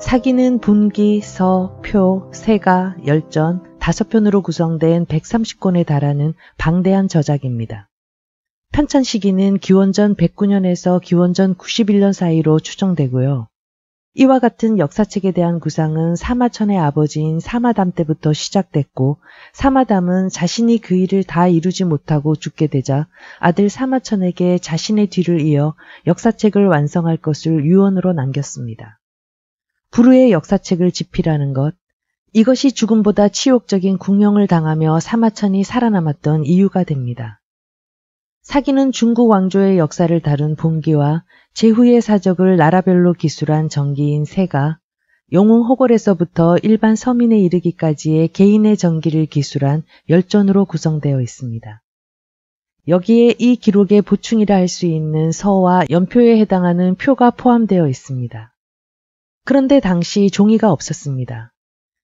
사기는 분기, 서, 표, 세가, 열전, 다섯 편으로 구성된 130권에 달하는 방대한 저작입니다. 편찬 시기는 기원전 109년에서 기원전 91년 사이로 추정되고요. 이와 같은 역사책에 대한 구상은 사마천의 아버지인 사마담 때부터 시작됐고 사마담은 자신이 그 일을 다 이루지 못하고 죽게 되자 아들 사마천에게 자신의 뒤를 이어 역사책을 완성할 것을 유언으로 남겼습니다. 부후의 역사책을 집필하는 것, 이것이 죽음보다 치욕적인 궁형을 당하며 사마천이 살아남았던 이유가 됩니다. 사기는 중국 왕조의 역사를 다룬 봉기와 제후의 사적을 나라별로 기술한 전기인 세가 영웅 호골에서부터 일반 서민에 이르기까지의 개인의 전기를 기술한 열전으로 구성되어 있습니다. 여기에 이 기록의 보충이라 할 수 있는 서와 연표에 해당하는 표가 포함되어 있습니다. 그런데 당시 종이가 없었습니다.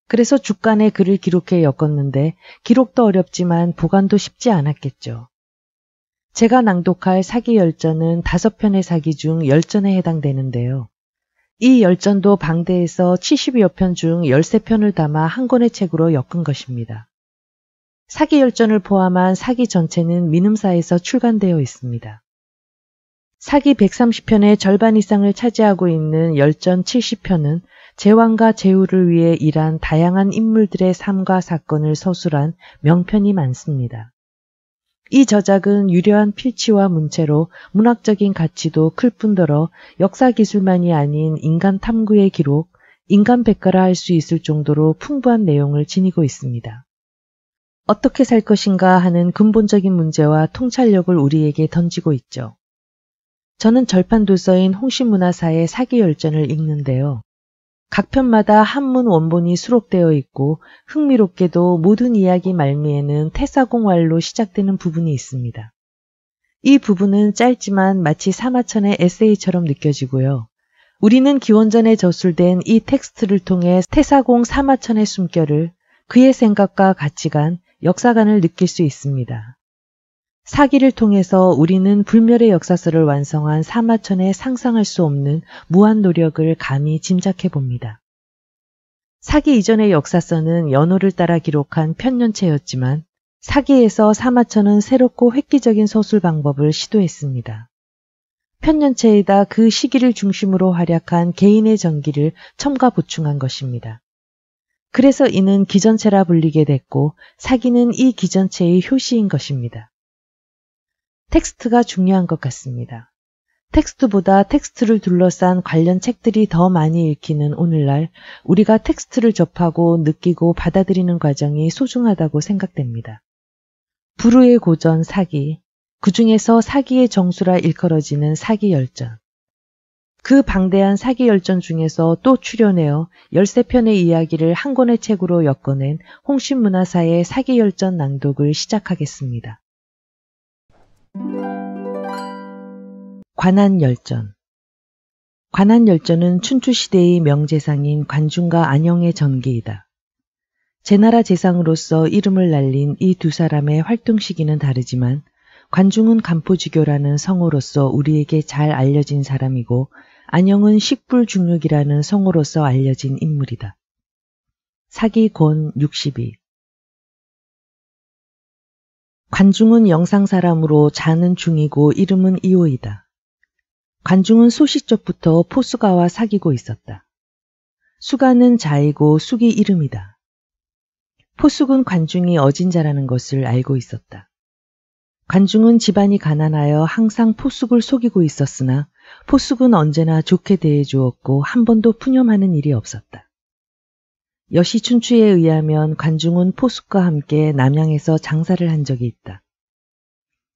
그래서 주간에 글을 기록해 엮었는데 기록도 어렵지만 보관도 쉽지 않았겠죠. 제가 낭독할 사기 열전은 다섯 편의 사기 중 열전에 해당되는데요. 이 열전도 방대에서 70여 편 중 13편을 담아 한 권의 책으로 엮은 것입니다. 사기 열전을 포함한 사기 전체는 민음사에서 출간되어 있습니다. 사기 130편의 절반 이상을 차지하고 있는 열전 70편은 제왕과 제후를 위해 일한 다양한 인물들의 삶과 사건을 서술한 명편이 많습니다. 이 저작은 유려한 필치와 문체로 문학적인 가치도 클 뿐더러 역사 기술만이 아닌 인간 탐구의 기록, 인간 백과라 할 수 있을 정도로 풍부한 내용을 지니고 있습니다. 어떻게 살 것인가 하는 근본적인 문제와 통찰력을 우리에게 던지고 있죠. 저는 절판도서인 홍신문화사의 사기열전을 읽는데요. 각 편마다 한문 원본이 수록되어 있고 흥미롭게도 모든 이야기 말미에는 태사공활로 시작되는 부분이 있습니다. 이 부분은 짧지만 마치 사마천의 에세이처럼 느껴지고요. 우리는 기원전에 저술된 이 텍스트를 통해 태사공 사마천의 숨결을 그의 생각과 가치관, 역사관을 느낄 수 있습니다. 사기를 통해서 우리는 불멸의 역사서를 완성한 사마천의 상상할 수 없는 무한 노력을 감히 짐작해 봅니다. 사기 이전의 역사서는 연호를 따라 기록한 편년체였지만 사기에서 사마천은 새롭고 획기적인 서술 방법을 시도했습니다. 편년체에다 그 시기를 중심으로 활약한 개인의 전기를 첨가 보충한 것입니다. 그래서 이는 기전체라 불리게 됐고 사기는 이 기전체의 효시인 것입니다. 텍스트가 중요한 것 같습니다. 텍스트보다 텍스트를 둘러싼 관련 책들이 더 많이 읽히는 오늘날 우리가 텍스트를 접하고 느끼고 받아들이는 과정이 소중하다고 생각됩니다. 부르의 고전 사기, 그 중에서 사기의 정수라 일컬어지는 사기 열전. 그 방대한 사기 열전 중에서 또출연해여 13편의 이야기를 한 권의 책으로 엮어낸 홍신문화사의 사기 열전 낭독을 시작하겠습니다. 관한열전 관한열전은 춘추시대의 명제상인 관중과 안영의 전기이다. 제나라 제상으로서 이름을 날린 이 두 사람의 활동 시기는 다르지만 관중은 간포지교라는 성호로서 우리에게 잘 알려진 사람이고 안영은 식불중육이라는 성호로서 알려진 인물이다. 사기권 62 관중은 영상 사람으로 자는 중이고 이름은 이호이다. 관중은 소시적부터 포수가와 사귀고 있었다. 수가는 자이고 숙이 이름이다. 포숙은 관중이 어진자라는 것을 알고 있었다. 관중은 집안이 가난하여 항상 포숙을 속이고 있었으나 포숙은 언제나 좋게 대해 주었고 한 번도 푸념하는 일이 없었다. 여시 춘추에 의하면 관중은 포숙과 함께 남양에서 장사를 한 적이 있다.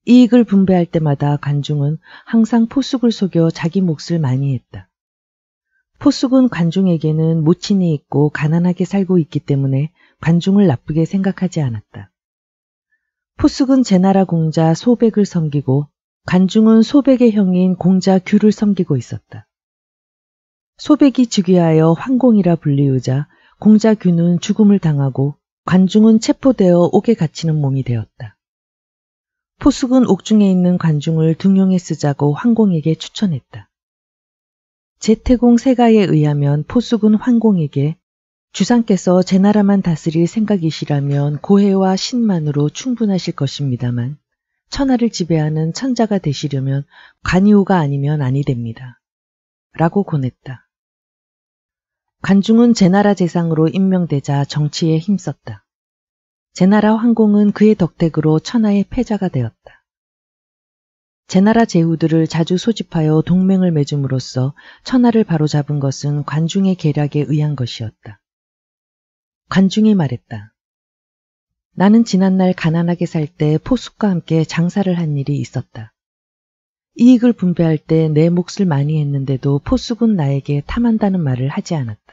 이익을 분배할 때마다 관중은 항상 포숙을 속여 자기 몫을 많이 했다. 포숙은 관중에게는 모친이 있고 가난하게 살고 있기 때문에 관중을 나쁘게 생각하지 않았다. 포숙은 제나라 공자 소백을 섬기고 관중은 소백의 형인 공자 규를 섬기고 있었다. 소백이 즉위하여 황공이라 불리우자 공자규는 죽음을 당하고 관중은 체포되어 옥에 갇히는 몸이 되었다. 포숙은 옥중에 있는 관중을 등용에 쓰자고 황공에게 추천했다. 제태공 세가에 의하면 포숙은 황공에게 주상께서 제 나라만 다스릴 생각이시라면 고해와 신만으로 충분하실 것입니다만 천하를 지배하는 천자가 되시려면 관이오가 아니면 아니 됩니다. 라고 권했다. 관중은 제나라 재상으로 임명되자 정치에 힘썼다. 제나라 황공은 그의 덕택으로 천하의 패자가 되었다. 제나라 제후들을 자주 소집하여 동맹을 맺음으로써 천하를 바로잡은 것은 관중의 계략에 의한 것이었다. 관중이 말했다. 나는 지난날 가난하게 살 때 포숙과 함께 장사를 한 일이 있었다. 이익을 분배할 때 내 몫을 많이 했는데도 포숙은 나에게 탐한다는 말을 하지 않았다.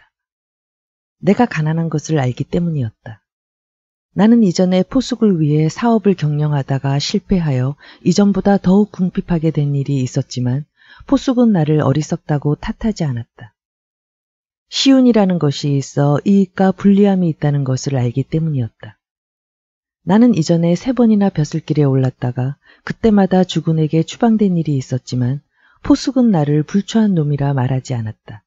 내가 가난한 것을 알기 때문이었다. 나는 이전에 포숙을 위해 사업을 경영하다가 실패하여 이전보다 더욱 궁핍하게 된 일이 있었지만 포숙은 나를 어리석다고 탓하지 않았다. 시운이라는 것이 있어 이익과 불리함이 있다는 것을 알기 때문이었다. 나는 이전에 세 번이나 벼슬길에 올랐다가 그때마다 주군에게 추방된 일이 있었지만 포숙은 나를 불초한 놈이라 말하지 않았다.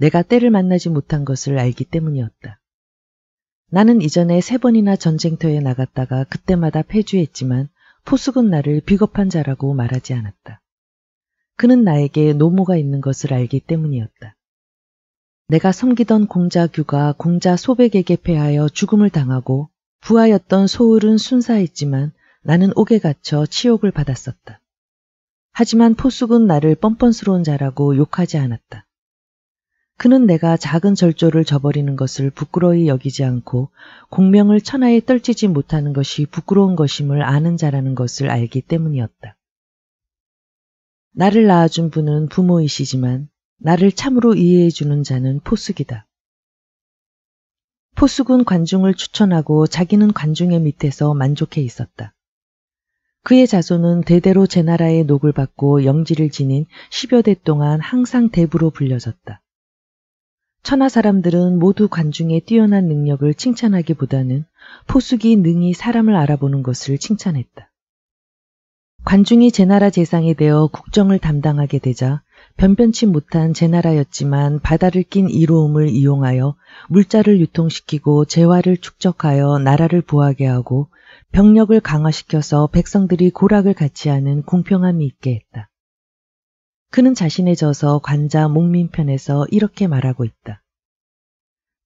내가 때를 만나지 못한 것을 알기 때문이었다. 나는 이전에 세 번이나 전쟁터에 나갔다가 그때마다 패주했지만 포숙은 나를 비겁한 자라고 말하지 않았다. 그는 나에게 노모가 있는 것을 알기 때문이었다. 내가 섬기던 공자규가 공자 소백에게 패하여 죽음을 당하고 부하였던 소울은 순사했지만 나는 옥에 갇혀 치욕을 받았었다. 하지만 포숙은 나를 뻔뻔스러운 자라고 욕하지 않았다. 그는 내가 작은 절조를 저버리는 것을 부끄러이 여기지 않고 공명을 천하에 떨치지 못하는 것이 부끄러운 것임을 아는 자라는 것을 알기 때문이었다. 나를 낳아준 분은 부모이시지만 나를 참으로 이해해주는 자는 포숙이다. 포숙은 관중을 추천하고 자기는 관중의 밑에서 만족해 있었다. 그의 자손은 대대로 제나라의 녹을 받고 영지를 지닌 10여 대 동안 항상 대부로 불려졌다. 천하 사람들은 모두 관중의 뛰어난 능력을 칭찬하기보다는 포숙이 능히 사람을 알아보는 것을 칭찬했다. 관중이 제나라 재상이 되어 국정을 담당하게 되자 변변치 못한 제나라였지만 바다를 낀 이로움을 이용하여 물자를 유통시키고 재화를 축적하여 나라를 부하게 하고 병력을 강화시켜서 백성들이 고락을 같이 하는 공평함이 있게 했다. 그는 자신의 저서 관자 목민편에서 이렇게 말하고 있다.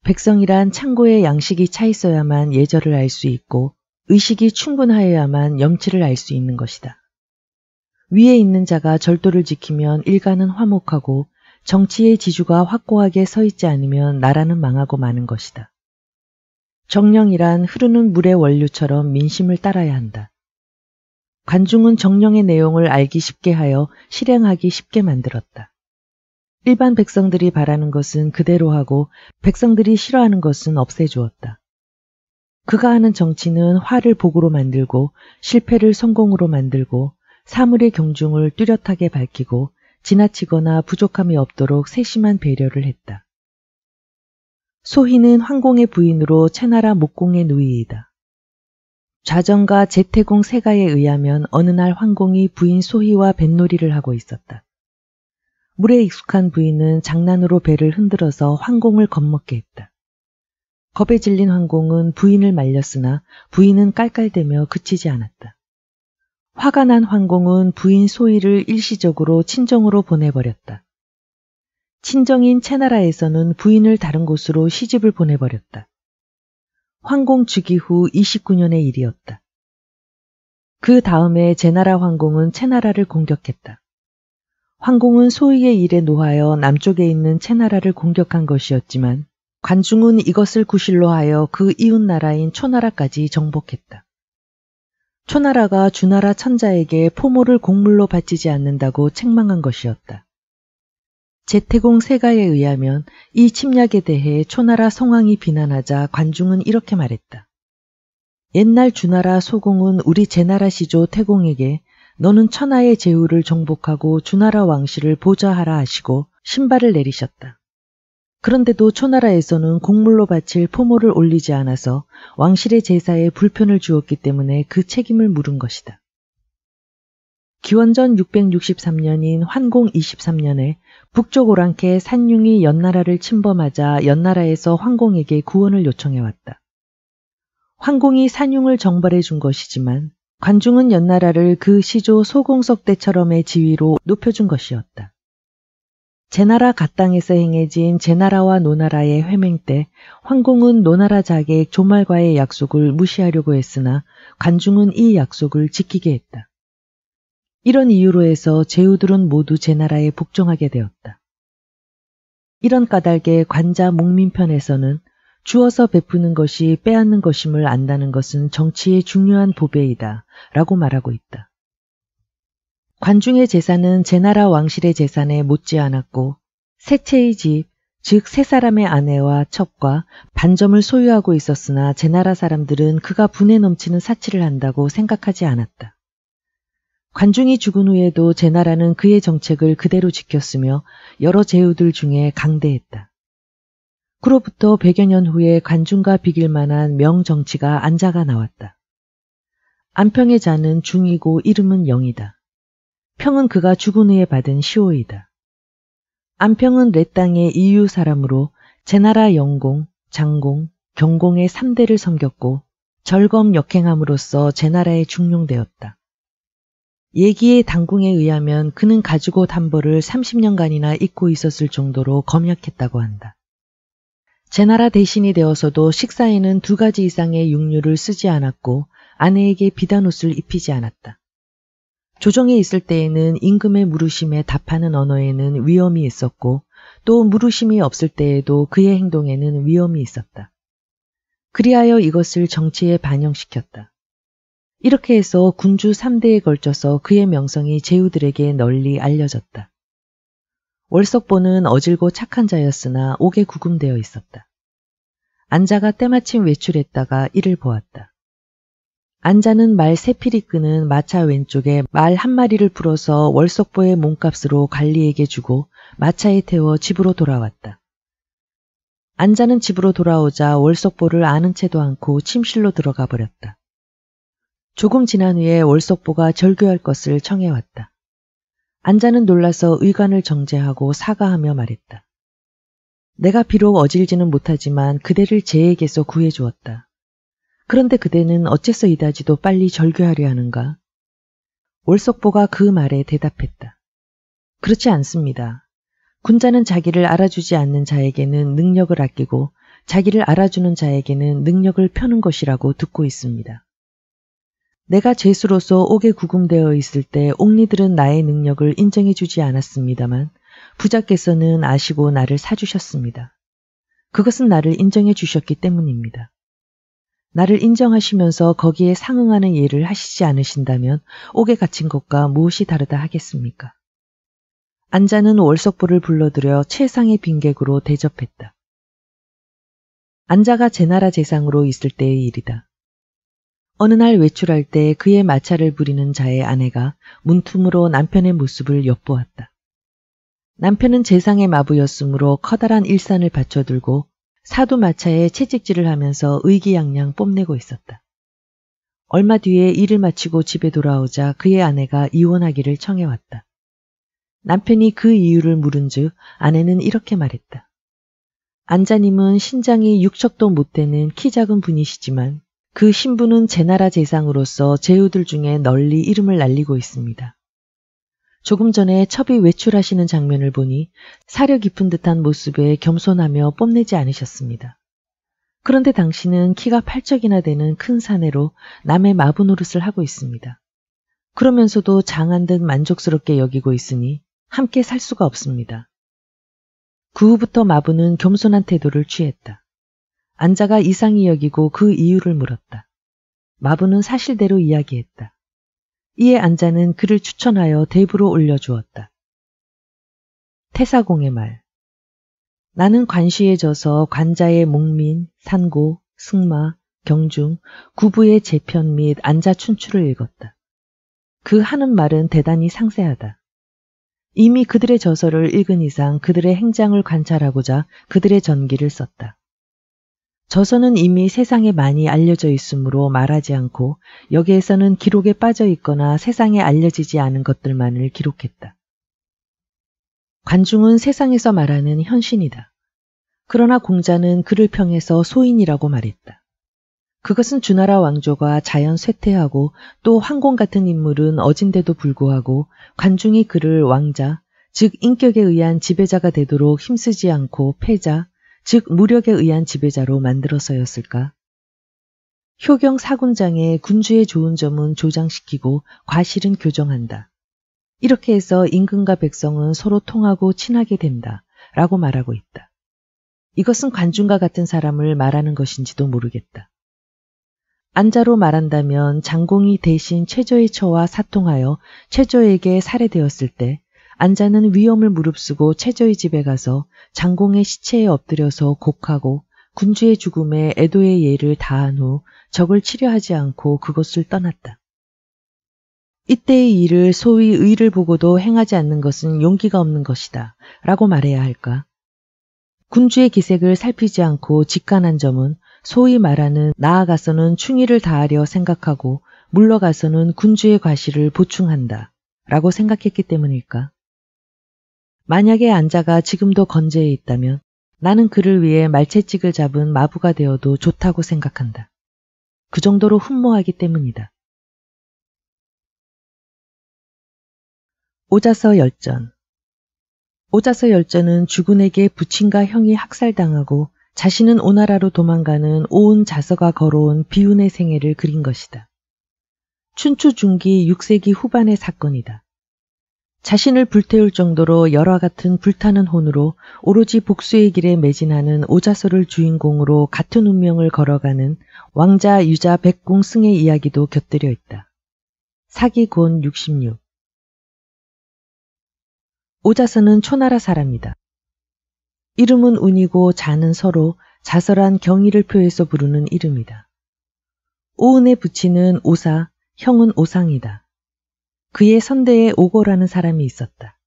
백성이란 창고에 양식이 차 있어야만 예절을 알 수 있고 의식이 충분하여야만 염치를 알 수 있는 것이다. 위에 있는 자가 절도를 지키면 일가는 화목하고 정치의 지주가 확고하게 서 있지 않으면 나라는 망하고 마는 것이다. 정령이란 흐르는 물의 원류처럼 민심을 따라야 한다. 관중은 정령의 내용을 알기 쉽게 하여 실행하기 쉽게 만들었다. 일반 백성들이 바라는 것은 그대로 하고 백성들이 싫어하는 것은 없애주었다. 그가 하는 정치는 화를 복으로 만들고 실패를 성공으로 만들고 사물의 경중을 뚜렷하게 밝히고 지나치거나 부족함이 없도록 세심한 배려를 했다. 소희는 황공의 부인으로 채나라 목공의 누이이다. 좌정과 재태공 세가에 의하면 어느 날 황공이 부인 소희와 뱃놀이를 하고 있었다. 물에 익숙한 부인은 장난으로 배를 흔들어서 황공을 겁먹게 했다. 겁에 질린 황공은 부인을 말렸으나 부인은 깔깔대며 그치지 않았다. 화가 난 황공은 부인 소희를 일시적으로 친정으로 보내버렸다. 친정인 채나라에서는 부인을 다른 곳으로 시집을 보내버렸다. 황공 즉위 후 29년의 일이었다. 그 다음에 제나라 황공은 채나라를 공격했다. 황공은 소위의 일에 노하여 남쪽에 있는 채나라를 공격한 것이었지만 관중은 이것을 구실로 하여 그 이웃나라인 초나라까지 정복했다. 초나라가 주나라 천자에게 포모를 곡물로 바치지 않는다고 책망한 것이었다. 재태공 세가에 의하면 이 침략에 대해 초나라 성왕이 비난하자 관중은 이렇게 말했다. 옛날 주나라 소공은 우리 제나라 시조 태공에게 너는 천하의 제후를 정복하고 주나라 왕실을 보좌하라 하시고 신발을 내리셨다. 그런데도 초나라에서는 곡물로 바칠 포모를 올리지 않아서 왕실의 제사에 불편을 주었기 때문에 그 책임을 물은 것이다. 기원전 663년인 환공 23년에 북쪽 오랑캐 산융이 연나라를 침범하자 연나라에서 환공에게 구원을 요청해왔다. 환공이 산융을 정벌해 준 것이지만 관중은 연나라를 그 시조 소공석 대처럼의 지위로 높여준 것이었다. 제나라 갓땅에서 행해진 제나라와 노나라의 회맹 때환공은 노나라 자객 조말과의 약속을 무시하려고 했으나 관중은 이 약속을 지키게 했다. 이런 이유로 해서 제후들은 모두 제 나라에 복종하게 되었다. 이런 까닭에 관자 목민편에서는 주어서 베푸는 것이 빼앗는 것임을 안다는 것은 정치의 중요한 보배이다 라고 말하고 있다. 관중의 재산은 제 나라 왕실의 재산에 못지않았고 세체의 집, 즉 세 사람의 아내와 첩과 반점을 소유하고 있었으나 제 나라 사람들은 그가 분해 넘치는 사치를 한다고 생각하지 않았다. 관중이 죽은 후에도 제나라는 그의 정책을 그대로 지켰으며 여러 제후들 중에 강대했다. 그로부터 100여 년 후에 관중과 비길 만한 명정치가 안자가 나왔다. 안평의 자는 중이고 이름은 영이다. 평은 그가 죽은 후에 받은 시호이다. 안평은 레 땅의 이유 사람으로 제나라 영공, 장공, 경공의 3대를 섬겼고 절검 역행함으로써 제나라에 중용되었다. 얘기의 당궁에 의하면 그는 가지고 담보를 30년간이나 잊고 있었을 정도로 검약했다고 한다. 제나라 대신이 되어서도 식사에는 두 가지 이상의 육류를 쓰지 않았고 아내에게 비단옷을 입히지 않았다. 조정에 있을 때에는 임금의 무르심에 답하는 언어에는 위험이 있었고 또무르심이 없을 때에도 그의 행동에는 위험이 있었다. 그리하여 이것을 정치에 반영시켰다. 이렇게 해서 군주 3대에 걸쳐서 그의 명성이 제후들에게 널리 알려졌다. 월석보는 어질고 착한 자였으나 옥에 구금되어 있었다. 안자가 때마침 외출했다가 이를 보았다. 안자는 말 세필이 끄는 마차 왼쪽에 말 한 마리를 불어서 월석보의 몸값으로 관리에게 주고 마차에 태워 집으로 돌아왔다. 안자는 집으로 돌아오자 월석보를 아는 채도 않고 침실로 들어가 버렸다. 조금 지난 후에 월석보가 절교할 것을 청해왔다. 안자는 놀라서 의관을 정제하고 사과하며 말했다. 내가 비록 어질지는 못하지만 그대를 제에게서 구해주었다. 그런데 그대는 어째서 이다지도 빨리 절교하려 하는가? 월석보가 그 말에 대답했다. 그렇지 않습니다. 군자는 자기를 알아주지 않는 자에게는 능력을 아끼고 자기를 알아주는 자에게는 능력을 펴는 것이라고 듣고 있습니다. 내가 죄수로서 옥에 구금되어 있을 때 옥리들은 나의 능력을 인정해 주지 않았습니다만 부자께서는 아시고 나를 사주셨습니다. 그것은 나를 인정해 주셨기 때문입니다. 나를 인정하시면서 거기에 상응하는 예를 하시지 않으신다면 옥에 갇힌 것과 무엇이 다르다 하겠습니까? 안자는 월석부를 불러들여 최상의 빈객으로 대접했다. 안자가 제나라 재상으로 있을 때의 일이다. 어느 날 외출할 때 그의 마차를 부리는 자의 아내가 문틈으로 남편의 모습을 엿보았다. 남편은 재상의 마부였으므로 커다란 일산을 받쳐들고 사두마차에 채찍질을 하면서 의기양양 뽐내고 있었다. 얼마 뒤에 일을 마치고 집에 돌아오자 그의 아내가 이혼하기를 청해왔다. 남편이 그 이유를 물은 즉 아내는 이렇게 말했다. 안자님은 신장이 육척도 못 되는 키 작은 분이시지만 그 신부는 제나라 재상으로서 제후들 중에 널리 이름을 날리고 있습니다. 조금 전에 첩이 외출하시는 장면을 보니 사려 깊은 듯한 모습에 겸손하며 뽐내지 않으셨습니다. 그런데 당신은 키가 팔척이나 되는 큰 사내로 남의 마부 노릇을 하고 있습니다. 그러면서도 장한 듯 만족스럽게 여기고 있으니 함께 살 수가 없습니다. 그 후부터 마부는 겸손한 태도를 취했다. 안자가 이상히 여기고 그 이유를 물었다. 마부는 사실대로 이야기했다. 이에 안자는 그를 추천하여 대부로 올려주었다. 태사공의 말 나는 관시에 져서 관자의 목민, 산고, 승마, 경중, 구부의 재편 및 안자 춘추를 읽었다. 그 하는 말은 대단히 상세하다. 이미 그들의 저서를 읽은 이상 그들의 행장을 관찰하고자 그들의 전기를 썼다. 저서는 이미 세상에 많이 알려져 있으므로 말하지 않고 여기에서는 기록에 빠져 있거나 세상에 알려지지 않은 것들만을 기록했다. 관중은 세상에서 말하는 현신이다. 그러나 공자는 그를 평해서 소인이라고 말했다. 그것은 주나라 왕조가 자연 쇠퇴하고 또 황공 같은 인물은 어진데도 불구하고 관중이 그를 왕자, 즉 인격에 의한 지배자가 되도록 힘쓰지 않고 패자, 즉 무력에 의한 지배자로 만들어서였을까? 효경 사군장의 군주의 좋은 점은 조장시키고 과실은 교정한다. 이렇게 해서 임금과 백성은 서로 통하고 친하게 된다. 라고 말하고 있다. 이것은 관중과 같은 사람을 말하는 것인지도 모르겠다. 안자로 말한다면 장공이 대신 최저의 처와 사통하여 최저에게 살해되었을 때 안자는 위험을 무릅쓰고 최저의 집에 가서 장공의 시체에 엎드려서 곡하고 군주의 죽음에 애도의 예를 다한 후 적을 치려하지 않고 그곳을 떠났다. 이때의 일을 소위 의를 보고도 행하지 않는 것은 용기가 없는 것이다 라고 말해야 할까? 군주의 기색을 살피지 않고 직관한 점은 소위 말하는 나아가서는 충의를 다하려 생각하고 물러가서는 군주의 과실을 보충한다 라고 생각했기 때문일까? 만약에 안자가 지금도 건재해 있다면 나는 그를 위해 말채찍을 잡은 마부가 되어도 좋다고 생각한다. 그 정도로 흠모하기 때문이다. 오자서 열전 오자서 열전은 주군에게 부친과 형이 학살당하고 자신은 오나라로 도망가는 오은 자서가 걸어온 비운의 생애를 그린 것이다. 춘추 중기 6세기 후반의 사건이다. 자신을 불태울 정도로 열화 같은 불타는 혼으로 오로지 복수의 길에 매진하는 오자설을 주인공으로 같은 운명을 걸어가는 왕자 유자 백궁 승의 이야기도 곁들여 있다. 사기곤 66 오자서는 초나라 사람이다. 이름은 운이고 자는 서로 자설한 경의를 표해서 부르는 이름이다. 오은에 붙이는 오사, 형은 오상이다. 그의 선대에 오고라는 사람이 있었다.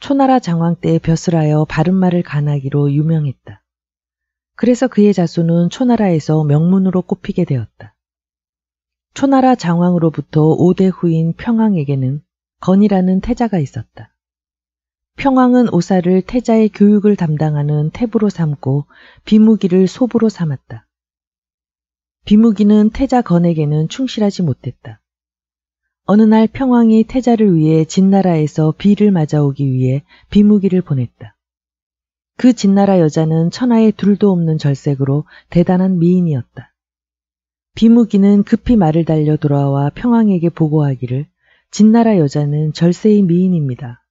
초나라 장왕 때 벼슬하여 바른말을 간하기로 유명했다. 그래서 그의 자수는 초나라에서 명문으로 꼽히게 되었다. 초나라 장왕으로부터 5대 후인 평왕에게는 건이라는 태자가 있었다. 평왕은 오사를 태자의 교육을 담당하는 태부로 삼고 비무기를 소부로 삼았다. 비무기는 태자 건에게는 충실하지 못했다. 어느 날 평왕이 태자를 위해 진나라에서 비를 맞아오기 위해 비무기를 보냈다. 그 진나라 여자는 천하에 둘도 없는 절색으로 대단한 미인이었다. 비무기는 급히 말을 달려 돌아와 평왕에게 보고하기를 진나라 여자는 절세의 미인입니다.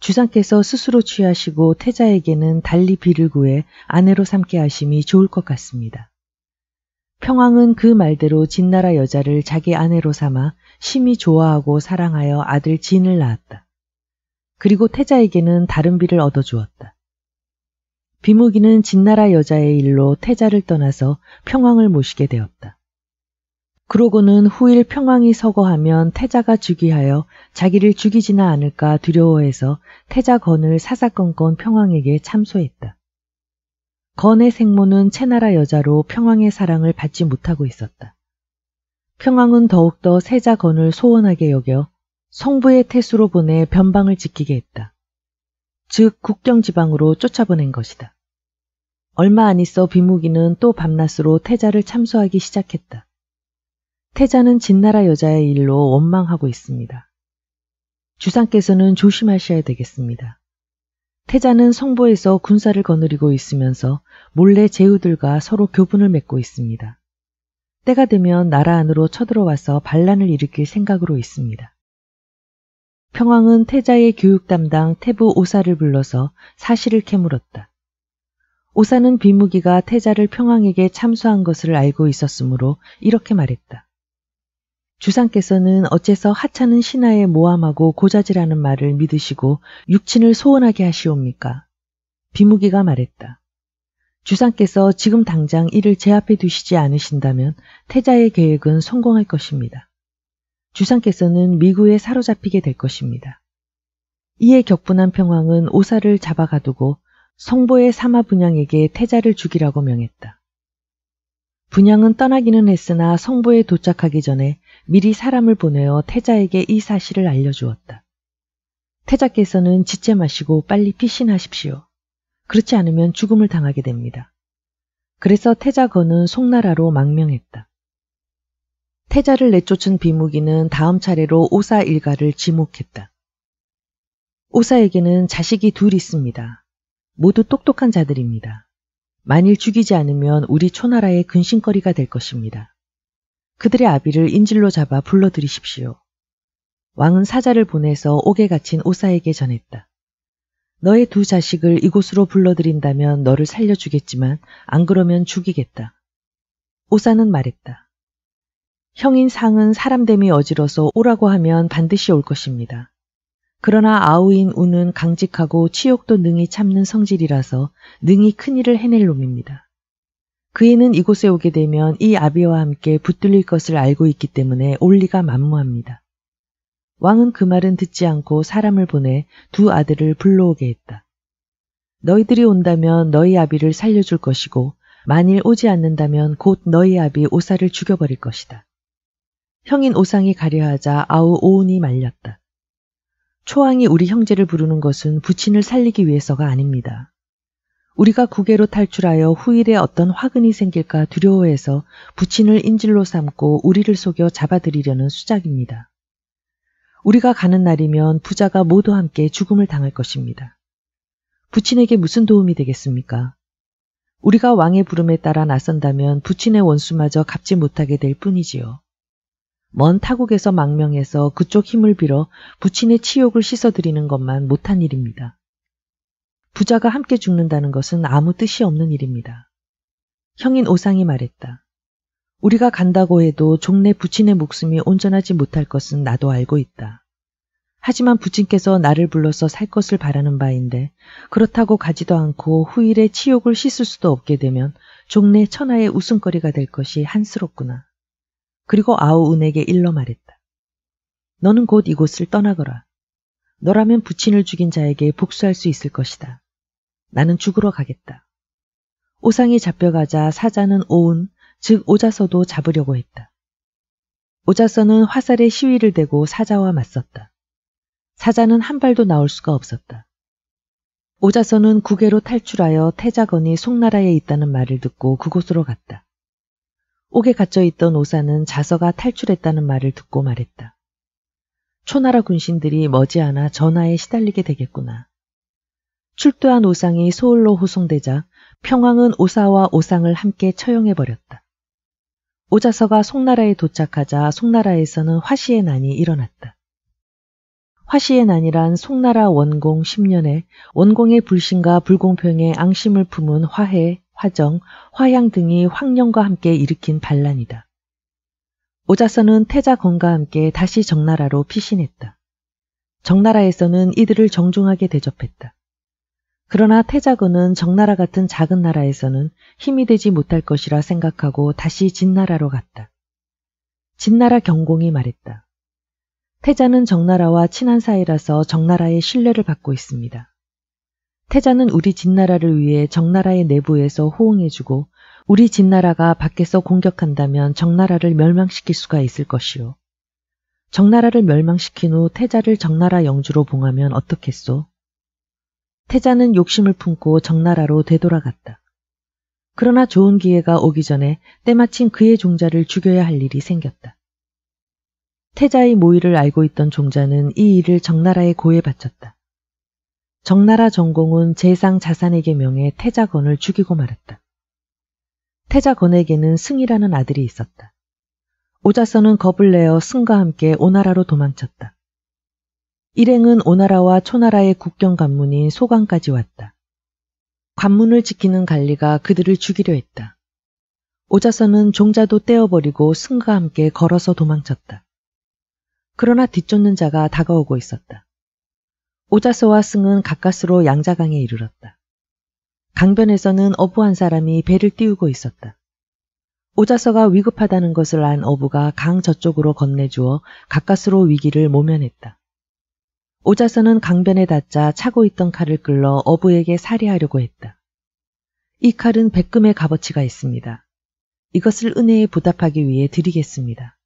주상께서 스스로 취하시고 태자에게는 달리 비를 구해 아내로 삼게 하심이 좋을 것 같습니다. 평왕은 그 말대로 진나라 여자를 자기 아내로 삼아 심히 좋아하고 사랑하여 아들 진을 낳았다. 그리고 태자에게는 다른 비를 얻어 주었다. 비무기는 진나라 여자의 일로 태자를 떠나서 평왕을 모시게 되었다. 그러고는 후일 평왕이 서거하면 태자가 즉위하여 자기를 죽이지나 않을까 두려워해서 태자건을 사사건건 평왕에게 참소했다. 건의 생모는 채나라 여자로 평왕의 사랑을 받지 못하고 있었다. 평왕은 더욱더 세자건을 소원하게 여겨 성부의 태수로 보내 변방을 지키게 했다. 즉 국경지방으로 쫓아보낸 것이다. 얼마 안 있어 비무기는 또 밤낮으로 태자를 참수하기 시작했다. 태자는 진나라 여자의 일로 원망하고 있습니다. 주상께서는 조심하셔야 되겠습니다. 태자는 성보에서 군사를 거느리고 있으면서 몰래 제후들과 서로 교분을 맺고 있습니다. 때가 되면 나라 안으로 쳐들어와서 반란을 일으킬 생각으로 있습니다. 평왕은 태자의 교육 담당 태부 오사를 불러서 사실을 캐물었다. 오사는 비무기가 태자를 평왕에게 참수한 것을 알고 있었으므로 이렇게 말했다. 주상께서는 어째서 하찮은 신하의 모함하고 고자질하는 말을 믿으시고 육친을 소원하게 하시옵니까? 비무기가 말했다. 주상께서 지금 당장 이를 제압해 두시지 않으신다면 태자의 계획은 성공할 것입니다. 주상께서는 미구에 사로잡히게 될 것입니다. 이에 격분한 평왕은 오사를 잡아가두고 성보의 사마 분양에게 태자를 죽이라고 명했다. 분양은 떠나기는 했으나 성보에 도착하기 전에 미리 사람을 보내어 태자에게 이 사실을 알려주었다. 태자께서는 지체 마시고 빨리 피신하십시오. 그렇지 않으면 죽음을 당하게 됩니다. 그래서 태자건은 송나라로 망명했다. 태자를 내쫓은 비무기는 다음 차례로 오사 일가를 지목했다. 오사에게는 자식이 둘 있습니다. 모두 똑똑한 자들입니다. 만일 죽이지 않으면 우리 초나라의 근심거리가 될 것입니다. 그들의 아비를 인질로 잡아 불러들이십시오. 왕은 사자를 보내서 옥에 갇힌 오사에게 전했다. 너의 두 자식을 이곳으로 불러들인다면 너를 살려주겠지만 안 그러면 죽이겠다. 오사는 말했다. 형인 상은 사람됨이 어지러서 오라고 하면 반드시 올 것입니다. 그러나 아우인 우는 강직하고 치욕도 능히 참는 성질이라서 능히 큰일을 해낼 놈입니다. 그이는 이곳에 오게 되면 이 아비와 함께 붙들릴 것을 알고 있기 때문에 올리가 만무합니다. 왕은 그 말은 듣지 않고 사람을 보내 두 아들을 불러오게 했다. 너희들이 온다면 너희 아비를 살려줄 것이고 만일 오지 않는다면 곧 너희 아비 오사를 죽여버릴 것이다. 형인 오상이 가려하자 아우 오운이 말렸다. 초왕이 우리 형제를 부르는 것은 부친을 살리기 위해서가 아닙니다. 우리가 국외로 탈출하여 후일에 어떤 화근이 생길까 두려워해서 부친을 인질로 삼고 우리를 속여 잡아들이려는 수작입니다. 우리가 가는 날이면 부자가 모두 함께 죽음을 당할 것입니다. 부친에게 무슨 도움이 되겠습니까? 우리가 왕의 부름에 따라 나선다면 부친의 원수마저 갚지 못하게 될 뿐이지요. 먼 타국에서 망명해서 그쪽 힘을 빌어 부친의 치욕을 씻어드리는 것만 못한 일입니다. 부자가 함께 죽는다는 것은 아무 뜻이 없는 일입니다. 형인 오상이 말했다. 우리가 간다고 해도 종래 부친의 목숨이 온전하지 못할 것은 나도 알고 있다. 하지만 부친께서 나를 불러서 살 것을 바라는 바인데 그렇다고 가지도 않고 후일에 치욕을 씻을 수도 없게 되면 종래 천하의 웃음거리가 될 것이 한스럽구나. 그리고 아우은에게 일러 말했다. 너는 곧 이곳을 떠나거라. 너라면 부친을 죽인 자에게 복수할 수 있을 것이다. 나는 죽으러 가겠다. 오상이 잡혀가자 사자는 오은, 즉 오자서도 잡으려고 했다. 오자서는 화살에 시위를 대고 사자와 맞섰다. 사자는 한 발도 나올 수가 없었다. 오자서는 국외로 탈출하여 태자건이 송나라에 있다는 말을 듣고 그곳으로 갔다. 옥에 갇혀 있던 오사는 자서가 탈출했다는 말을 듣고 말했다. 초나라 군신들이 머지않아 전하에 시달리게 되겠구나. 출두한 오상이 소울로 호송되자 평왕은 오사와 오상을 함께 처형해버렸다. 오자서가 송나라에 도착하자 송나라에서는 화시의 난이 일어났다. 화시의 난이란 송나라 원공 10년에 원공의 불신과 불공평에 앙심을 품은 화해, 화정, 화양 등이 황령과 함께 일으킨 반란이다. 오자서는 태자건과 함께 다시 정나라로 피신했다. 정나라에서는 이들을 정중하게 대접했다. 그러나 태자군은 적나라 같은 작은 나라에서는 힘이 되지 못할 것이라 생각하고 다시 진나라로 갔다. 진나라 경공이 말했다. 태자는 적나라와 친한 사이라서 적나라의 신뢰를 받고 있습니다. 태자는 우리 진나라를 위해 적나라의 내부에서 호응해주고 우리 진나라가 밖에서 공격한다면 적나라를 멸망시킬 수가 있을 것이요. 적나라를 멸망시킨 후 태자를 적나라 영주로 봉하면 어떻겠소? 태자는 욕심을 품고 정나라로 되돌아갔다. 그러나 좋은 기회가 오기 전에 때마침 그의 종자를 죽여야 할 일이 생겼다. 태자의 모의를 알고 있던 종자는 이 일을 정나라의 고에 바쳤다. 정나라 전공은 재상 자산에게 명해 태자건을 죽이고 말았다. 태자건에게는 승이라는 아들이 있었다. 오자선은 겁을 내어 승과 함께 오나라로 도망쳤다. 일행은 오나라와 초나라의 국경 관문인 소강까지 왔다. 관문을 지키는 관리가 그들을 죽이려 했다. 오자선은 종자도 떼어버리고 승과 함께 걸어서 도망쳤다. 그러나 뒤쫓는 자가 다가오고 있었다. 오자서와 승은 가까스로 양자강에 이르렀다. 강변에서는 어부 한 사람이 배를 띄우고 있었다. 오자서가 위급하다는 것을 안 어부가 강 저쪽으로 건네주어 가까스로 위기를 모면했다. 오자선은 강변에 닿자 차고 있던 칼을 끌러 어부에게 살해하려고 했다. 이 칼은 백금의 값어치가 있습니다. 이것을 은혜에 보답하기 위해 드리겠습니다.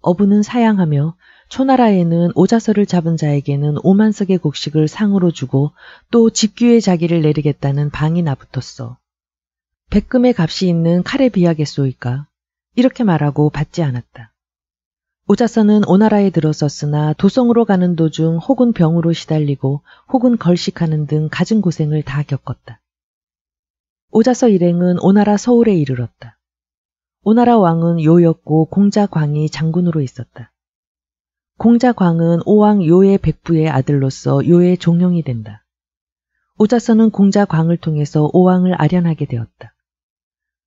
어부는 사양하며 초나라에는 오자서를 잡은 자에게는 오만석의 곡식을 상으로 주고 또집규의 자기를 내리겠다는 방이 나붙었어. 백금의 값이 있는 칼에 비약겠소이까 이렇게 말하고 받지 않았다. 오자선은 오나라에 들어섰으나 도성으로 가는 도중 혹은 병으로 시달리고 혹은 걸식하는 등 가진 고생을 다 겪었다. 오자서 일행은 오나라 서울에 이르렀다. 오나라 왕은 요였고 공자광이 장군으로 있었다. 공자광은 오왕 요의 백부의 아들로서 요의 종용이 된다. 오자서는 공자광을 통해서 오왕을 아련하게 되었다.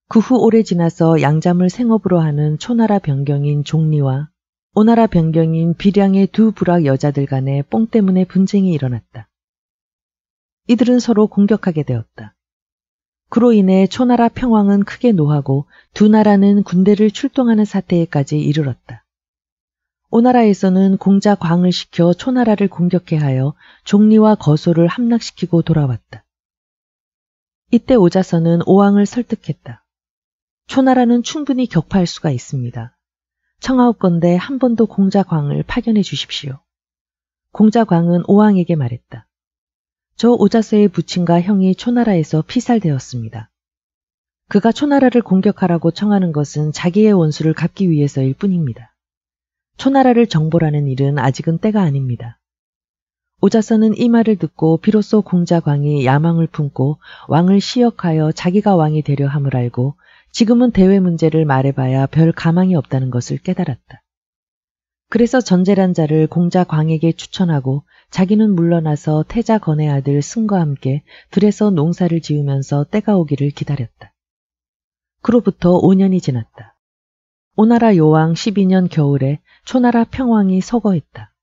그 후 오래 지나서 양잠을 생업으로 하는 초나라 변경인 종리와 오나라 변경인 비량의 두불락 여자들 간에 뽕 때문에 분쟁이 일어났다. 이들은 서로 공격하게 되었다. 그로 인해 초나라 평왕은 크게 노하고 두 나라는 군대를 출동하는 사태에까지 이르렀다. 오나라에서는 공자 광을 시켜 초나라를 공격해 하여 종리와 거소를 함락시키고 돌아왔다. 이때 오자서는 오왕을 설득했다. 초나라는 충분히 격파할 수가 있습니다. 청하옵 건대한번도 공자광을 파견해 주십시오. 공자광은 오왕에게 말했다. 저 오자세의 부친과 형이 초나라에서 피살되었습니다. 그가 초나라를 공격하라고 청하는 것은 자기의 원수를 갚기 위해서일 뿐입니다. 초나라를 정보라는 일은 아직은 때가 아닙니다. 오자서는 이 말을 듣고 비로소 공자광이 야망을 품고 왕을 시역하여 자기가 왕이 되려 함을 알고 지금은 대외 문제를 말해봐야 별 가망이 없다는 것을 깨달았다. 그래서 전재란 자를 공자 광에게 추천하고 자기는 물러나서 태자 건의 아들 승과 함께 들에서 농사를 지으면서 때가 오기를 기다렸다. 그로부터 5년이 지났다. 오나라 요왕 12년 겨울에 초나라 평왕이 서거했다.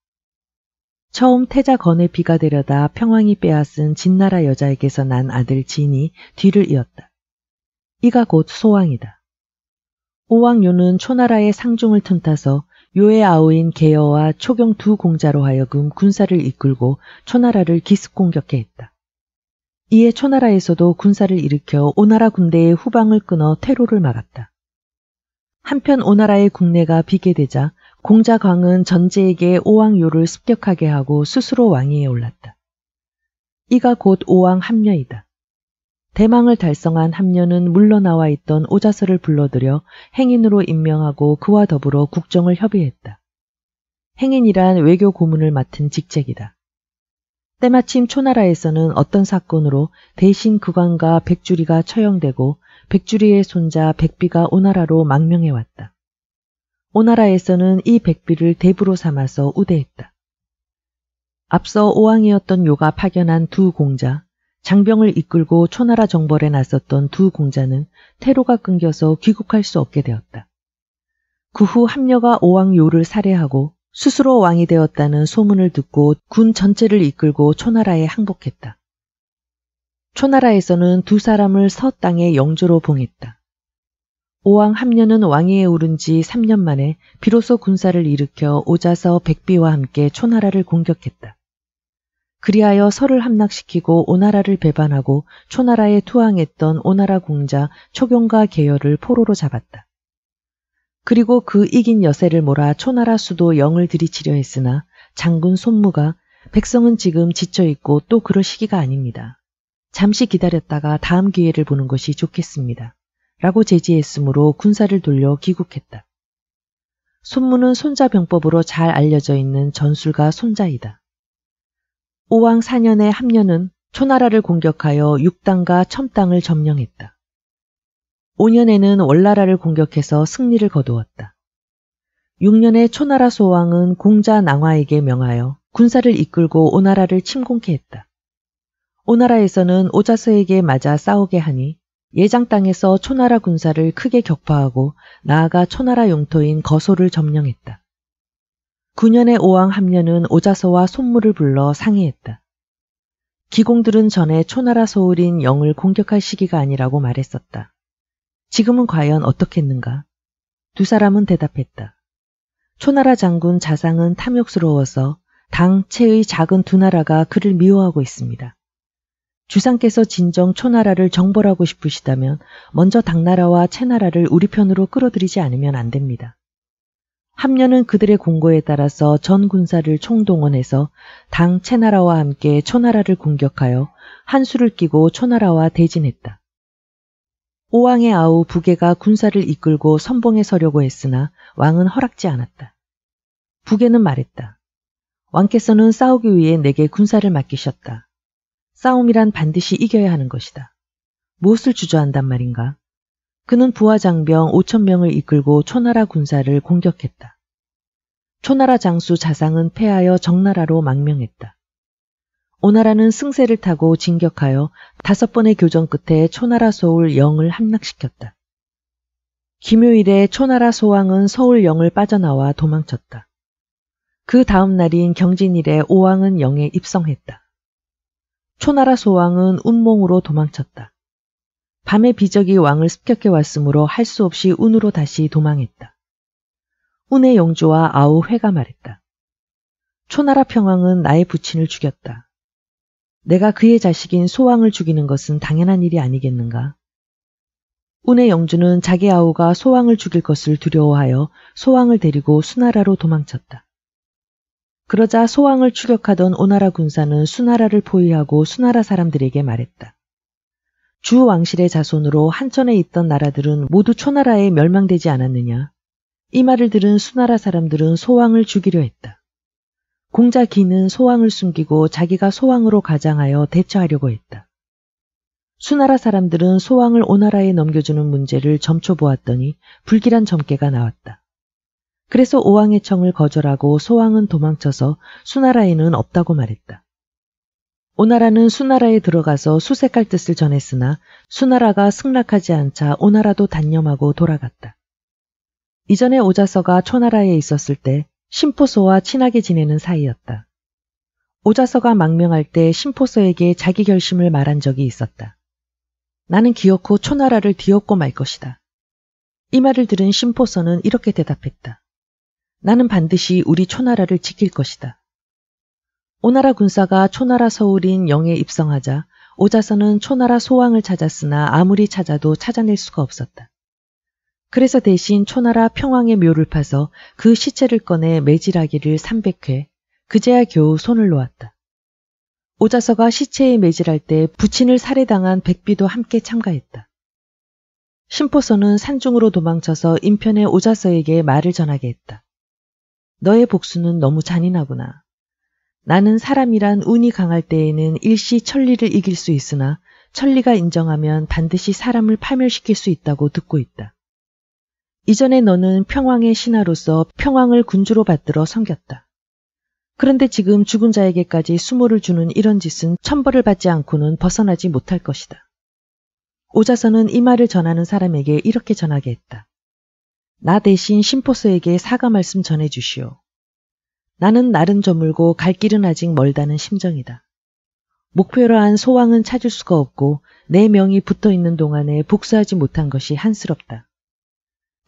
처음 태자 건의 비가 되려다 평왕이 빼앗은 진나라 여자에게서 난 아들 진이 뒤를 이었다. 이가 곧 소왕이다. 오왕요는 초나라의 상중을 틈타서 요의 아우인 계여와 초경 두 공자로 하여금 군사를 이끌고 초나라를 기습 공격해 했다. 이에 초나라에서도 군사를 일으켜 오나라 군대의 후방을 끊어 테로를 막았다. 한편 오나라의 국내가 비계되자 공자광은 전제에게 오왕요를 습격하게 하고 스스로 왕위에 올랐다. 이가 곧 오왕 합녀이다. 대망을 달성한 함녀는 물러나와 있던 오자서를 불러들여 행인으로 임명하고 그와 더불어 국정을 협의했다. 행인이란 외교 고문을 맡은 직책이다. 때마침 초나라에서는 어떤 사건으로 대신 그관과 백주리가 처형되고 백주리의 손자 백비가 오나라로 망명해왔다. 오나라에서는 이 백비를 대부로 삼아서 우대했다. 앞서 오왕이었던 요가 파견한 두 공자, 장병을 이끌고 초나라 정벌에 나섰던 두 공자는 테로가 끊겨서 귀국할 수 없게 되었다. 그후 합녀가 오왕 요를 살해하고 스스로 왕이 되었다는 소문을 듣고 군 전체를 이끌고 초나라에 항복했다. 초나라에서는 두 사람을 서땅의 영조로 봉했다. 오왕 합녀는 왕위에 오른 지 3년 만에 비로소 군사를 일으켜 오자서 백비와 함께 초나라를 공격했다. 그리하여 설을 함락시키고 오나라를 배반하고 초나라에 투항했던 오나라 공자 초경과 계열을 포로로 잡았다. 그리고 그 이긴 여세를 몰아 초나라 수도 영을 들이치려 했으나 장군 손무가 백성은 지금 지쳐있고 또 그럴 시기가 아닙니다. 잠시 기다렸다가 다음 기회를 보는 것이 좋겠습니다. 라고 제지했으므로 군사를 돌려 귀국했다. 손무는 손자병법으로 잘 알려져 있는 전술가 손자이다. 오왕 4년의 함녀는 초나라를 공격하여 육당과 첨당을 점령했다. 5년에는 월나라를 공격해서 승리를 거두었다. 6년에 초나라 소왕은 공자 낭화에게 명하여 군사를 이끌고 오나라를 침공케 했다. 오나라에서는 오자서에게 맞아 싸우게 하니 예장 땅에서 초나라 군사를 크게 격파하고 나아가 초나라 용토인 거소를 점령했다. 9년의 오왕 합녀는 오자서와 손무를 불러 상의했다. 기공들은 전에 초나라 소울인 영을 공격할 시기가 아니라고 말했었다. 지금은 과연 어떻겠는가? 두 사람은 대답했다. 초나라 장군 자상은 탐욕스러워서 당체의 작은 두 나라가 그를 미워하고 있습니다. 주상께서 진정 초나라를 정벌하고 싶으시다면 먼저 당나라와 채나라를 우리 편으로 끌어들이지 않으면 안 됩니다. 함녀는 그들의 공고에 따라서 전 군사를 총동원해서 당채나라와 함께 초나라를 공격하여 한수를 끼고 초나라와 대진했다. 오왕의 아우 부계가 군사를 이끌고 선봉에 서려고 했으나 왕은 허락지 않았다. 부계는 말했다. 왕께서는 싸우기 위해 내게 군사를 맡기셨다. 싸움이란 반드시 이겨야 하는 것이다. 무엇을 주저한단 말인가? 그는 부하장병 5천명을 이끌고 초나라 군사를 공격했다. 초나라 장수 자상은 패하여 정나라로 망명했다. 오나라는 승세를 타고 진격하여 다섯 번의 교전 끝에 초나라 서울 영을 함락시켰다. 김효일의 초나라 소왕은 서울 영을 빠져나와 도망쳤다. 그 다음 날인 경진일에 오왕은 영에 입성했다. 초나라 소왕은 운몽으로 도망쳤다. 밤에 비적이 왕을 습격해 왔으므로 할 수 없이 운으로 다시 도망했다. 운의 영주와 아우 회가 말했다. 초나라 평왕은 나의 부친을 죽였다. 내가 그의 자식인 소왕을 죽이는 것은 당연한 일이 아니겠는가. 운의 영주는 자기 아우가 소왕을 죽일 것을 두려워하여 소왕을 데리고 수나라로 도망쳤다. 그러자 소왕을 추격하던 오나라 군사는 수나라를 포위하고 수나라 사람들에게 말했다. 주 왕실의 자손으로 한천에 있던 나라들은 모두 초나라에 멸망되지 않았느냐. 이 말을 들은 수나라 사람들은 소왕을 죽이려 했다. 공자 기는 소왕을 숨기고 자기가 소왕으로 가장하여 대처하려고 했다. 수나라 사람들은 소왕을 오나라에 넘겨주는 문제를 점쳐보았더니 불길한 점괘가 나왔다. 그래서 오왕의 청을 거절하고 소왕은 도망쳐서 수나라에는 없다고 말했다. 오나라는 수나라에 들어가서 수색할 뜻을 전했으나 수나라가 승락하지 않자 오나라도 단념하고 돌아갔다. 이전에 오자서가 초나라에 있었을 때심포서와 친하게 지내는 사이였다. 오자서가 망명할 때심포서에게 자기 결심을 말한 적이 있었다. 나는 기어코 초나라를 뒤엎고 말 것이다. 이 말을 들은 심포서는 이렇게 대답했다. 나는 반드시 우리 초나라를 지킬 것이다. 오나라 군사가 초나라 서울인 영에 입성하자 오자서는 초나라 소왕을 찾았으나 아무리 찾아도 찾아낼 수가 없었다. 그래서 대신 초나라 평왕의 묘를 파서 그 시체를 꺼내 매질하기를 300회, 그제야 겨우 손을 놓았다. 오자서가 시체에 매질할 때 부친을 살해당한 백비도 함께 참가했다. 심포서는 산중으로 도망쳐서 인편의 오자서에게 말을 전하게 했다. 너의 복수는 너무 잔인하구나. 나는 사람이란 운이 강할 때에는 일시 천리를 이길 수 있으나 천리가 인정하면 반드시 사람을 파멸시킬 수 있다고 듣고 있다. 이전에 너는 평왕의 신하로서 평왕을 군주로 받들어 섬겼다. 그런데 지금 죽은 자에게까지 수모를 주는 이런 짓은 천벌을 받지 않고는 벗어나지 못할 것이다. 오자서는 이 말을 전하는 사람에게 이렇게 전하게 했다. 나 대신 심포서에게 사과 말씀 전해 주시오. 나는 날은 저물고 갈 길은 아직 멀다는 심정이다. 목표로 한 소망은 찾을 수가 없고 내 네 명이 붙어 있는 동안에 복수하지 못한 것이 한스럽다.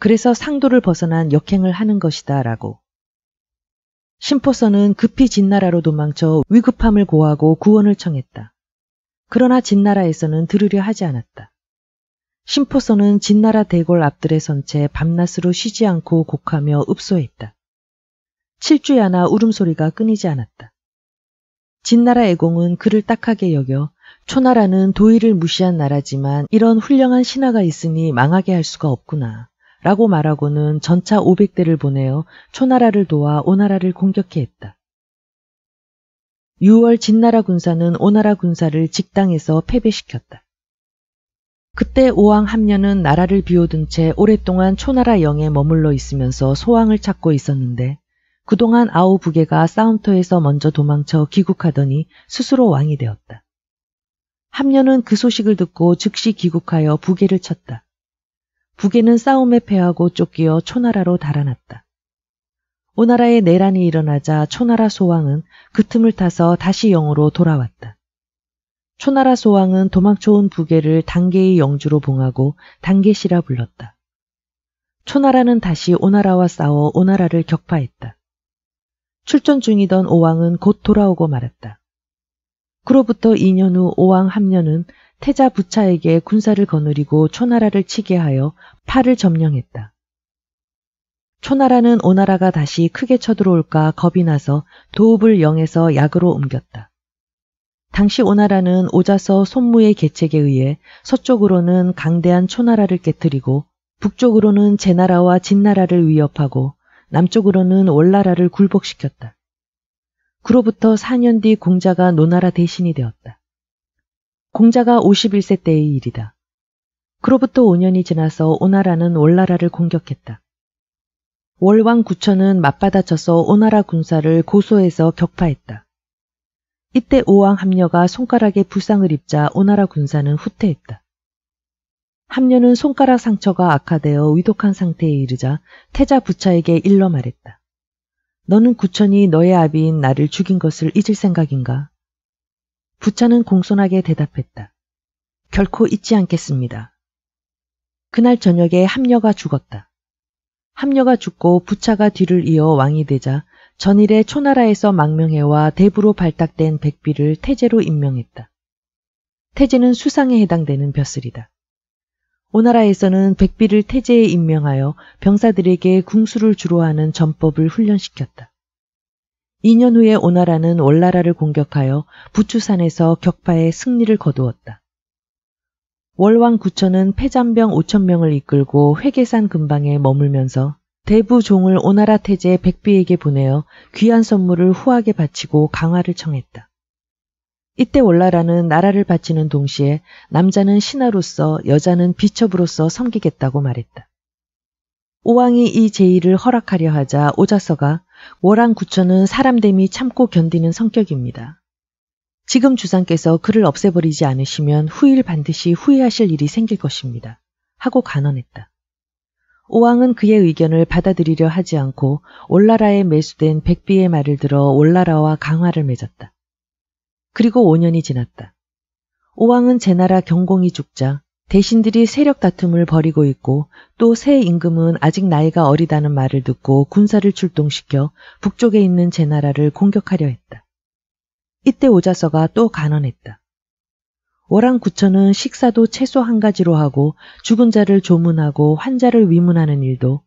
그래서 상도를 벗어난 역행을 하는 것이다 라고. 심포선은 급히 진나라로 도망쳐 위급함을 고하고 구원을 청했다. 그러나 진나라에서는 들으려 하지 않았다. 심포선은 진나라 대궐 앞들에 선 채 밤낮으로 쉬지 않고 곡하며 읍소했다. 7주야나 울음소리가 끊이지 않았다. 진나라 애공은 그를 딱하게 여겨 초나라는 도의를 무시한 나라지만 이런 훌륭한 신하가 있으니 망하게 할 수가 없구나. 라고 말하고는 전차 500대를 보내어 초나라를 도와 오나라를 공격해 했다. 6월 진나라 군사는 오나라 군사를 직당에서 패배시켰다. 그때 오왕 함녀는 나라를 비워둔 채 오랫동안 초나라 영에 머물러 있으면서 소왕을 찾고 있었는데 그동안 아우 부계가 싸움터에서 먼저 도망쳐 귀국하더니 스스로 왕이 되었다. 함녀는 그 소식을 듣고 즉시 귀국하여 부계를 쳤다. 부계는 싸움에 패하고 쫓기어 초나라로 달아났다. 오나라의 내란이 일어나자 초나라 소왕은 그 틈을 타서 다시 영으로 돌아왔다. 초나라 소왕은 도망쳐온 부계를 단계의 영주로 봉하고 단계시라 불렀다. 초나라는 다시 오나라와 싸워 오나라를 격파했다. 출전 중이던 오왕은 곧 돌아오고 말았다. 그로부터 2년 후 오왕 함녀는 태자 부차에게 군사를 거느리고 초나라를 치게 하여 팔을 점령했다. 초나라는 오나라가 다시 크게 쳐들어올까 겁이 나서 도읍을 영에서 약으로 옮겼다. 당시 오나라는 오자서 손무의 계책에 의해 서쪽으로는 강대한 초나라를 깨뜨리고 북쪽으로는 제나라와 진나라를 위협하고 남쪽으로는 월나라를 굴복시켰다. 그로부터 4년 뒤 공자가 노나라 대신이 되었다. 공자가 51세 때의 일이다. 그로부터 5년이 지나서 오나라는 월나라를 공격했다. 월왕 구천은 맞받아쳐서 오나라 군사를 고소해서 격파했다. 이때 오왕 합녀가 손가락에 부상을 입자 오나라 군사는 후퇴했다. 함녀는 손가락 상처가 악화되어 위독한 상태에 이르자 태자 부차에게 일러 말했다. 너는 구천이 너의 아비인 나를 죽인 것을 잊을 생각인가? 부차는 공손하게 대답했다. 결코 잊지 않겠습니다. 그날 저녁에 함녀가 죽었다. 함녀가 죽고 부차가 뒤를 이어 왕이 되자 전일에 초나라에서 망명해와 대부로 발탁된 백비를 태제로 임명했다. 태제는 수상에 해당되는 벼슬이다. 오나라에서는 백비를 태제에 임명하여 병사들에게 궁수를 주로 하는 전법을 훈련시켰다. 2년 후에 오나라는 월나라를 공격하여 부추산에서 격파의 승리를 거두었다. 월왕 구천은 패잔병 5천명을 이끌고 회계산 근방에 머물면서 대부종을 오나라 태제 백비에게 보내어 귀한 선물을 후하게 바치고 강화를 청했다. 이때 올라라는 나라를 바치는 동시에 남자는 신하로서 여자는 비첩으로서 섬기겠다고 말했다. 오왕이 이 제의를 허락하려 하자 오자서가 월왕 구천은 사람됨이 참고 견디는 성격입니다. 지금 주상께서 그를 없애버리지 않으시면 후일 반드시 후회하실 일이 생길 것입니다. 하고 간언했다. 오왕은 그의 의견을 받아들이려 하지 않고 올라라에 매수된 백비의 말을 들어 올라라와 강화를 맺었다. 그리고 5년이 지났다. 오왕은 제 나라 경공이 죽자 대신들이 세력 다툼을 벌이고 있고 또 새 임금은 아직 나이가 어리다는 말을 듣고 군사를 출동시켜 북쪽에 있는 제 나라를 공격하려 했다. 이때 오자서가 또 간언했다. 월랑 구천은 식사도 채소 한 가지로 하고 죽은 자를 조문하고 환자를 위문하는 일도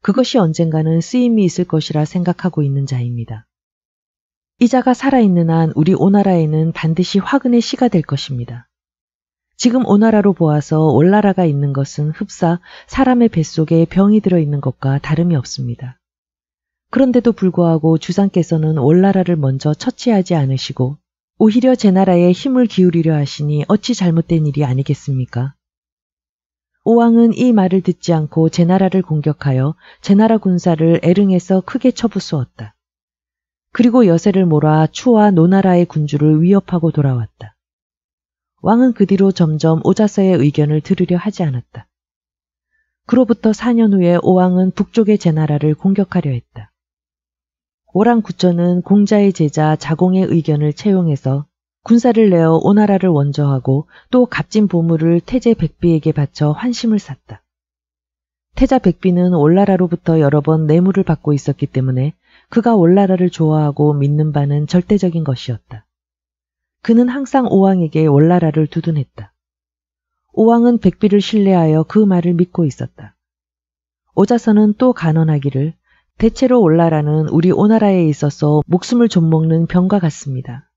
그것이 언젠가는 쓰임이 있을 것이라 생각하고 있는 자입니다. 이자가 살아있는 한 우리 오나라에는 반드시 화근의 시가 될 것입니다. 지금 오나라로 보아서 올나라가 있는 것은 흡사 사람의 뱃속에 병이 들어있는 것과 다름이 없습니다. 그런데도 불구하고 주상께서는 올나라를 먼저 처치하지 않으시고 오히려 제 나라에 힘을 기울이려 하시니 어찌 잘못된 일이 아니겠습니까? 오왕은 이 말을 듣지 않고 제 나라를 공격하여 제 나라 군사를 에릉에서 크게 쳐부수었다. 그리고 여세를 몰아 추와 노나라의 군주를 위협하고 돌아왔다. 왕은 그 뒤로 점점 오자서의 의견을 들으려 하지 않았다. 그로부터 4년 후에 오왕은 북쪽의 제나라를 공격하려 했다. 오랑 구천은 공자의 제자 자공의 의견을 채용해서 군사를 내어 오나라를 원조하고 또 값진 보물을 태제 백비에게 바쳐 환심을 샀다. 태자 백비는 올나라로부터 여러 번 뇌물을 받고 있었기 때문에 그가 월라라를 좋아하고 믿는 바는 절대적인 것이었다. 그는 항상 오왕에게 월라라를 두둔했다. 오왕은 백비를 신뢰하여 그 말을 믿고 있었다. 오자서는 또 간언하기를 대체로 올라라는 우리 오나라에 있어서 목숨을 좀먹는 병과 같습니다.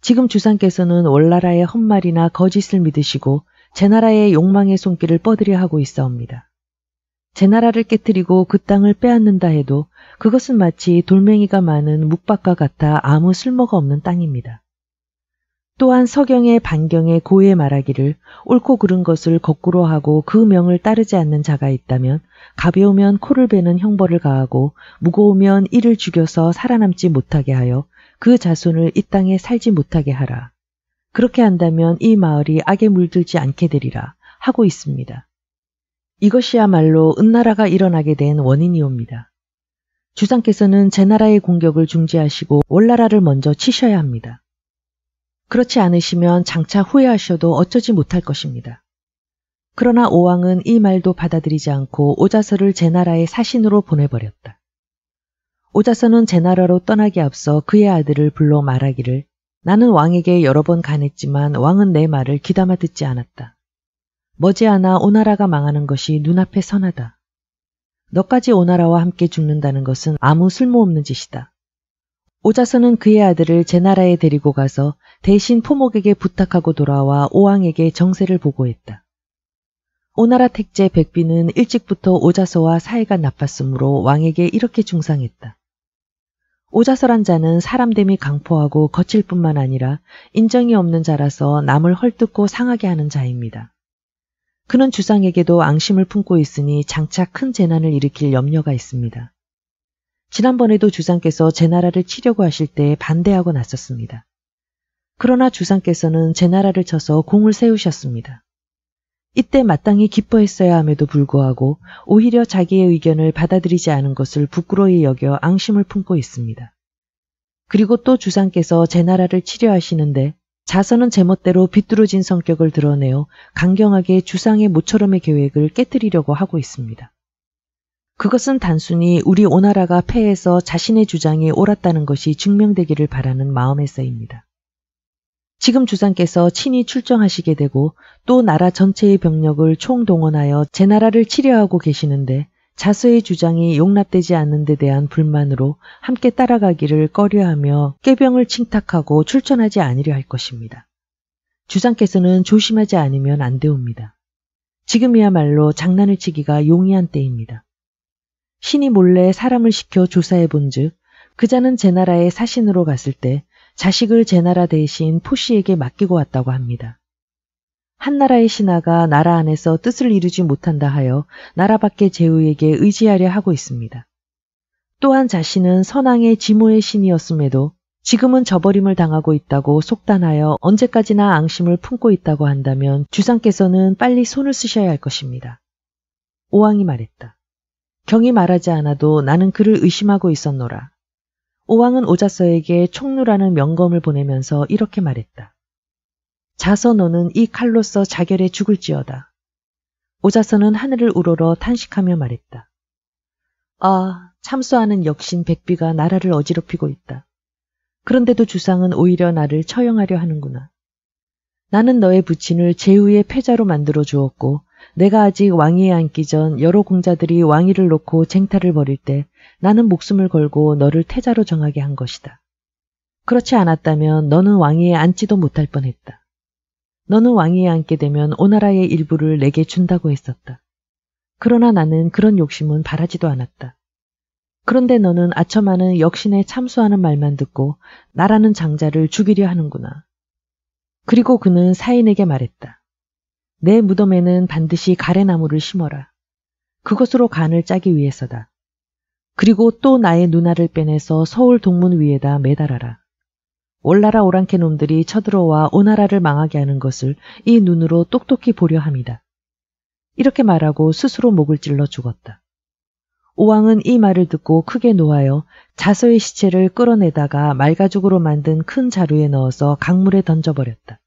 지금 주상께서는 올나라의 헛말이나 거짓을 믿으시고 제 나라의 욕망의 손길을 뻗으려 하고 있어옵니다. 제 나라를 깨뜨리고 그 땅을 빼앗는다 해도 그것은 마치 돌멩이가 많은 묵박과 같아 아무 쓸모가 없는 땅입니다. 또한 서경의 반경의 고에 말하기를 옳고 그른 것을 거꾸로 하고 그 명을 따르지 않는 자가 있다면 가벼우면 코를 베는 형벌을 가하고 무거우면 이를 죽여서 살아남지 못하게 하여 그 자손을 이 땅에 살지 못하게 하라. 그렇게 한다면 이 마을이 악에 물들지 않게 되리라 하고 있습니다. 이것이야말로 은나라가 일어나게 된 원인이옵니다. 주상께서는 제 나라의 공격을 중지하시고 월나라를 먼저 치셔야 합니다. 그렇지 않으시면 장차 후회하셔도 어쩌지 못할 것입니다. 그러나 오왕은 이 말도 받아들이지 않고 오자서를 제 나라의 사신으로 보내버렸다. 오자서는 제 나라로 떠나기 앞서 그의 아들을 불러 말하기를 나는 왕에게 여러 번 간했지만 왕은 내 말을 귀담아 듣지 않았다. 머지않아 오나라가 망하는 것이 눈앞에 선하다. 너까지 오나라와 함께 죽는다는 것은 아무 쓸모없는 짓이다. 오자서는 그의 아들을 제 나라에 데리고 가서 대신 포목에게 부탁하고 돌아와 오왕에게 정세를 보고했다. 오나라 택제 백비는 일찍부터 오자서와 사이가 나빴으므로 왕에게 이렇게 중상했다. 오자서란 자는 사람됨이 강포하고 거칠 뿐만 아니라 인정이 없는 자라서 남을 헐뜯고 상하게 하는 자입니다. 그는 주상에게도 앙심을 품고 있으니 장차 큰 재난을 일으킬 염려가 있습니다. 지난번에도 주상께서 제 나라를 치려고 하실 때 반대하고 났었습니다. 그러나 주상께서는 제 나라를 쳐서 공을 세우셨습니다. 이때 마땅히 기뻐했어야 함에도 불구하고 오히려 자기의 의견을 받아들이지 않은 것을 부끄러이 여겨 앙심을 품고 있습니다. 그리고 또 주상께서 제 나라를 치려하시는데 자선은 제멋대로 비뚤어진 성격을 드러내어 강경하게 주상의 모처럼의 계획을 깨뜨리려고 하고 있습니다. 그것은 단순히 우리 오나라가 패해서 자신의 주장이 옳았다는 것이 증명되기를 바라는 마음에서입니다. 지금 주상께서 친히 출정하시게 되고 또 나라 전체의 병력을 총동원하여 제 나라를 치려하고 계시는데 자수의 주장이 용납되지 않는 데 대한 불만으로 함께 따라가기를 꺼려하며 꾀병을 칭탁하고 출전하지 않으려 할 것입니다. 주상께서는 조심하지 않으면 안 되옵니다. 지금이야말로 장난을 치기가 용이한 때입니다. 신이 몰래 사람을 시켜 조사해 본즉 그자는 제나라의 사신으로 갔을 때 자식을 제나라 대신 포씨에게 맡기고 왔다고 합니다. 한 나라의 신하가 나라 안에서 뜻을 이루지 못한다 하여 나라 밖의 제후에게 의지하려 하고 있습니다. 또한 자신은 선왕의 지모의 신이었음에도 지금은 저버림을 당하고 있다고 속단하여 언제까지나 앙심을 품고 있다고 한다면 주상께서는 빨리 손을 쓰셔야 할 것입니다. 오왕이 말했다. 경이 말하지 않아도 나는 그를 의심하고 있었노라. 오왕은 오자서에게 총루라는 명검을 보내면서 이렇게 말했다. 자서너는이칼로서 자결해 죽을지어다. 오자서는 하늘을 우러러 탄식하며 말했다. 아, 참수하는 역신 백비가 나라를 어지럽히고 있다. 그런데도 주상은 오히려 나를 처형하려 하는구나. 나는 너의 부친을 제후의 패자로 만들어 주었고 내가 아직 왕위에 앉기 전 여러 공자들이 왕위를 놓고 쟁탈을 벌일 때 나는 목숨을 걸고 너를 태자로 정하게 한 것이다. 그렇지 않았다면 너는 왕위에 앉지도 못할 뻔했다. 너는 왕위에 앉게 되면 오나라의 일부를 내게 준다고 했었다. 그러나 나는 그런 욕심은 바라지도 않았다. 그런데 너는 아첨하는 역신에 참수하는 말만 듣고 나라는 장자를 죽이려 하는구나. 그리고 그는 사인에게 말했다. 내 무덤에는 반드시 가래나무를 심어라. 그것으로 간을 짜기 위해서다. 그리고 또 나의 누나를 빼내서 서울 동문 위에다 매달아라. 올나라 오랑캐 놈들이 쳐들어와 오나라를 망하게 하는 것을 이 눈으로 똑똑히 보려 합니다. 이렇게 말하고 스스로 목을 찔러 죽었다. 오왕은 이 말을 듣고 크게 놓아여 자서의 시체를 끌어내다가 말가죽으로 만든 큰 자루에 넣어서 강물에 던져버렸다.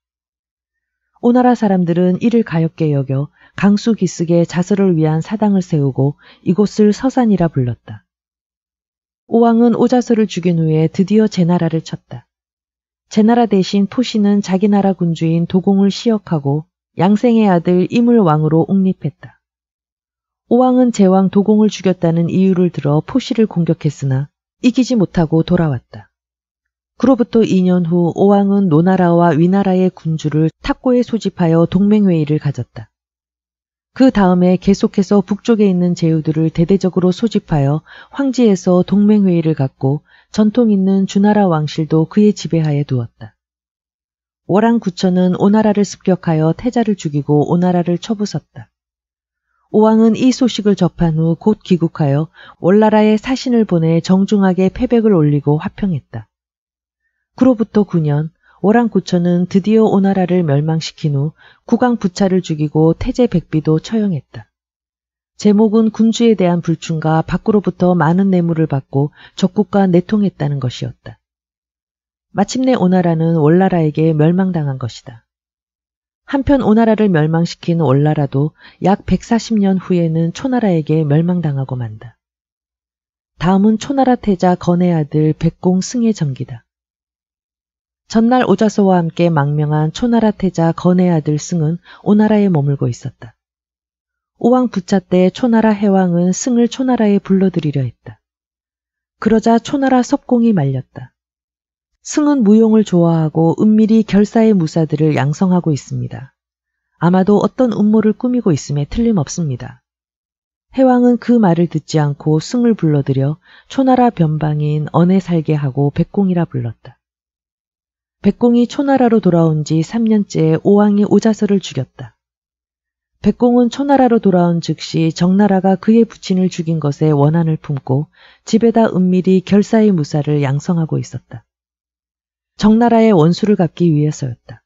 오나라 사람들은 이를 가엽게 여겨 강수 기슭에 자서를 위한 사당을 세우고 이곳을 서산이라 불렀다. 오왕은 오자서를 죽인 후에 드디어 제나라를 쳤다. 제 나라 대신 토시는 자기 나라 군주인 도공을 시역하고 양생의 아들 임을 왕으로 옹립했다. 오왕은 제왕 도공을 죽였다는 이유를 들어 포시를 공격했으나 이기지 못하고 돌아왔다. 그로부터 2년 후 오왕은 노나라와 위나라의 군주를 탁고에 소집하여 동맹회의를 가졌다. 그 다음에 계속해서 북쪽에 있는 제후들을 대대적으로 소집하여 황지에서 동맹회의를 갖고 전통 있는 주나라 왕실도 그의 지배하에 두었다. 오랑구천은 오나라를 습격하여 태자를 죽이고 오나라를 처부섰다. 오왕은 이 소식을 접한 후 곧 귀국하여 월나라에 사신을 보내 정중하게 패백을 올리고 화평했다. 그로부터 9년 오랑구천은 드디어 오나라를 멸망시킨 후 국왕 부차를 죽이고 태제 백비도 처형했다. 제목은 군주에 대한 불충과 밖으로부터 많은 뇌물을 받고 적국과 내통했다는 것이었다. 마침내 오나라는 월나라에게 멸망당한 것이다. 한편 오나라를 멸망시킨 월나라도 약 140년 후에는 초나라에게 멸망당하고 만다. 다음은 초나라 태자 건의 아들 백공 승의 전기다. 전날 오자서와 함께 망명한 초나라 태자 건의 아들 승은 오나라에 머물고 있었다. 오왕 부차 때 초나라 해왕은 승을 초나라에 불러들이려 했다. 그러자 초나라 석공이 말렸다. 승은 무용을 좋아하고 은밀히 결사의 무사들을 양성하고 있습니다. 아마도 어떤 음모를 꾸미고 있음에 틀림없습니다. 해왕은 그 말을 듣지 않고 승을 불러들여 초나라 변방인 언에 살게 하고 백공이라 불렀다. 백공이 초나라로 돌아온 지3년째 오왕이 오자서를 죽였다. 백공은 초나라로 돌아온 즉시 정나라가 그의 부친을 죽인 것에 원한을 품고 집에다 은밀히 결사의 무사를 양성하고 있었다. 정나라의 원수를 갚기 위해서였다.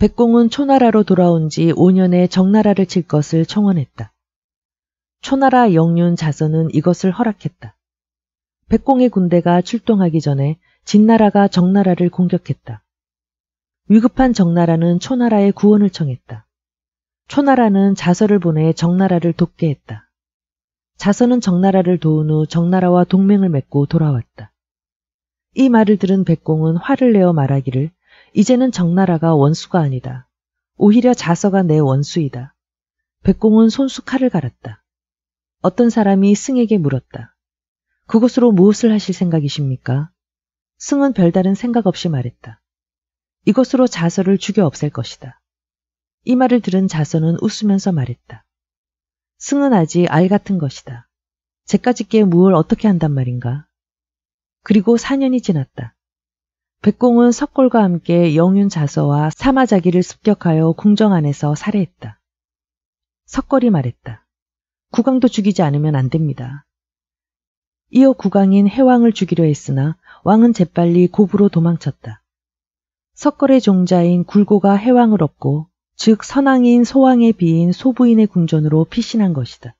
백공은 초나라로 돌아온 지 5년에 정나라를 칠 것을 청원했다. 초나라 영륜 자선은 이것을 허락했다. 백공의 군대가 출동하기 전에 진나라가 정나라를 공격했다. 위급한 정나라는 초나라의 구원을 청했다. 초나라는 자서를 보내 정나라를 돕게 했다. 자서는 정나라를 도운 후 정나라와 동맹을 맺고 돌아왔다. 이 말을 들은 백공은 화를 내어 말하기를 이제는 정나라가 원수가 아니다. 오히려 자서가 내 원수이다. 백공은 손수 칼을 갈았다. 어떤 사람이 승에게 물었다. 그것으로 무엇을 하실 생각이십니까? 승은 별다른 생각 없이 말했다. 이것으로 자서를 죽여 없앨 것이다. 이 말을 들은 자선은 웃으면서 말했다. 승은 아직 알 같은 것이다. 제까짓게 무얼 어떻게 한단 말인가. 그리고 4년이 지났다. 백공은 석골과 함께 영윤 자서와 사마자기를 습격하여 궁정 안에서 살해했다. 석골이 말했다. 국왕도 죽이지 않으면 안 됩니다. 이어 국왕인 해왕을 죽이려 했으나 왕은 재빨리 고부로 도망쳤다. 석걸의 종자인 굴고가 해왕을 얻고 즉 선왕인 소왕의 비인 소부인의 궁전으로 피신한 것이다.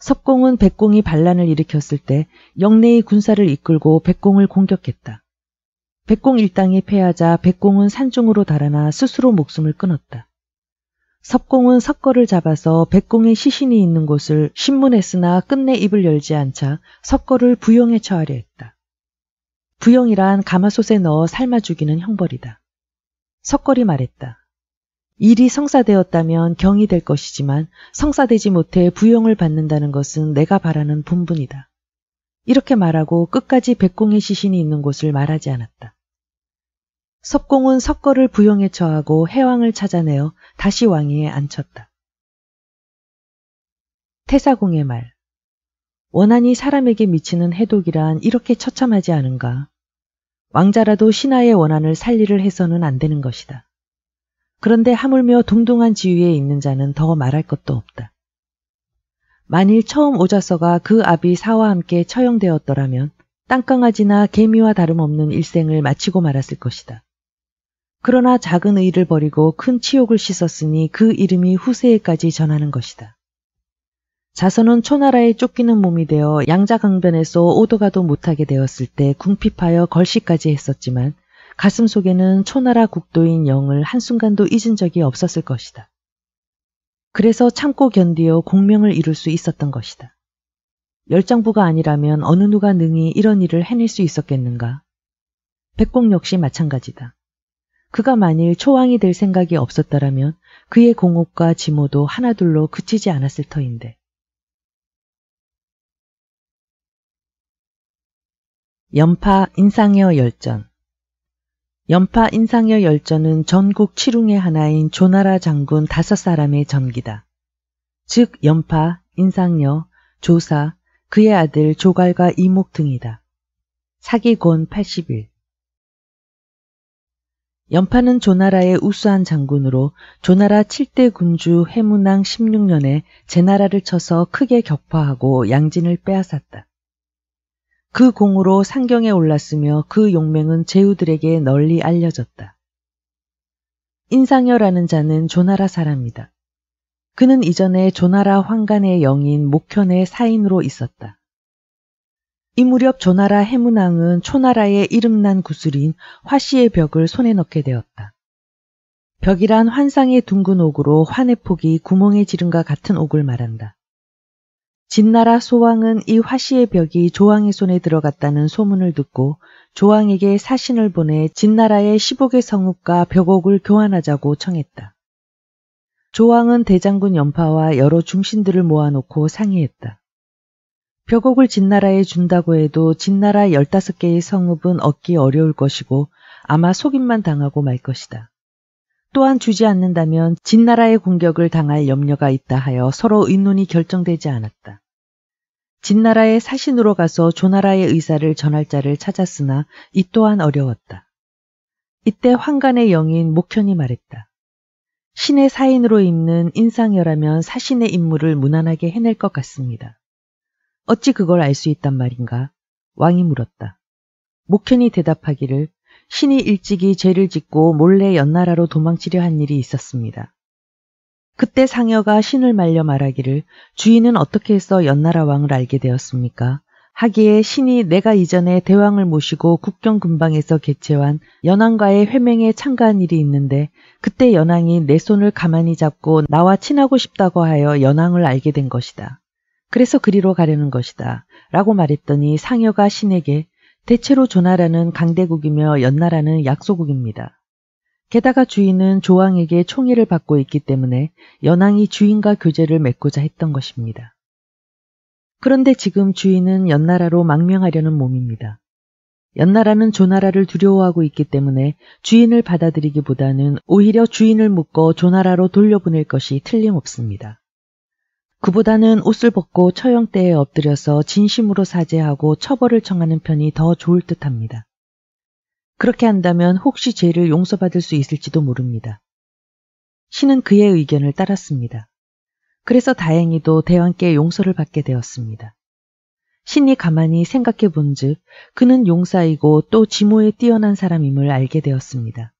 섭공은 백공이 반란을 일으켰을 때 영내의 군사를 이끌고 백공을 공격했다. 백공 일당이 패하자 백공은 산중으로 달아나 스스로 목숨을 끊었다. 섭공은 석거를 잡아서 백공의 시신이 있는 곳을 신문했으나 끝내 입을 열지 않자 석거를 부영에 처하려 했다. 부영이란 가마솥에 넣어 삶아 죽이는 형벌이다. 석거리 말했다. 일이 성사되었다면 경이 될 것이지만 성사되지 못해 부용을 받는다는 것은 내가 바라는 분분이다. 이렇게 말하고 끝까지 백공의 시신이 있는 곳을 말하지 않았다. 석공은 석거를 부용에 처하고 해왕을 찾아내어 다시 왕위에 앉혔다. 태사공의 말. 원한이 사람에게 미치는 해독이란 이렇게 처참하지 않은가. 왕자라도 신하의 원한을 살리를 해서는 안 되는 것이다. 그런데 하물며 동동한 지위에 있는 자는 더 말할 것도 없다. 만일 처음 오자서가 그 아비 사와 함께 처형되었더라면 땅강아지나 개미와 다름없는 일생을 마치고 말았을 것이다. 그러나 작은 의를 버리고 큰 치욕을 씻었으니 그 이름이 후세에까지 전하는 것이다. 자선은 초나라에 쫓기는 몸이 되어 양자강변에서 오도가도 못하게 되었을 때 궁핍하여 걸시까지 했었지만 가슴 속에는 초나라 국도인 영을 한순간도 잊은 적이 없었을 것이다. 그래서 참고 견디어 공명을 이룰 수 있었던 것이다. 열장부가 아니라면 어느 누가 능히 이런 일을 해낼 수 있었겠는가? 백공 역시 마찬가지다. 그가 만일 초왕이 될 생각이 없었다라면 그의 공업과 지모도 하나둘로 그치지 않았을 터인데. 연파 인상여 열전 연파 인상여 열전은 전국 칠웅의 하나인 조나라 장군 다섯 사람의 전기다. 즉 연파, 인상여, 조사, 그의 아들 조갈과 이목 등이다. 사기곤 80일 연파는 조나라의 우수한 장군으로 조나라 7대 군주 해문왕 16년에 제나라를 쳐서 크게 격파하고 양진을 빼앗았다. 그 공으로 상경에 올랐으며 그 용맹은 제후들에게 널리 알려졌다. 인상여라는 자는 조나라 사람이다. 그는 이전에 조나라 황간의 영인 목현의 사인으로 있었다. 이 무렵 조나라 해문왕은 초나라의 이름난 구슬인 화씨의 벽을 손에 넣게 되었다. 벽이란 환상의 둥근 옥으로 환의 폭이 구멍에 지름과 같은 옥을 말한다. 진나라 소왕은 이화씨의 벽이 조왕의 손에 들어갔다는 소문을 듣고 조왕에게 사신을 보내 진나라의 15개 성읍과 벽옥을 교환하자고 청했다. 조왕은 대장군 연파와 여러 중신들을 모아놓고 상의했다. 벽옥을 진나라에 준다고 해도 진나라 15개의 성읍은 얻기 어려울 것이고 아마 속임만 당하고 말 것이다. 또한 주지 않는다면 진나라의 공격을 당할 염려가 있다 하여 서로 의논이 결정되지 않았다. 진나라의 사신으로 가서 조나라의 의사를 전할 자를 찾았으나 이 또한 어려웠다. 이때 황간의 영인 목현이 말했다. 신의 사인으로 입는 인상여라면 사신의 임무를 무난하게 해낼 것 같습니다. 어찌 그걸 알 수 있단 말인가? 왕이 물었다. 목현이 대답하기를 신이 일찍이 죄를 짓고 몰래 연나라로 도망치려 한 일이 있었습니다. 그때 상여가 신을 말려 말하기를 주인은 어떻게 해서 연나라 왕을 알게 되었습니까? 하기에 신이 내가 이전에 대왕을 모시고 국경 근방에서 개최한 연왕과의 회맹에 참가한 일이 있는데 그때 연왕이 내 손을 가만히 잡고 나와 친하고 싶다고 하여 연왕을 알게 된 것이다. 그래서 그리로 가려는 것이다. 라고 말했더니 상여가 신에게 대체로 조나라는 강대국이며 연나라는 약소국입니다. 게다가 주인은 조왕에게 총애를 받고 있기 때문에 연왕이 주인과 교제를 맺고자 했던 것입니다. 그런데 지금 주인은 연나라로 망명하려는 몸입니다. 연나라는 조나라를 두려워하고 있기 때문에 주인을 받아들이기보다는 오히려 주인을 묶어 조나라로 돌려보낼 것이 틀림없습니다. 그보다는 옷을 벗고 처형대에 엎드려서 진심으로 사죄하고 처벌을 청하는 편이 더 좋을 듯합니다. 그렇게 한다면 혹시 죄를 용서받을 수 있을지도 모릅니다. 신은 그의 의견을 따랐습니다. 그래서 다행히도 대왕께 용서를 받게 되었습니다. 신이 가만히 생각해 본즉 그는 용사이고 또 지모에 뛰어난 사람임을 알게 되었습니다.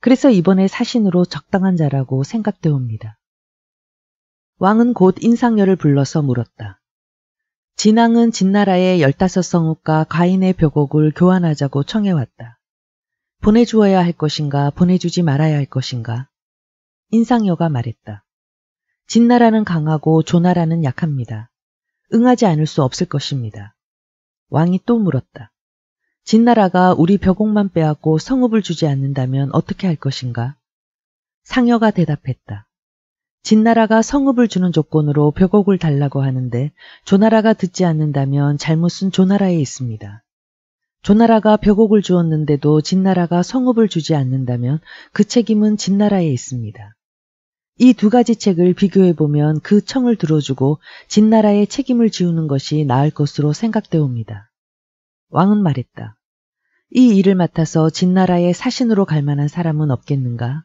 그래서 이번에 사신으로 적당한 자라고 생각되옵니다. 왕은 곧 인상녀를 불러서 물었다. 진왕은 진나라의 열다섯 성읍과 가인의 벽옥을 교환하자고 청해왔다. 보내주어야 할 것인가 보내주지 말아야 할 것인가 인상녀가 말했다. 진나라는 강하고 조나라는 약합니다. 응하지 않을 수 없을 것입니다. 왕이 또 물었다. 진나라가 우리 벽옥만 빼앗고 성읍을 주지 않는다면 어떻게 할 것인가? 상여가 대답했다. 진나라가 성읍을 주는 조건으로 벽옥을 달라고 하는데 조나라가 듣지 않는다면 잘못은 조나라에 있습니다. 조나라가 벽옥을 주었는데도 진나라가 성읍을 주지 않는다면 그 책임은 진나라에 있습니다. 이 두 가지 책을 비교해보면 그 청을 들어주고 진나라의 책임을 지우는 것이 나을 것으로 생각되옵니다. 왕은 말했다. 이 일을 맡아서 진나라의 사신으로 갈 만한 사람은 없겠는가?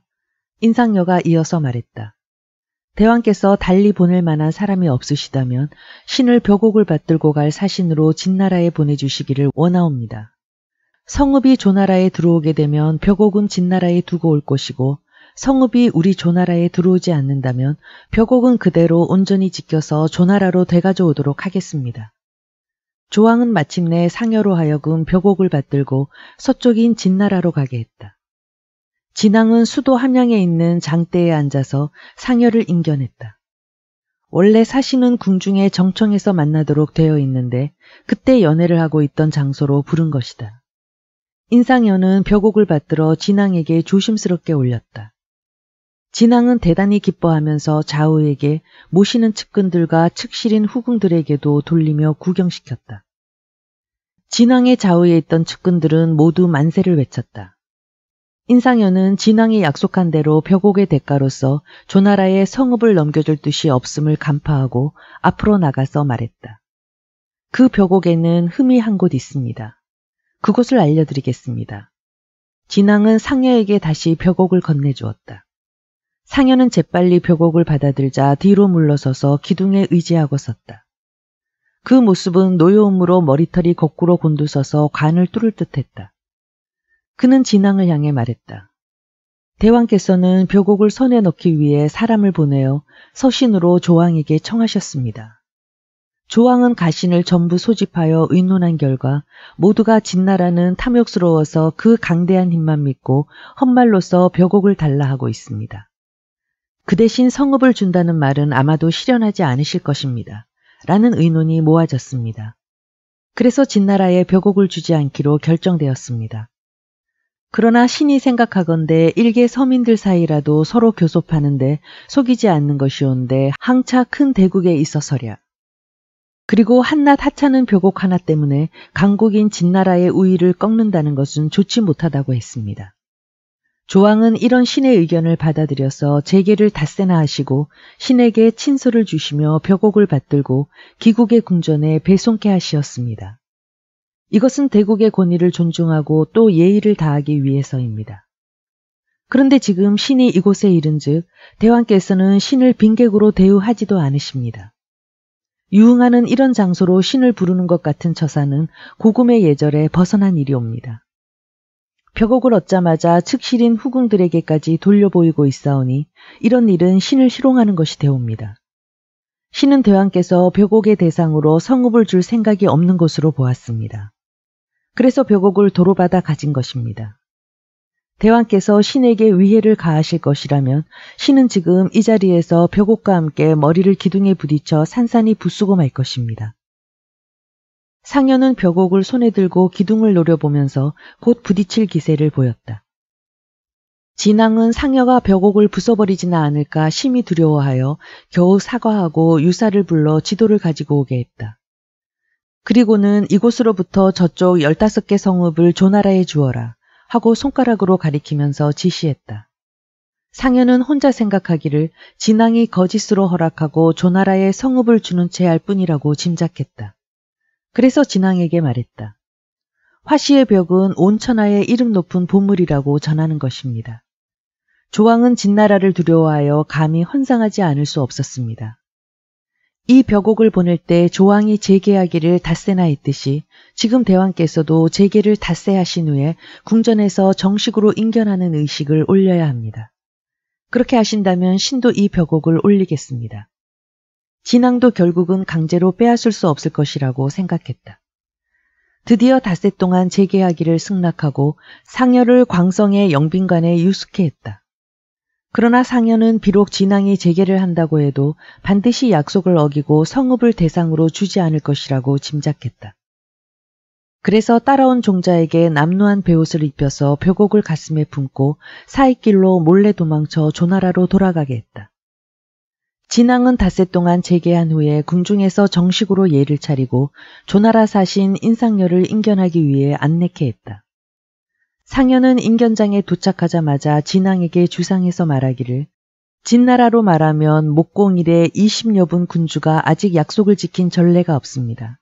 인상여가 이어서 말했다. 대왕께서 달리 보낼 만한 사람이 없으시다면 신을 벼곡을 받들고 갈 사신으로 진나라에 보내주시기를 원하옵니다. 성읍이 조나라에 들어오게 되면 벼곡은 진나라에 두고 올 것이고 성읍이 우리 조나라에 들어오지 않는다면 벼곡은 그대로 온전히 지켜서 조나라로 되가져오도록 하겠습니다. 조왕은 마침내 상여로 하여금 벼곡을 받들고 서쪽인 진나라로 가게 했다. 진앙은 수도 함양에 있는 장대에 앉아서 상여를 인견했다. 원래 사신은 궁중의 정청에서 만나도록 되어 있는데 그때 연애를 하고 있던 장소로 부른 것이다. 인상연은 벼곡을 받들어 진앙에게 조심스럽게 올렸다. 진앙은 대단히 기뻐하면서 좌우에게 모시는 측근들과 측실인 후궁들에게도 돌리며 구경시켰다. 진앙의 좌우에 있던 측근들은 모두 만세를 외쳤다. 인상현은 진왕이 약속한 대로 벼곡의 대가로서 조나라의 성읍을 넘겨줄 뜻이 없음을 간파하고 앞으로 나가서 말했다. 그 벼곡에는 흠이 한 곳 있습니다. 그곳을 알려드리겠습니다. 진왕은 상여에게 다시 벼곡을 건네주었다. 상여는 재빨리 벼곡을 받아들자 뒤로 물러서서 기둥에 의지하고 섰다. 그 모습은 노여움으로 머리털이 거꾸로 곤두서서 관을 뚫을 듯했다. 그는 진앙을 향해 말했다. 대왕께서는 벼곡을 선에 넣기 위해 사람을 보내어 서신으로 조왕에게 청하셨습니다. 조왕은 가신을 전부 소집하여 의논한 결과 모두가 진나라는 탐욕스러워서 그 강대한 힘만 믿고 헛말로서 벼곡을 달라 하고 있습니다. 그 대신 성읍을 준다는 말은 아마도 실현하지 않으실 것입니다. 라는 의논이 모아졌습니다. 그래서 진나라에 벼곡을 주지 않기로 결정되었습니다. 그러나 신이 생각하건대 일개 서민들 사이라도 서로 교섭하는데 속이지 않는 것이온데 항차 큰 대국에 있어서랴. 그리고 한낱 하찮은 벼곡 하나 때문에 강국인 진나라의 우위를 꺾는다는 것은 좋지 못하다고 했습니다. 조왕은 이런 신의 의견을 받아들여서 재계를 닷새나 하시고 신에게 친서를 주시며 벼곡을 받들고 기국의 궁전에 배송케 하시었습니다. 이것은 대국의 권위를 존중하고 또 예의를 다하기 위해서입니다. 그런데 지금 신이 이곳에 이른 즉 대왕께서는 신을 빈객으로 대우하지도 않으십니다. 유흥하는 이런 장소로 신을 부르는 것 같은 처사는 고금의 예절에 벗어난 일이옵니다. 벽옥을 얻자마자 측실인 후궁들에게까지 돌려보이고 있사오니 이런 일은 신을 실용하는 것이 되옵니다. 신은 대왕께서 벽옥의 대상으로 성읍을 줄 생각이 없는 것으로 보았습니다. 그래서 벼곡을 도로받아 가진 것입니다. 대왕께서 신에게 위해를 가하실 것이라면 신은 지금 이 자리에서 벼곡과 함께 머리를 기둥에 부딪혀 산산히 부수고 말 것입니다. 상현은 벼곡을 손에 들고 기둥을 노려보면서 곧 부딪힐 기세를 보였다. 진왕은 상여가 벼곡을 부숴버리지나 않을까 심히 두려워하여 겨우 사과하고 유사를 불러 지도를 가지고 오게 했다. 그리고는 이곳으로부터 저쪽 열다섯 개 성읍을 조나라에 주어라 하고 손가락으로 가리키면서 지시했다. 상현은 혼자 생각하기를 진앙이 거짓으로 허락하고 조나라에 성읍을 주는 채 할 뿐이라고 짐작했다. 그래서 진앙에게 말했다. 화시의 벽은 온 천하의 이름 높은 보물이라고 전하는 것입니다. 조왕은 진나라를 두려워하여 감히 헌상하지 않을 수 없었습니다. 이 벼곡을 보낼 때 조왕이 재계하기를 닷새나 했듯이 지금 대왕께서도 재계를 닷새하신 후에 궁전에서 정식으로 인견하는 의식을 올려야 합니다. 그렇게 하신다면 신도 이 벼곡을 올리겠습니다. 진왕도 결국은 강제로 빼앗을 수 없을 것이라고 생각했다. 드디어 닷새 동안 재계하기를 승낙하고 상여를 광성의 영빈관에 유숙해 했다. 그러나 상여는 비록 진앙이 재개를 한다고 해도 반드시 약속을 어기고 성읍을 대상으로 주지 않을 것이라고 짐작했다. 그래서 따라온 종자에게 남루한 배옷을 입혀서 벼곡을 가슴에 품고 사이길로 몰래 도망쳐 조나라로 돌아가게 했다. 진앙은 닷새 동안 재개한 후에 궁중에서 정식으로 예를 차리고 조나라 사신 인상녀를 인견하기 위해 안내케 했다. 상현은 인견장에 도착하자마자 진왕에게 주상해서 말하기를 진나라로 말하면 목공일에 20여분 군주가 아직 약속을 지킨 전례가 없습니다.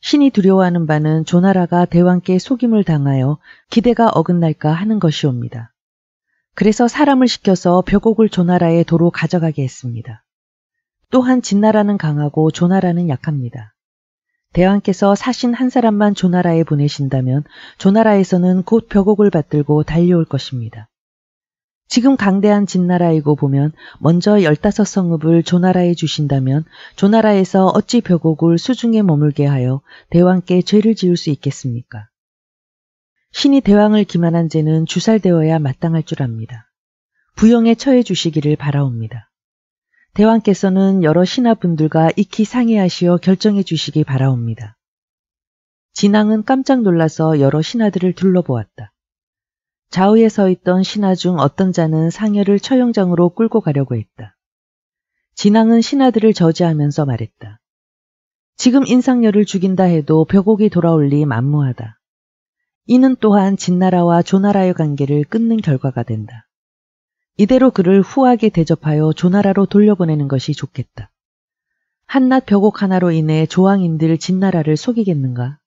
신이 두려워하는 바는 조나라가 대왕께 속임을 당하여 기대가 어긋날까 하는 것이옵니다. 그래서 사람을 시켜서 벼곡을 조나라의 도로 가져가게 했습니다. 또한 진나라는 강하고 조나라는 약합니다. 대왕께서 사신 한 사람만 조나라에 보내신다면 조나라에서는 곧 벼곡을 받들고 달려올 것입니다. 지금 강대한 진나라이고 보면 먼저 열다섯 성읍을 조나라에 주신다면 조나라에서 어찌 벼곡을 수중에 머물게 하여 대왕께 죄를 지을 수 있겠습니까? 신이 대왕을 기만한 죄는 주살되어야 마땅할 줄 압니다. 부영에 처해 주시기를 바라옵니다. 대왕께서는 여러 신하분들과 익히 상의하시어 결정해 주시기 바라옵니다. 진왕은 깜짝 놀라서 여러 신하들을 둘러보았다. 좌우에 서 있던 신하 중 어떤 자는 상여를 처형장으로 끌고 가려고 했다. 진왕은 신하들을 저지하면서 말했다. 지금 인상녀를 죽인다 해도 벼곡이 돌아올 리 만무하다. 이는 또한 진나라와 조나라의 관계를 끊는 결과가 된다. 이대로 그를 후하게 대접하여 조나라로 돌려보내는 것이 좋겠다. 한낱 벽옥 하나로 인해 조왕인들 진나라를 속이겠는가?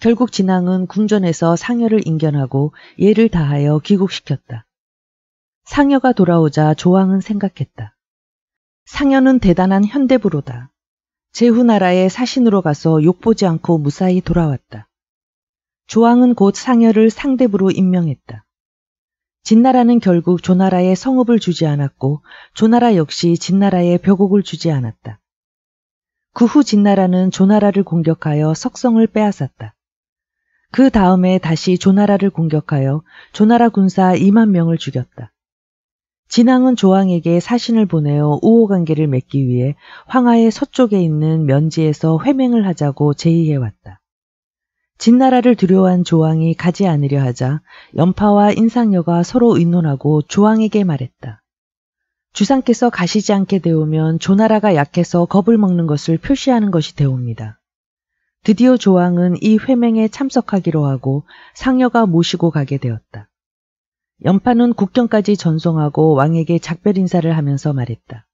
결국 진왕은 궁전에서 상여를 인견하고 예를 다하여 귀국시켰다. 상여가 돌아오자 조왕은 생각했다. 상여는 대단한 현대부로다. 제후 나라의 사신으로 가서 욕보지 않고 무사히 돌아왔다. 조왕은 곧 상여를 상대부로 임명했다. 진나라는 결국 조나라에 성읍을 주지 않았고 조나라 역시 진나라에 벼곡을 주지 않았다. 그 후 진나라는 조나라를 공격하여 석성을 빼앗았다. 그 다음에 다시 조나라를 공격하여 조나라 군사 2만 명을 죽였다. 진왕은 조왕에게 사신을 보내어 우호관계를 맺기 위해 황하의 서쪽에 있는 면지에서 회맹을 하자고 제의해왔다. 진나라를 두려워한 조왕이 가지 않으려 하자 연파와 인상녀가 서로 의논하고 조왕에게 말했다. 주상께서 가시지 않게 되오면 조나라가 약해서 겁을 먹는 것을 표시하는 것이 되옵니다. 드디어 조왕은 이 회맹에 참석하기로 하고 상녀가 모시고 가게 되었다. 연파는 국경까지 전송하고 왕에게 작별 인사를 하면서 말했다.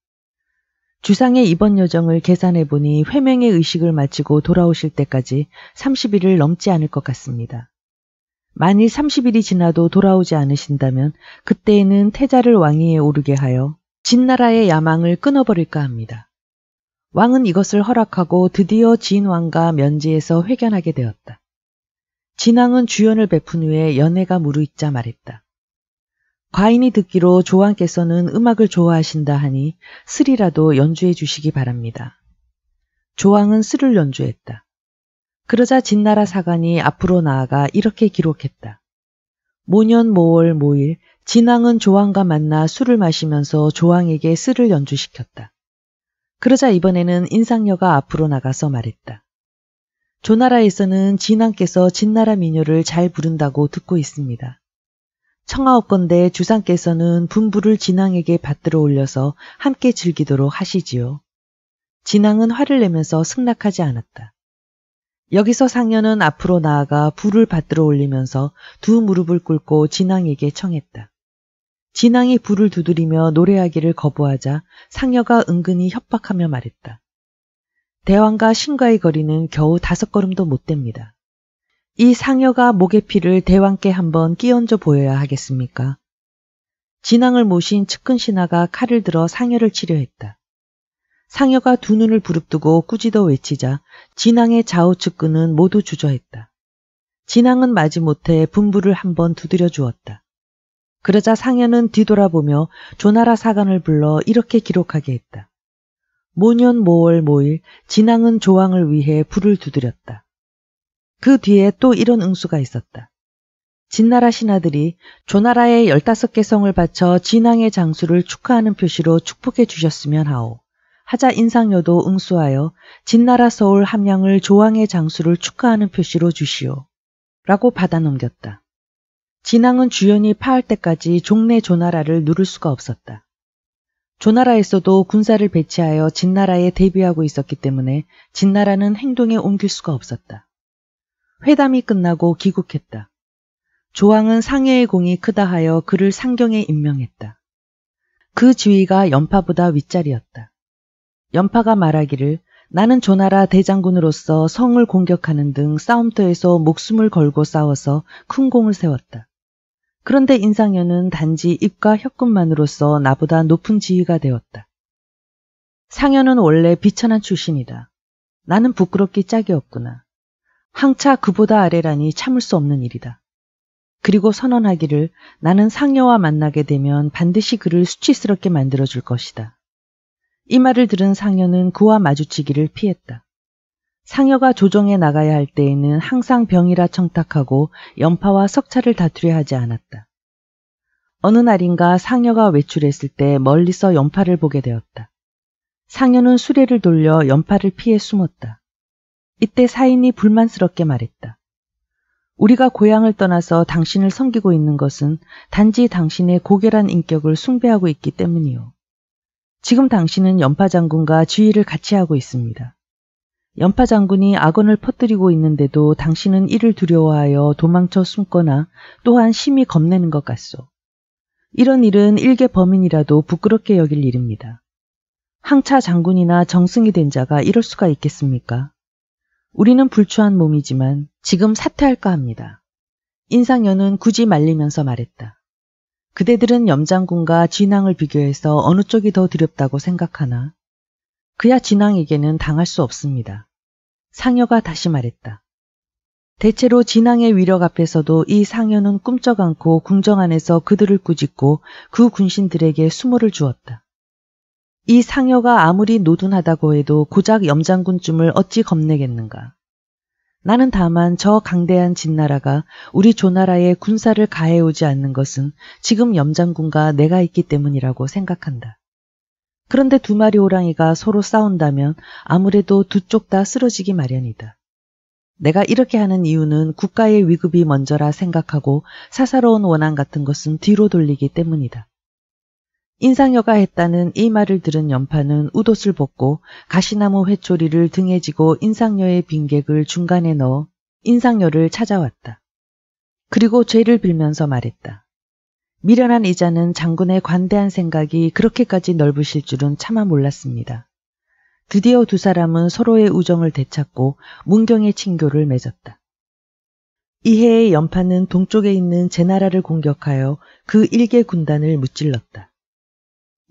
주상의 이번 여정을 계산해보니 회명의 의식을 마치고 돌아오실 때까지 30일을 넘지 않을 것 같습니다. 만일 30일이 지나도 돌아오지 않으신다면 그때에는 태자를 왕위에 오르게 하여 진나라의 야망을 끊어버릴까 합니다. 왕은 이것을 허락하고 드디어 진왕과 면지에서 회견하게 되었다. 진왕은 주연을 베푼 후에 연애가 무르익자 말했다. 과인이 듣기로 조왕께서는 음악을 좋아하신다 하니 스리라도 연주해 주시기 바랍니다. 조왕은 스를 연주했다. 그러자 진나라 사관이 앞으로 나아가 이렇게 기록했다. 모년 모월 모일 진왕은 조왕과 만나 술을 마시면서 조왕에게 스를 연주시켰다. 그러자 이번에는 인상녀가 앞으로 나가서 말했다. 조나라에서는 진왕께서 진나라 민요를 잘 부른다고 듣고 있습니다. 청하옵건대 주상께서는 분부를 진앙에게 받들어 올려서 함께 즐기도록 하시지요. 진앙은 화를 내면서 승낙하지 않았다. 여기서 상현는 앞으로 나아가 부를 받들어 올리면서 두 무릎을 꿇고 진앙에게 청했다. 진앙이 부를 두드리며 노래하기를 거부하자 상여가 은근히 협박하며 말했다. 대왕과 신과의 거리는 겨우 다섯 걸음도 못 됩니다. 이 상여가 목의 피를 대왕께 한번 끼얹어 보여야 하겠습니까? 진앙을 모신 측근 신하가 칼을 들어 상여를 치려 했다. 상여가 두 눈을 부릅뜨고 꾸짖어 외치자 진앙의 좌우 측근은 모두 주저했다. 진앙은 마지못해 분부를 한번 두드려 주었다. 그러자 상여는 뒤돌아보며 조나라 사관을 불러 이렇게 기록하게 했다. 모년 모월 모일 진앙은 조왕을 위해 불을 두드렸다. 그 뒤에 또 이런 응수가 있었다. 진나라 신하들이 조나라의 열다섯 개 성을 바쳐 진왕의 장수를 축하하는 표시로 축복해 주셨으면 하오. 하자 인상여도 응수하여 진나라 서울 함양을 조왕의 장수를 축하하는 표시로 주시오. 라고 받아 넘겼다. 진왕은 주연이 파할 때까지 종래 조나라를 누를 수가 없었다. 조나라에서도 군사를 배치하여 진나라에 대비하고 있었기 때문에 진나라는 행동에 옮길 수가 없었다. 회담이 끝나고 귀국했다. 조왕은 상해의 공이 크다 하여 그를 상경에 임명했다. 그 지위가 연파보다 윗자리였다. 연파가 말하기를 나는 조나라 대장군으로서 성을 공격하는 등 싸움터에서 목숨을 걸고 싸워서 큰 공을 세웠다. 그런데 인상현은 단지 입과 혀끝만으로서 나보다 높은 지위가 되었다. 상현은 원래 비천한 출신이다. 나는 부끄럽기 짝이 없구나. 항차 그보다 아래라니 참을 수 없는 일이다. 그리고 선언하기를 나는 상녀와 만나게 되면 반드시 그를 수치스럽게 만들어줄 것이다. 이 말을 들은 상녀는 그와 마주치기를 피했다. 상여가 조정에 나가야 할 때에는 항상 병이라 청탁하고 연파와 석차를 다투려 하지 않았다. 어느 날인가 상여가 외출했을 때 멀리서 연파를 보게 되었다. 상여는 수레를 돌려 연파를 피해 숨었다. 이때 사인이 불만스럽게 말했다. 우리가 고향을 떠나서 당신을 섬기고 있는 것은 단지 당신의 고결한 인격을 숭배하고 있기 때문이요. 지금 당신은 연파 장군과 지휘를 같이 하고 있습니다. 연파 장군이 악언을 퍼뜨리고 있는데도 당신은 이를 두려워하여 도망쳐 숨거나 또한 심히 겁내는 것 같소. 이런 일은 일개 범인이라도 부끄럽게 여길 일입니다. 항차 장군이나 정승이 된 자가 이럴 수가 있겠습니까? 우리는 불추한 몸이지만 지금 사퇴할까 합니다. 인상연은 굳이 말리면서 말했다. 그대들은 염장군과 진앙을 비교해서 어느 쪽이 더 두렵다고 생각하나? 그야 진앙에게는 당할 수 없습니다. 상여가 다시 말했다. 대체로 진앙의 위력 앞에서도 이 상여는 꿈쩍 않고 궁정 안에서 그들을 꾸짖고 그 군신들에게 수모를 주었다. 이 상여가 아무리 노둔하다고 해도 고작 염장군쯤을 어찌 겁내겠는가. 나는 다만 저 강대한 진나라가 우리 조나라에 군사를 가해오지 않는 것은 지금 염장군과 내가 있기 때문이라고 생각한다. 그런데 두 마리 호랑이가 서로 싸운다면 아무래도 두 쪽 다 쓰러지기 마련이다. 내가 이렇게 하는 이유는 국가의 위급이 먼저라 생각하고 사사로운 원한 같은 것은 뒤로 돌리기 때문이다. 인상여가 했다는 이 말을 들은 연파는 웃옷을 벗고 가시나무 회초리를 등에 지고 인상여의 빈객을 중간에 넣어 인상여를 찾아왔다. 그리고 죄를 빌면서 말했다. 미련한 이자는 장군의 관대한 생각이 그렇게까지 넓으실 줄은 차마 몰랐습니다. 드디어 두 사람은 서로의 우정을 되찾고 문경의 친교를 맺었다. 이해의 연파는 동쪽에 있는 제나라를 공격하여 그 일개 군단을 무찔렀다.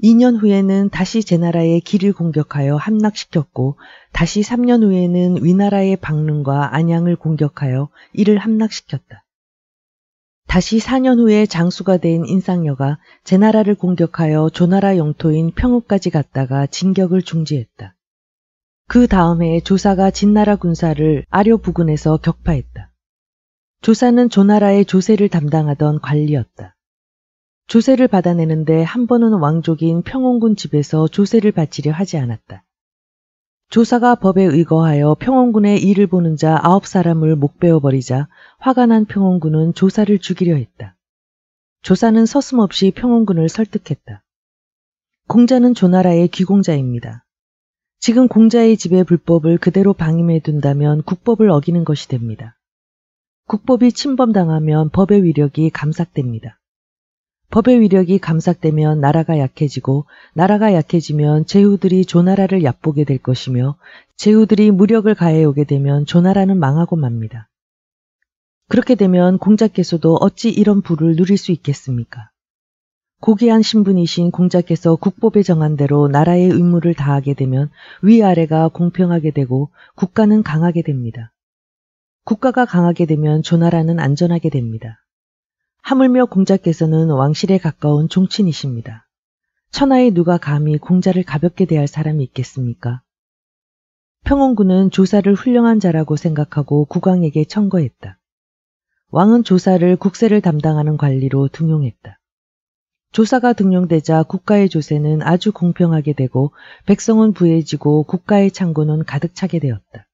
2년 후에는 다시 제나라의 길을 공격하여 함락시켰고 다시 3년 후에는 위나라의 박릉과 안양을 공격하여 이를 함락시켰다. 다시 4년 후에 장수가 된인상녀가 제나라를 공격하여 조나라 영토인 평우까지 갔다가 진격을 중지했다. 그 다음 해에 조사가 진나라 군사를 아려 부근에서 격파했다. 조사는 조나라의 조세를 담당하던 관리였다. 조세를 받아내는데 한 번은 왕족인 평원군 집에서 조세를 바치려 하지 않았다. 조사가 법에 의거하여 평원군의 일을 보는 자 아홉 사람을 목베어버리자 화가 난 평원군은 조사를 죽이려 했다. 조사는 서슴없이 평원군을 설득했다. 공자는 조나라의 귀공자입니다. 지금 공자의 집에 불법을 그대로 방임해 둔다면 국법을 어기는 것이 됩니다. 국법이 침범당하면 법의 위력이 감삭됩니다. 법의 위력이 감삭되면 나라가 약해지고 나라가 약해지면 제후들이 조나라를 얕보게 될 것이며 제후들이 무력을 가해오게 되면 조나라는 망하고 맙니다. 그렇게 되면 공자께서도 어찌 이런 부를 누릴 수 있겠습니까? 고귀한 신분이신 공자께서 국법에 정한 대로 나라의 의무를 다하게 되면 위아래가 공평하게 되고 국가는 강하게 됩니다. 국가가 강하게 되면 조나라는 안전하게 됩니다. 하물며 공자께서는 왕실에 가까운 종친이십니다. 천하에 누가 감히 공자를 가볍게 대할 사람이 있겠습니까? 평원군은 조사를 훌륭한 자라고 생각하고 국왕에게 청거했다. 왕은 조사를 국세를 담당하는 관리로 등용했다. 조사가 등용되자 국가의 조세는 아주 공평하게 되고 백성은 부해지고 국가의 창고는 가득 차게 되었다.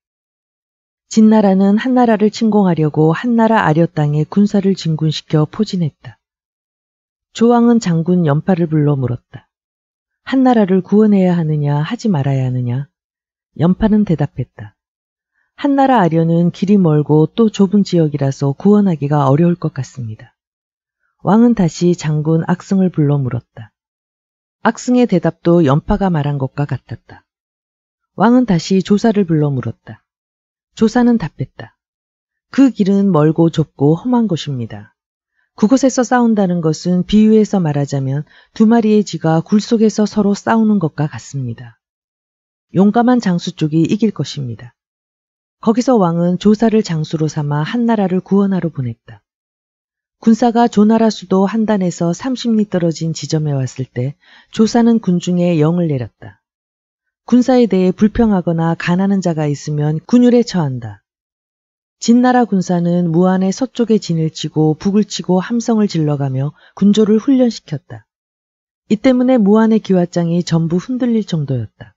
진나라는 한나라를 침공하려고 한나라 아려 땅에 군사를 진군시켜 포진했다. 조왕은 장군 연파를 불러 물었다. 한나라를 구원해야 하느냐 하지 말아야 하느냐. 연파는 대답했다. 한나라 아려는 길이 멀고 또 좁은 지역이라서 구원하기가 어려울 것 같습니다. 왕은 다시 장군 악승을 불러 물었다. 악승의 대답도 연파가 말한 것과 같았다. 왕은 다시 조사를 불러 물었다. 조사는 답했다. 그 길은 멀고 좁고 험한 곳입니다. 그곳에서 싸운다는 것은 비유해서 말하자면 두 마리의 쥐가 굴 속에서 서로 싸우는 것과 같습니다. 용감한 장수 쪽이 이길 것입니다. 거기서 왕은 조사를 장수로 삼아 한나라를 구원하러 보냈다. 군사가 조나라 수도 한단에서 30리 떨어진 지점에 왔을 때 조사는 군중에 영을 내렸다. 군사에 대해 불평하거나 가나는 자가 있으면 군율에 처한다. 진나라 군사는 무안의 서쪽에 진을 치고 북을 치고 함성을 질러가며 군조를 훈련시켰다. 이 때문에 무안의 기와장이 전부 흔들릴 정도였다.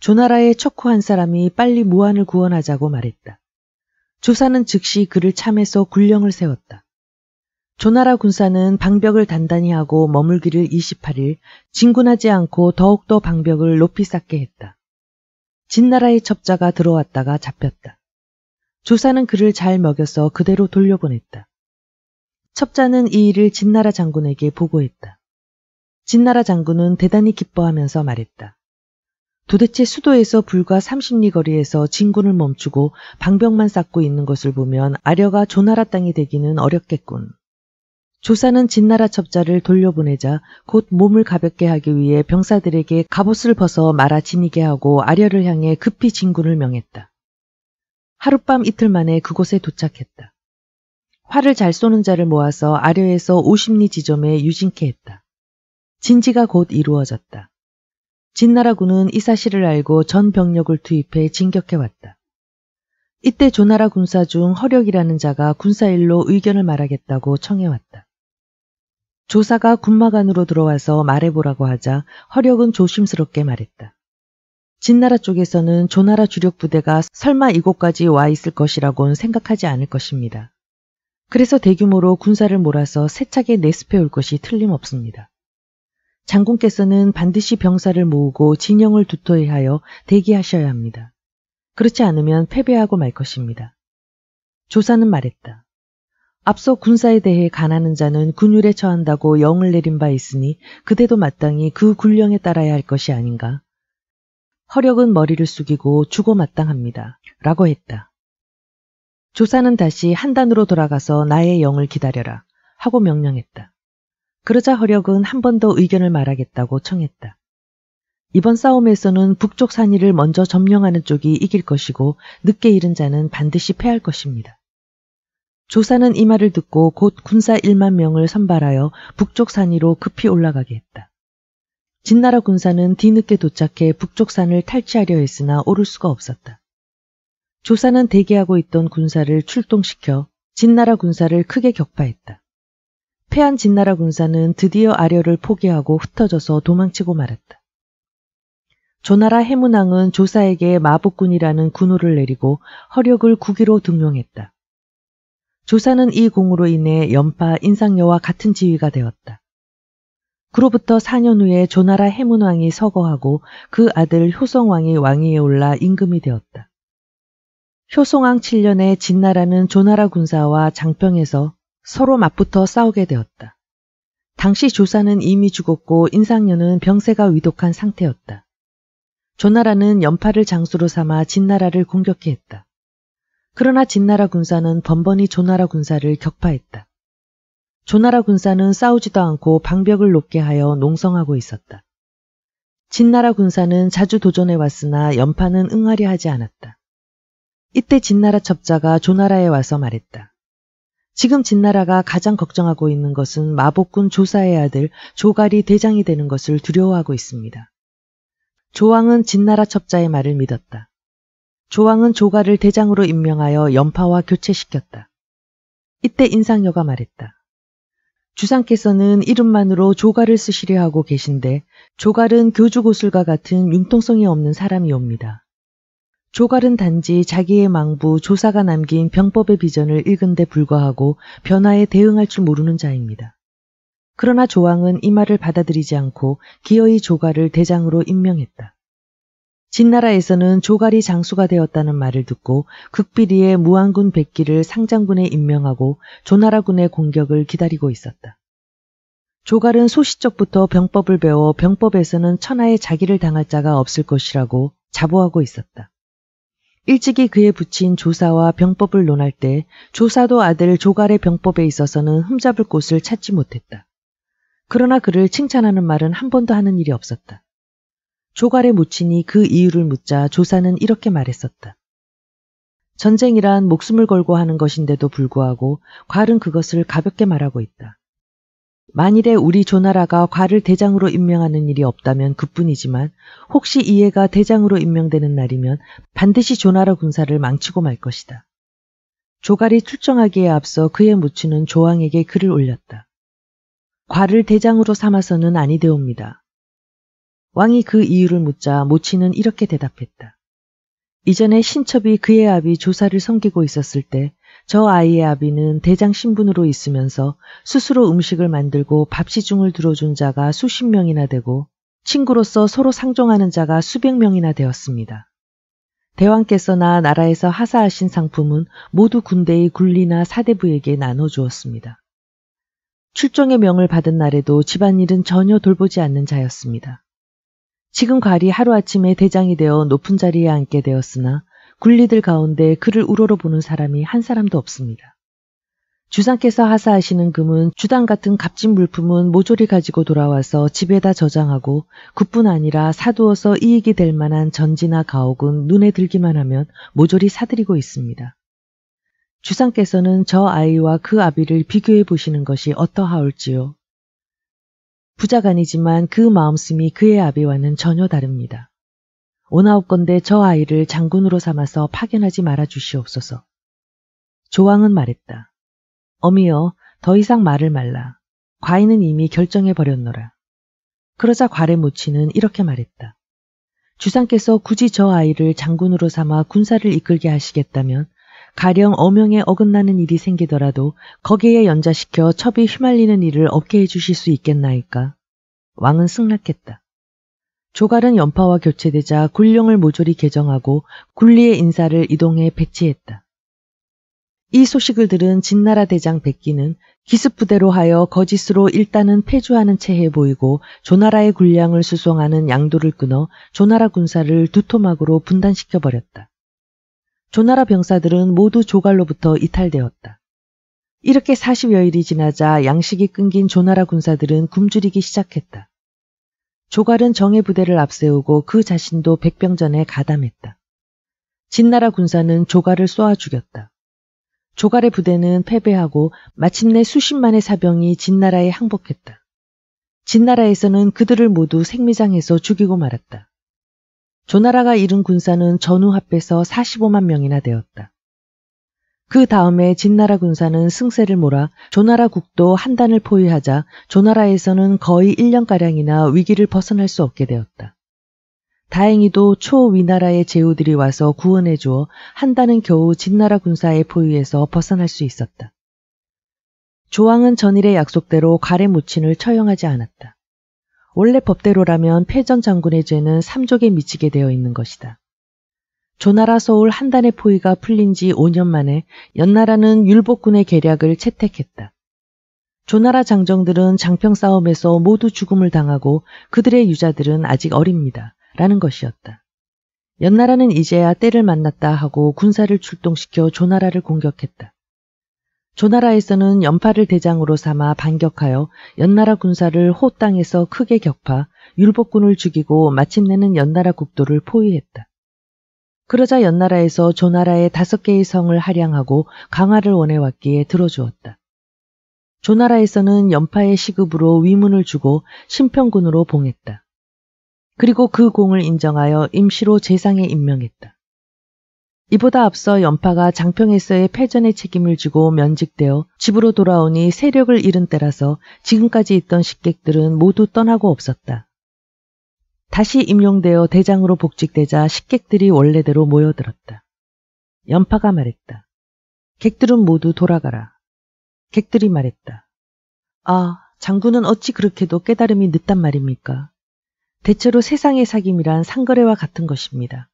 조나라의 척후한 사람이 빨리 무안을 구원하자고 말했다. 조사는 즉시 그를 참해서 군령을 세웠다. 조나라 군사는 방벽을 단단히 하고 머물기를 28일 진군하지 않고 더욱더 방벽을 높이 쌓게 했다. 진나라의 첩자가 들어왔다가 잡혔다. 조사는 그를 잘 먹여서 그대로 돌려보냈다. 첩자는 이 일을 진나라 장군에게 보고했다. 진나라 장군은 대단히 기뻐하면서 말했다. 도대체 수도에서 불과 30리 거리에서 진군을 멈추고 방벽만 쌓고 있는 것을 보면 아려가 조나라 땅이 되기는 어렵겠군. 조사는 진나라 첩자를 돌려보내자 곧 몸을 가볍게 하기 위해 병사들에게 갑옷을 벗어 말아 지니게 하고 아려를 향해 급히 진군을 명했다. 하룻밤 이틀 만에 그곳에 도착했다. 활을 잘 쏘는 자를 모아서 아려에서 50리 지점에 유진케 했다. 진지가 곧 이루어졌다. 진나라군은 이 사실을 알고 전 병력을 투입해 진격해왔다. 이때 조나라 군사 중 허력이라는 자가 군사일로 의견을 말하겠다고 청해왔다. 조사가 군마관으로 들어와서 말해보라고 하자 허력은 조심스럽게 말했다. 진나라 쪽에서는 조나라 주력 부대가 설마 이곳까지 와 있을 것이라고는 생각하지 않을 것입니다. 그래서 대규모로 군사를 몰아서 세차게 내습해 올 것이 틀림없습니다. 장군께서는 반드시 병사를 모으고 진영을 두터이 하여 대기하셔야 합니다. 그렇지 않으면 패배하고 말 것입니다. 조사는 말했다. 앞서 군사에 대해 가난한 자는 군율에 처한다고 영을 내린 바 있으니 그대도 마땅히 그 군령에 따라야 할 것이 아닌가. 허력은 머리를 숙이고 죽어 마땅합니다. 라고 했다. 조사는 다시 한 단으로 돌아가서 나의 영을 기다려라. 하고 명령했다. 그러자 허력은 한 번 더 의견을 말하겠다고 청했다. 이번 싸움에서는 북쪽 산의를 먼저 점령하는 쪽이 이길 것이고 늦게 이른 자는 반드시 패할 것입니다. 조사는 이 말을 듣고 곧 군사 1만 명을 선발하여 북쪽 산위로 급히 올라가게 했다. 진나라 군사는 뒤늦게 도착해 북쪽 산을 탈취하려 했으나 오를 수가 없었다. 조사는 대기하고 있던 군사를 출동시켜 진나라 군사를 크게 격파했다. 패한 진나라 군사는 드디어 아려를 포기하고 흩어져서 도망치고 말았다. 조나라 해문왕은 조사에게 마복군이라는 군호를 내리고 허력을 국위로 등용했다. 조사는 이 공으로 인해 연파 인상녀와 같은 지위가 되었다. 그로부터 4년 후에 조나라 해문왕이 서거하고 그 아들 효성왕이 왕위에 올라 임금이 되었다. 효성왕 7년에 진나라는 조나라 군사와 장평에서 서로 맞붙어 싸우게 되었다. 당시 조사는 이미 죽었고 인상녀는 병세가 위독한 상태였다. 조나라는 연파를 장수로 삼아 진나라를 공격해 했다. 그러나 진나라 군사는 번번이 조나라 군사를 격파했다. 조나라 군사는 싸우지도 않고 방벽을 높게 하여 농성하고 있었다. 진나라 군사는 자주 도전해 왔으나 연파는 응하려 하지 않았다. 이때 진나라 첩자가 조나라에 와서 말했다. 지금 진나라가 가장 걱정하고 있는 것은 마복군 조사의 아들 조갈이 대장이 되는 것을 두려워하고 있습니다. 조왕은 진나라 첩자의 말을 믿었다. 조왕은 조가를 대장으로 임명하여 연파와 교체시켰다. 이때 인상여가 말했다. 주상께서는 이름만으로 조가를 쓰시려 하고 계신데 조갈은 교주고술과 같은 융통성이 없는 사람이옵니다. 조갈은 단지 자기의 망부 조사가 남긴 병법의 비전을 읽은 데 불과하고 변화에 대응할 줄 모르는 자입니다. 그러나 조왕은 이 말을 받아들이지 않고 기어이 조가를 대장으로 임명했다. 진나라에서는 조갈이 장수가 되었다는 말을 듣고 극비리의 무안군 백기를 상장군에 임명하고 조나라군의 공격을 기다리고 있었다. 조갈은 소시적부터 병법을 배워 병법에서는 천하에 자기를 당할 자가 없을 것이라고 자부하고 있었다. 일찍이 그에 붙인 조사와 병법을 논할 때 조사도 아들 조갈의 병법에 있어서는 흠잡을 곳을 찾지 못했다. 그러나 그를 칭찬하는 말은 한 번도 하는 일이 없었다. 조갈에 묻히니 그 이유를 묻자 조사는 이렇게 말했었다. 전쟁이란 목숨을 걸고 하는 것인데도 불구하고 괄은 그것을 가볍게 말하고 있다. 만일에 우리 조나라가 괄을 대장으로 임명하는 일이 없다면 그뿐이지만 혹시 이해가 대장으로 임명되는 날이면 반드시 조나라 군사를 망치고 말 것이다. 조갈이 출정하기에 앞서 그의 무치는 조왕에게 글을 올렸다. 괄을 대장으로 삼아서는 아니되옵니다. 왕이 그 이유를 묻자 모친은 이렇게 대답했다. 이전에 신첩이 그의 아비 조사를 섬기고 있었을 때 저 아이의 아비는 대장 신분으로 있으면서 스스로 음식을 만들고 밥시중을 들어준 자가 수십 명이나 되고 친구로서 서로 상종하는 자가 수백 명이나 되었습니다. 대왕께서나 나라에서 하사하신 상품은 모두 군대의 군리나 사대부에게 나눠 주었습니다. 출정의 명을 받은 날에도 집안일은 전혀 돌보지 않는 자였습니다. 지금 가리 하루아침에 대장이 되어 높은 자리에 앉게 되었으나 군리들 가운데 그를 우러러 보는 사람이 한 사람도 없습니다. 주상께서 하사하시는 금은 주당 같은 값진 물품은 모조리 가지고 돌아와서 집에다 저장하고 그뿐 아니라 사두어서 이익이 될 만한 전지나 가옥은 눈에 들기만 하면 모조리 사들이고 있습니다. 주상께서는 저 아이와 그 아비를 비교해 보시는 것이 어떠하올지요. 부자간이지만 그 마음씀이 그의 아비와는 전혀 다릅니다. 오나옵건대저 아이를 장군으로 삼아서 파견하지 말아 주시옵소서. 조왕은 말했다. 어미여 더 이상 말을 말라. 과인은 이미 결정해 버렸노라. 그러자 과래 모치는 이렇게 말했다. 주상께서 굳이 저 아이를 장군으로 삼아 군사를 이끌게 하시겠다면 가령 어명에 어긋나는 일이 생기더라도 거기에 연자시켜 첩이 휘말리는 일을 없게 해주실 수 있겠나이까. 왕은 승낙했다. 조갈은 연파와 교체되자 군령을 모조리 개정하고 군리의 인사를 이동해 배치했다. 이 소식을 들은 진나라 대장 백기는 기습부대로 하여 거짓으로 일단은 폐주하는 체해 보이고 조나라의 군량을 수송하는 양도를 끊어 조나라 군사를 두토막으로 분단시켜버렸다. 조나라 병사들은 모두 조갈로부터 이탈되었다. 이렇게 40여일이 지나자 양식이 끊긴 조나라 군사들은 굶주리기 시작했다. 조갈은 정의 부대를 앞세우고 그 자신도 백병전에 가담했다. 진나라 군사는 조갈을 쏘아 죽였다. 조갈의 부대는 패배하고 마침내 수십만의 사병이 진나라에 항복했다. 진나라에서는 그들을 모두 생미장에서 죽이고 말았다. 조나라가 이룬 군사는 전후 합해서 45만 명이나 되었다. 그 다음에 진나라 군사는 승세를 몰아 조나라 국도 한 단을 포위하자 조나라에서는 거의 1년가량이나 위기를 벗어날 수 없게 되었다. 다행히도 초위나라의 제후들이 와서 구원해 주어 한다는 겨우 진나라 군사의 포위에서 벗어날 수 있었다. 조왕은 전일의 약속대로 가래 무친을 처형하지 않았다. 원래 법대로라면 패전 장군의 죄는 삼족에 미치게 되어 있는 것이다. 조나라 서울 한단의 포위가 풀린 지 5년 만에 연나라는 율복군의 계략을 채택했다. 조나라 장정들은 장평 싸움에서 모두 죽음을 당하고 그들의 유자들은 아직 어립니다. 라는 것이었다. 연나라는 이제야 때를 만났다 하고 군사를 출동시켜 조나라를 공격했다. 조나라에서는 연파를 대장으로 삼아 반격하여 연나라 군사를 호 땅에서 크게 격파 율복군을 죽이고 마침내는 연나라 국도를 포위했다. 그러자 연나라에서 조나라의 다섯 개의 성을 할양하고 강화를 원해왔기에 들어주었다. 조나라에서는 연파의 시급으로 위문을 주고 신평군으로 봉했다. 그리고 그 공을 인정하여 임시로 재상에 임명했다. 이보다 앞서 연파가 장평에서의 패전의 책임을 지고 면직되어 집으로 돌아오니 세력을 잃은 때라서 지금까지 있던 식객들은 모두 떠나고 없었다. 다시 임용되어 대장으로 복직되자 식객들이 원래대로 모여들었다. 연파가 말했다. 객들은 모두 돌아가라. 객들이 말했다. 아, 장군은 어찌 그렇게도 깨달음이 늦단 말입니까? 대체로 세상의 사김이란 상거래와 같은 것입니다.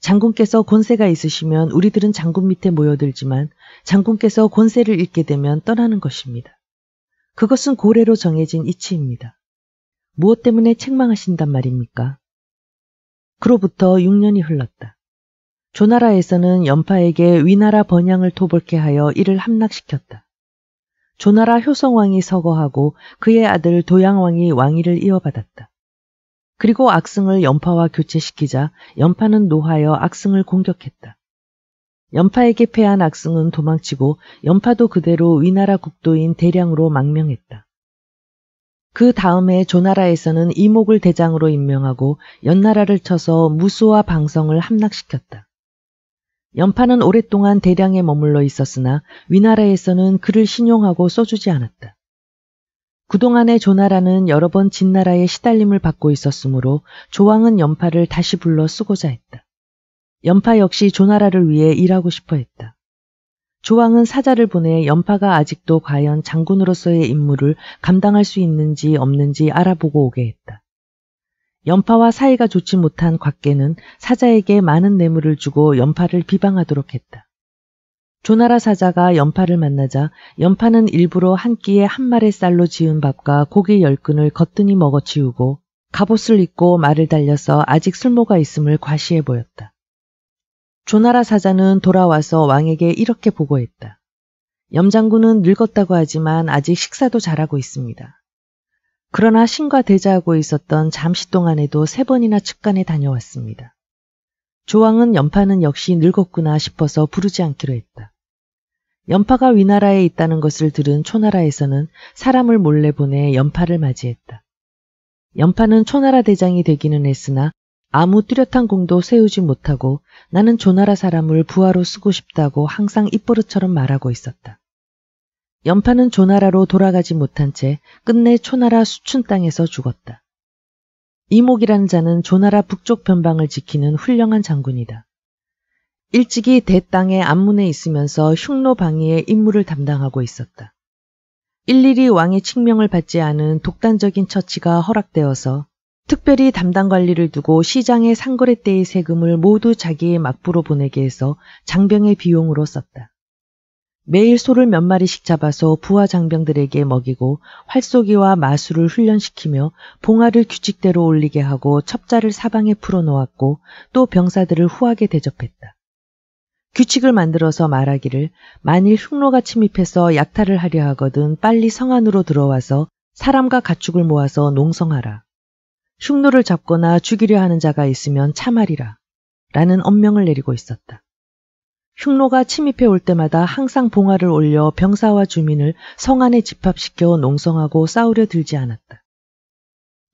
장군께서 권세가 있으시면 우리들은 장군 밑에 모여들지만 장군께서 권세를 잃게 되면 떠나는 것입니다. 그것은 고래로 정해진 이치입니다. 무엇 때문에 책망하신단 말입니까? 그로부터 6년이 흘렀다. 조나라에서는 연파에게 위나라 번양을 토벌케 하여 이를 함락시켰다. 조나라 효성왕이 서거하고 그의 아들 도양왕이 왕위를 이어받았다. 그리고 악승을 연파와 교체시키자 연파는 노하여 악승을 공격했다. 연파에게 패한 악승은 도망치고 연파도 그대로 위나라 국도인 대량으로 망명했다. 그 다음에 조나라에서는 이목을 대장으로 임명하고 연나라를 쳐서 무수와 방성을 함락시켰다. 연파는 오랫동안 대량에 머물러 있었으나 위나라에서는 그를 신용하고 써주지 않았다. 그동안의 조나라는 여러 번 진나라의 시달림을 받고 있었으므로 조왕은 연파를 다시 불러 쓰고자 했다. 연파 역시 조나라를 위해 일하고 싶어 했다. 조왕은 사자를 보내 연파가 아직도 과연 장군으로서의 임무를 감당할 수 있는지 없는지 알아보고 오게 했다. 연파와 사이가 좋지 못한 곽계는 사자에게 많은 뇌물을 주고 연파를 비방하도록 했다. 조나라 사자가 연파를 만나자 연파는 일부러 한 끼에 한 마리 쌀로 지은 밥과 고기 열 근을 거뜬히 먹어치우고 갑옷을 입고 말을 달려서 아직 술모가 있음을 과시해 보였다. 조나라 사자는 돌아와서 왕에게 이렇게 보고했다. 염장군은 늙었다고 하지만 아직 식사도 잘하고 있습니다. 그러나 신과 대자하고 있었던 잠시 동안에도 세 번이나 측간에 다녀왔습니다. 조왕은 연파는 역시 늙었구나 싶어서 부르지 않기로 했다. 연파가 위나라에 있다는 것을 들은 초나라에서는 사람을 몰래 보내 연파를 맞이했다. 연파는 초나라 대장이 되기는 했으나 아무 뚜렷한 공도 세우지 못하고 나는 조나라 사람을 부하로 쓰고 싶다고 항상 입버릇처럼 말하고 있었다. 연파는 조나라로 돌아가지 못한 채 끝내 초나라 수춘 땅에서 죽었다. 이목이라는 자는 조나라 북쪽 변방을 지키는 훌륭한 장군이다. 일찍이 대땅의 안문에 있으면서 흉노 방위의 임무를 담당하고 있었다. 일일이 왕의 칙명을 받지 않은 독단적인 처치가 허락되어서 특별히 담당 관리를 두고 시장의 상거래 때의 세금을 모두 자기의 막부로 보내게 해서 장병의 비용으로 썼다. 매일 소를 몇 마리씩 잡아서 부하 장병들에게 먹이고 활쏘기와 마술을 훈련시키며 봉화를 규칙대로 올리게 하고 첩자를 사방에 풀어놓았고 또 병사들을 후하게 대접했다. 규칙을 만들어서 말하기를 만일 흉노가 침입해서 약탈을 하려 하거든 빨리 성 안으로 들어와서 사람과 가축을 모아서 농성하라. 흉노를 잡거나 죽이려 하는 자가 있으면 참아리라 라는 엄명을 내리고 있었다. 흉노가 침입해 올 때마다 항상 봉화를 올려 병사와 주민을 성 안에 집합시켜 농성하고 싸우려 들지 않았다.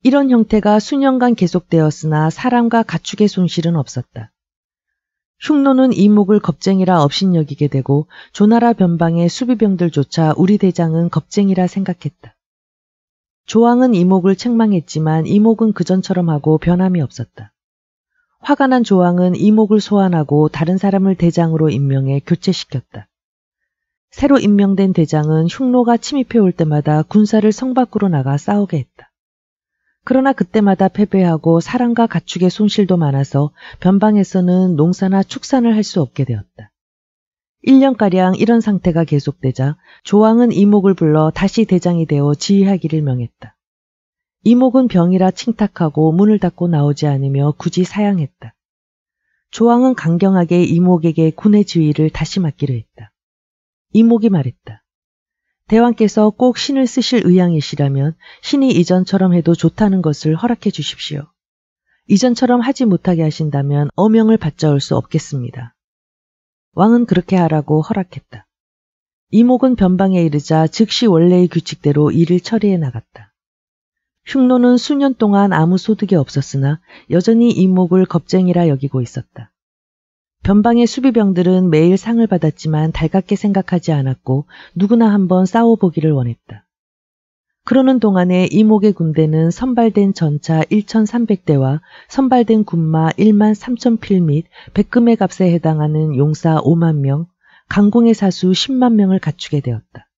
이런 형태가 수년간 계속되었으나 사람과 가축의 손실은 없었다. 흉노는 이목을 겁쟁이라 업신여기게 되고 조나라 변방의 수비병들조차 우리 대장은 겁쟁이라 생각했다. 조왕은 이목을 책망했지만 이목은 그전처럼 하고 변함이 없었다. 화가 난 조왕은 이목을 소환하고 다른 사람을 대장으로 임명해 교체시켰다. 새로 임명된 대장은 흉노가 침입해올 때마다 군사를 성 밖으로 나가 싸우게 했다. 그러나 그때마다 패배하고 사람과 가축의 손실도 많아서 변방에서는 농사나 축산을 할 수 없게 되었다. 1년가량 이런 상태가 계속되자 조왕은 이목을 불러 다시 대장이 되어 지휘하기를 명했다. 이목은 병이라 칭탁하고 문을 닫고 나오지 않으며 굳이 사양했다. 조왕은 강경하게 이목에게 군의 지휘를 다시 맡기로 했다. 이목이 말했다. 대왕께서 꼭 신을 쓰실 의향이시라면 신이 이전처럼 해도 좋다는 것을 허락해 주십시오. 이전처럼 하지 못하게 하신다면 어명을 받자올 수 없겠습니다. 왕은 그렇게 하라고 허락했다. 이목은 변방에 이르자 즉시 원래의 규칙대로 일을 처리해 나갔다. 흉노는 수년 동안 아무 소득이 없었으나 여전히 이목을 겁쟁이라 여기고 있었다. 변방의 수비병들은 매일 상을 받았지만 달갑게 생각하지 않았고 누구나 한번 싸워보기를 원했다. 그러는 동안에 이목의 군대는 선발된 전차 1,300대와 선발된 군마 1만 3천 필 및 백금의 값에 해당하는 용사 5만 명, 강공의 사수 10만 명을 갖추게 되었다.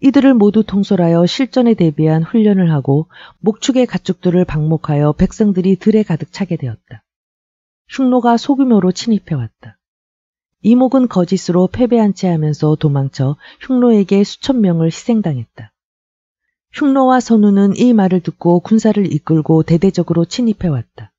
이들을 모두 통솔하여 실전에 대비한 훈련을 하고 목축의 가축들을 방목하여 백성들이 들에 가득 차게 되었다. 흉노가 소규모로 침입해왔다. 이목은 거짓으로 패배한 채 하면서 도망쳐 흉노에게 수천 명을 희생당했다. 흉노와 선우는 이 말을 듣고 군사를 이끌고 대대적으로 침입해왔다.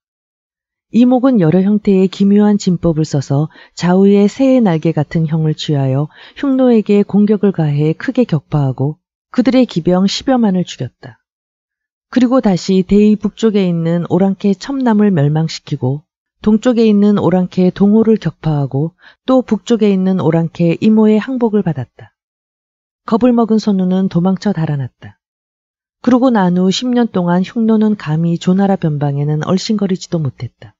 이목은 여러 형태의 기묘한 진법을 써서 좌우의 새의 날개 같은 형을 취하여 흉노에게 공격을 가해 크게 격파하고 그들의 기병 10여만을 죽였다. 그리고 다시 대의 북쪽에 있는 오랑캐 첨남을 멸망시키고 동쪽에 있는 오랑캐의 동호를 격파하고 또 북쪽에 있는 오랑캐의 이모의 항복을 받았다. 겁을 먹은 선우는 도망쳐 달아났다. 그러고 난 후 10년 동안 흉노는 감히 조나라 변방에는 얼씬거리지도 못했다.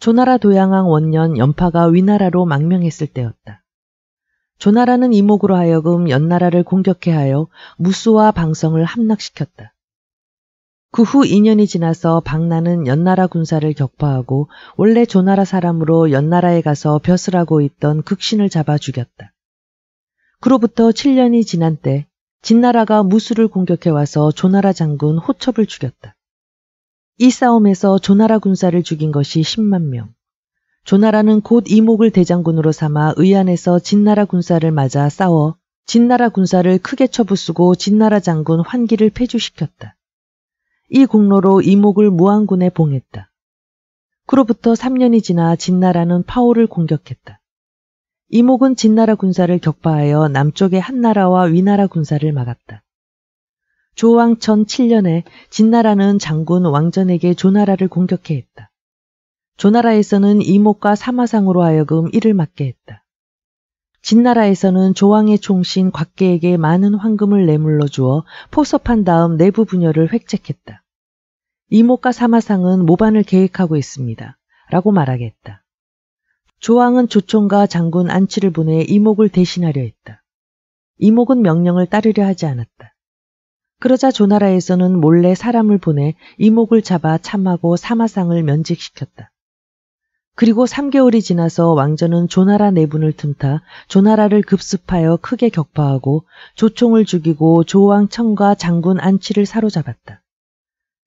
조나라 도양왕 원년 연파가 위나라로 망명했을 때였다. 조나라는 이목으로 하여금 연나라를 공격해 하여 무수와 방성을 함락시켰다. 그후 2년이 지나서 박나는 연나라 군사를 격파하고 원래 조나라 사람으로 연나라에 가서 벼슬 하고 있던 극신을 잡아 죽였다. 그로부터 7년이 지난 때 진나라가 무술을 공격해와서 조나라 장군 호첩을 죽였다. 이 싸움에서 조나라 군사를 죽인 것이 10만 명. 조나라는 곧 이목을 대장군으로 삼아 의안에서 진나라 군사를 맞아 싸워 진나라 군사를 크게 처부수고 진나라 장군 환기를 폐주시켰다. 이 공로로 이목을 무안군에 봉했다. 그로부터 3년이 지나 진나라는 파오를 공격했다. 이목은 진나라 군사를 격파하여 남쪽의 한나라와 위나라 군사를 막았다. 조왕천 7년에 진나라는 장군 왕전에게 조나라를 공격해 했다. 조나라에서는 이목과 사마상으로 하여금 이를 맡게 했다. 진나라에서는 조왕의 총신 곽계에게 많은 황금을 내물러 주어 포섭한 다음 내부 분열을 획책했다. 이목과 사마상은 모반을 계획하고 있습니다. 라고 말하겠다. 조왕은 조총과 장군 안치를 보내 이목을 대신하려 했다. 이목은 명령을 따르려 하지 않았다. 그러자 조나라에서는 몰래 사람을 보내 이목을 잡아 참하고 사마상을 면직시켰다. 그리고 3개월이 지나서 왕전은 조나라 내분을 네 틈타 조나라를 급습하여 크게 격파하고 조총을 죽이고 조왕 청과 장군 안치를 사로잡았다.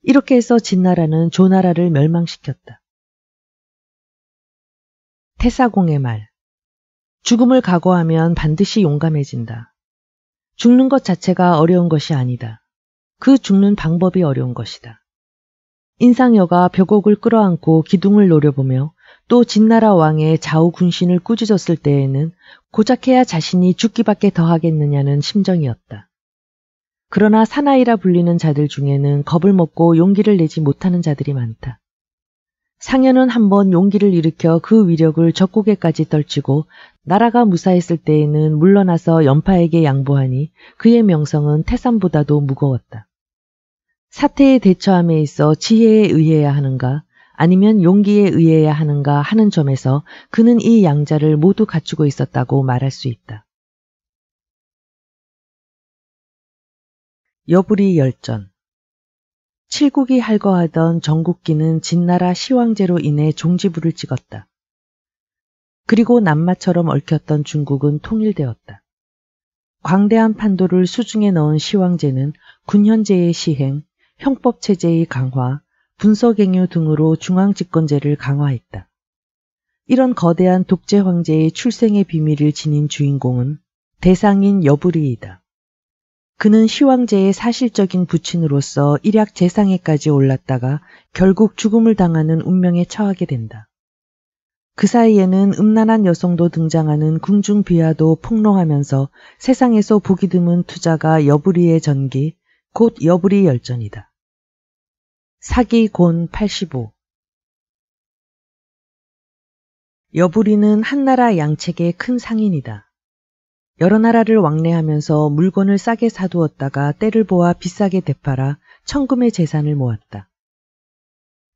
이렇게 해서 진나라는 조나라를 멸망시켰다. 태사공의 말 죽음을 각오하면 반드시 용감해진다. 죽는 것 자체가 어려운 것이 아니다. 그 죽는 방법이 어려운 것이다. 인상여가 벽옥을 끌어안고 기둥을 노려보며 또 진나라 왕의 좌우 군신을 꾸짖었을 때에는 고작해야 자신이 죽기밖에 더하겠느냐는 심정이었다. 그러나 사나이라 불리는 자들 중에는 겁을 먹고 용기를 내지 못하는 자들이 많다. 상현은 한번 용기를 일으켜 그 위력을 적국에까지 떨치고 나라가 무사했을 때에는 물러나서 연파에게 양보하니 그의 명성은 태산보다도 무거웠다. 사태에 대처함에 있어 지혜에 의해야 하는가 아니면 용기에 의해야 하는가 하는 점에서 그는 이 양자를 모두 갖추고 있었다고 말할 수 있다. 여부리 열전 칠국이 할거하던 정국기는 진나라 시황제로 인해 종지부를 찍었다. 그리고 남마처럼 얽혔던 중국은 통일되었다. 광대한 판도를 수중에 넣은 시황제는 군현제의 시행, 형법체제의 강화, 분석행유 등으로 중앙집권제를 강화했다. 이런 거대한 독재 황제의 출생의 비밀을 지닌 주인공은 대상인 여부리이다. 그는 시황제의 사실적인 부친으로서 일약 재상에까지 올랐다가 결국 죽음을 당하는 운명에 처하게 된다. 그 사이에는 음란한 여성도 등장하는 궁중 비하도 폭로하면서 세상에서 보기 드문 투자가 여부리의 전기, 곧 여부리 열전이다. 사기곤 85 여부리는 한나라 양책의 큰 상인이다. 여러 나라를 왕래하면서 물건을 싸게 사두었다가 때를 보아 비싸게 되팔아 천금의 재산을 모았다.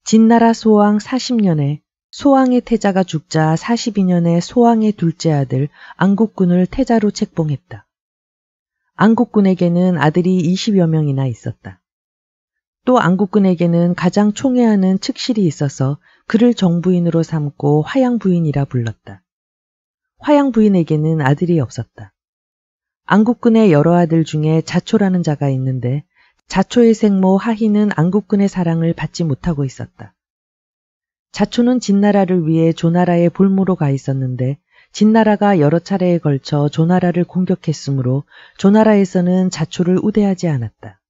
진나라 소왕 40년에 소왕의 태자가 죽자 42년에 소왕의 둘째 아들 안국군을 태자로 책봉했다. 안국군에게는 아들이 20여 명이나 있었다. 또 안국근에게는 가장 총애하는 측실이 있어서 그를 정부인으로 삼고 화양부인이라 불렀다. 화양부인에게는 아들이 없었다. 안국근의 여러 아들 중에 자초라는 자가 있는데 자초의 생모 하희는 안국근의 사랑을 받지 못하고 있었다. 자초는 진나라를 위해 조나라의 볼모로 가 있었는데 진나라가 여러 차례에 걸쳐 조나라를 공격했으므로 조나라에서는 자초를 우대하지 않았다.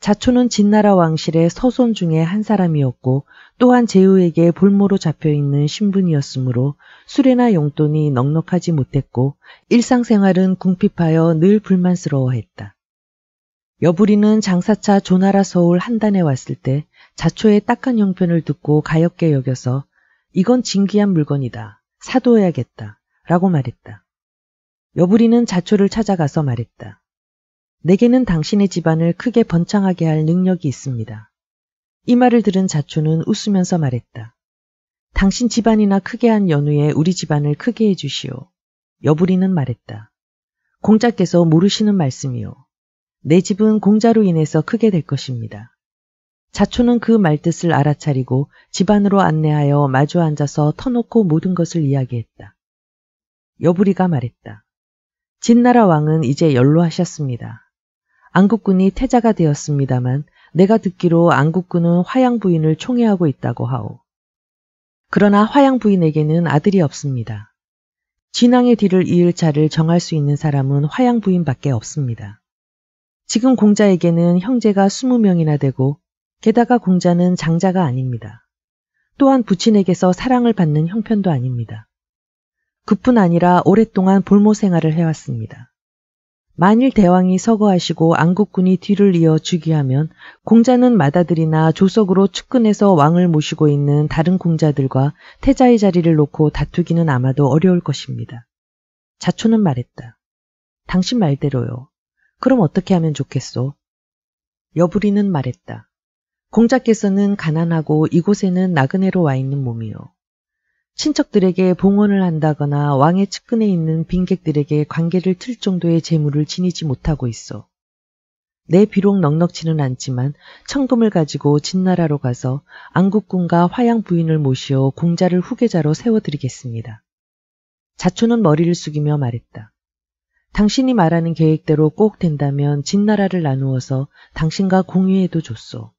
자초는 진나라 왕실의 서손 중에 한 사람이었고 또한 제후에게 볼모로 잡혀 있는 신분이었으므로 수레나 용돈이 넉넉하지 못했고 일상생활은 궁핍하여 늘 불만스러워했다. 여부리는 장사차 조나라 서울 한단에 왔을 때 자초의 딱한 형편을 듣고 가엾게 여겨서 이건 진귀한 물건이다. 사둬야겠다 라고 말했다. 여부리는 자초를 찾아가서 말했다. 내게는 당신의 집안을 크게 번창하게 할 능력이 있습니다. 이 말을 들은 자초는 웃으면서 말했다. 당신 집안이나 크게 한 연후에 우리 집안을 크게 해주시오. 여부리는 말했다. 공자께서 모르시는 말씀이오내 집은 공자로 인해서 크게 될 것입니다. 자초는 그 말뜻을 알아차리고 집안으로 안내하여 마주 앉아서 터놓고 모든 것을 이야기했다. 여부리가 말했다. 진나라 왕은 이제 연로하셨습니다. 안국군이 태자가 되었습니다만 내가 듣기로 안국군은 화양 부인을 총애하고 있다고 하오. 그러나 화양 부인에게는 아들이 없습니다. 진왕의 뒤를 이을 자를 정할 수 있는 사람은 화양 부인밖에 없습니다. 지금 공자에게는 형제가 20명이나 되고 게다가 공자는 장자가 아닙니다. 또한 부친에게서 사랑을 받는 형편도 아닙니다. 그뿐 아니라 오랫동안 볼모 생활을 해왔습니다. 만일 대왕이 서거하시고 안국군이 뒤를 이어 즉위하면 공자는 마다들이나 조석으로 측근에서 왕을 모시고 있는 다른 공자들과 태자의 자리를 놓고 다투기는 아마도 어려울 것입니다. 자초는 말했다. 당신 말대로요. 그럼 어떻게 하면 좋겠소? 여부리는 말했다. 공자께서는 가난하고 이곳에는 나그네로 와 있는 몸이요. 친척들에게 봉헌을 한다거나 왕의 측근에 있는 빈객들에게 관계를 틀 정도의 재물을 지니지 못하고 있어. 내 비록 넉넉치는 않지만 천금을 가지고 진나라로 가서 안국군과 화양 부인을 모시어 공자를 후계자로 세워드리겠습니다. 자초는 머리를 숙이며 말했다. 당신이 말하는 계획대로 꼭 된다면 진나라를 나누어서 당신과 공유해도 좋소.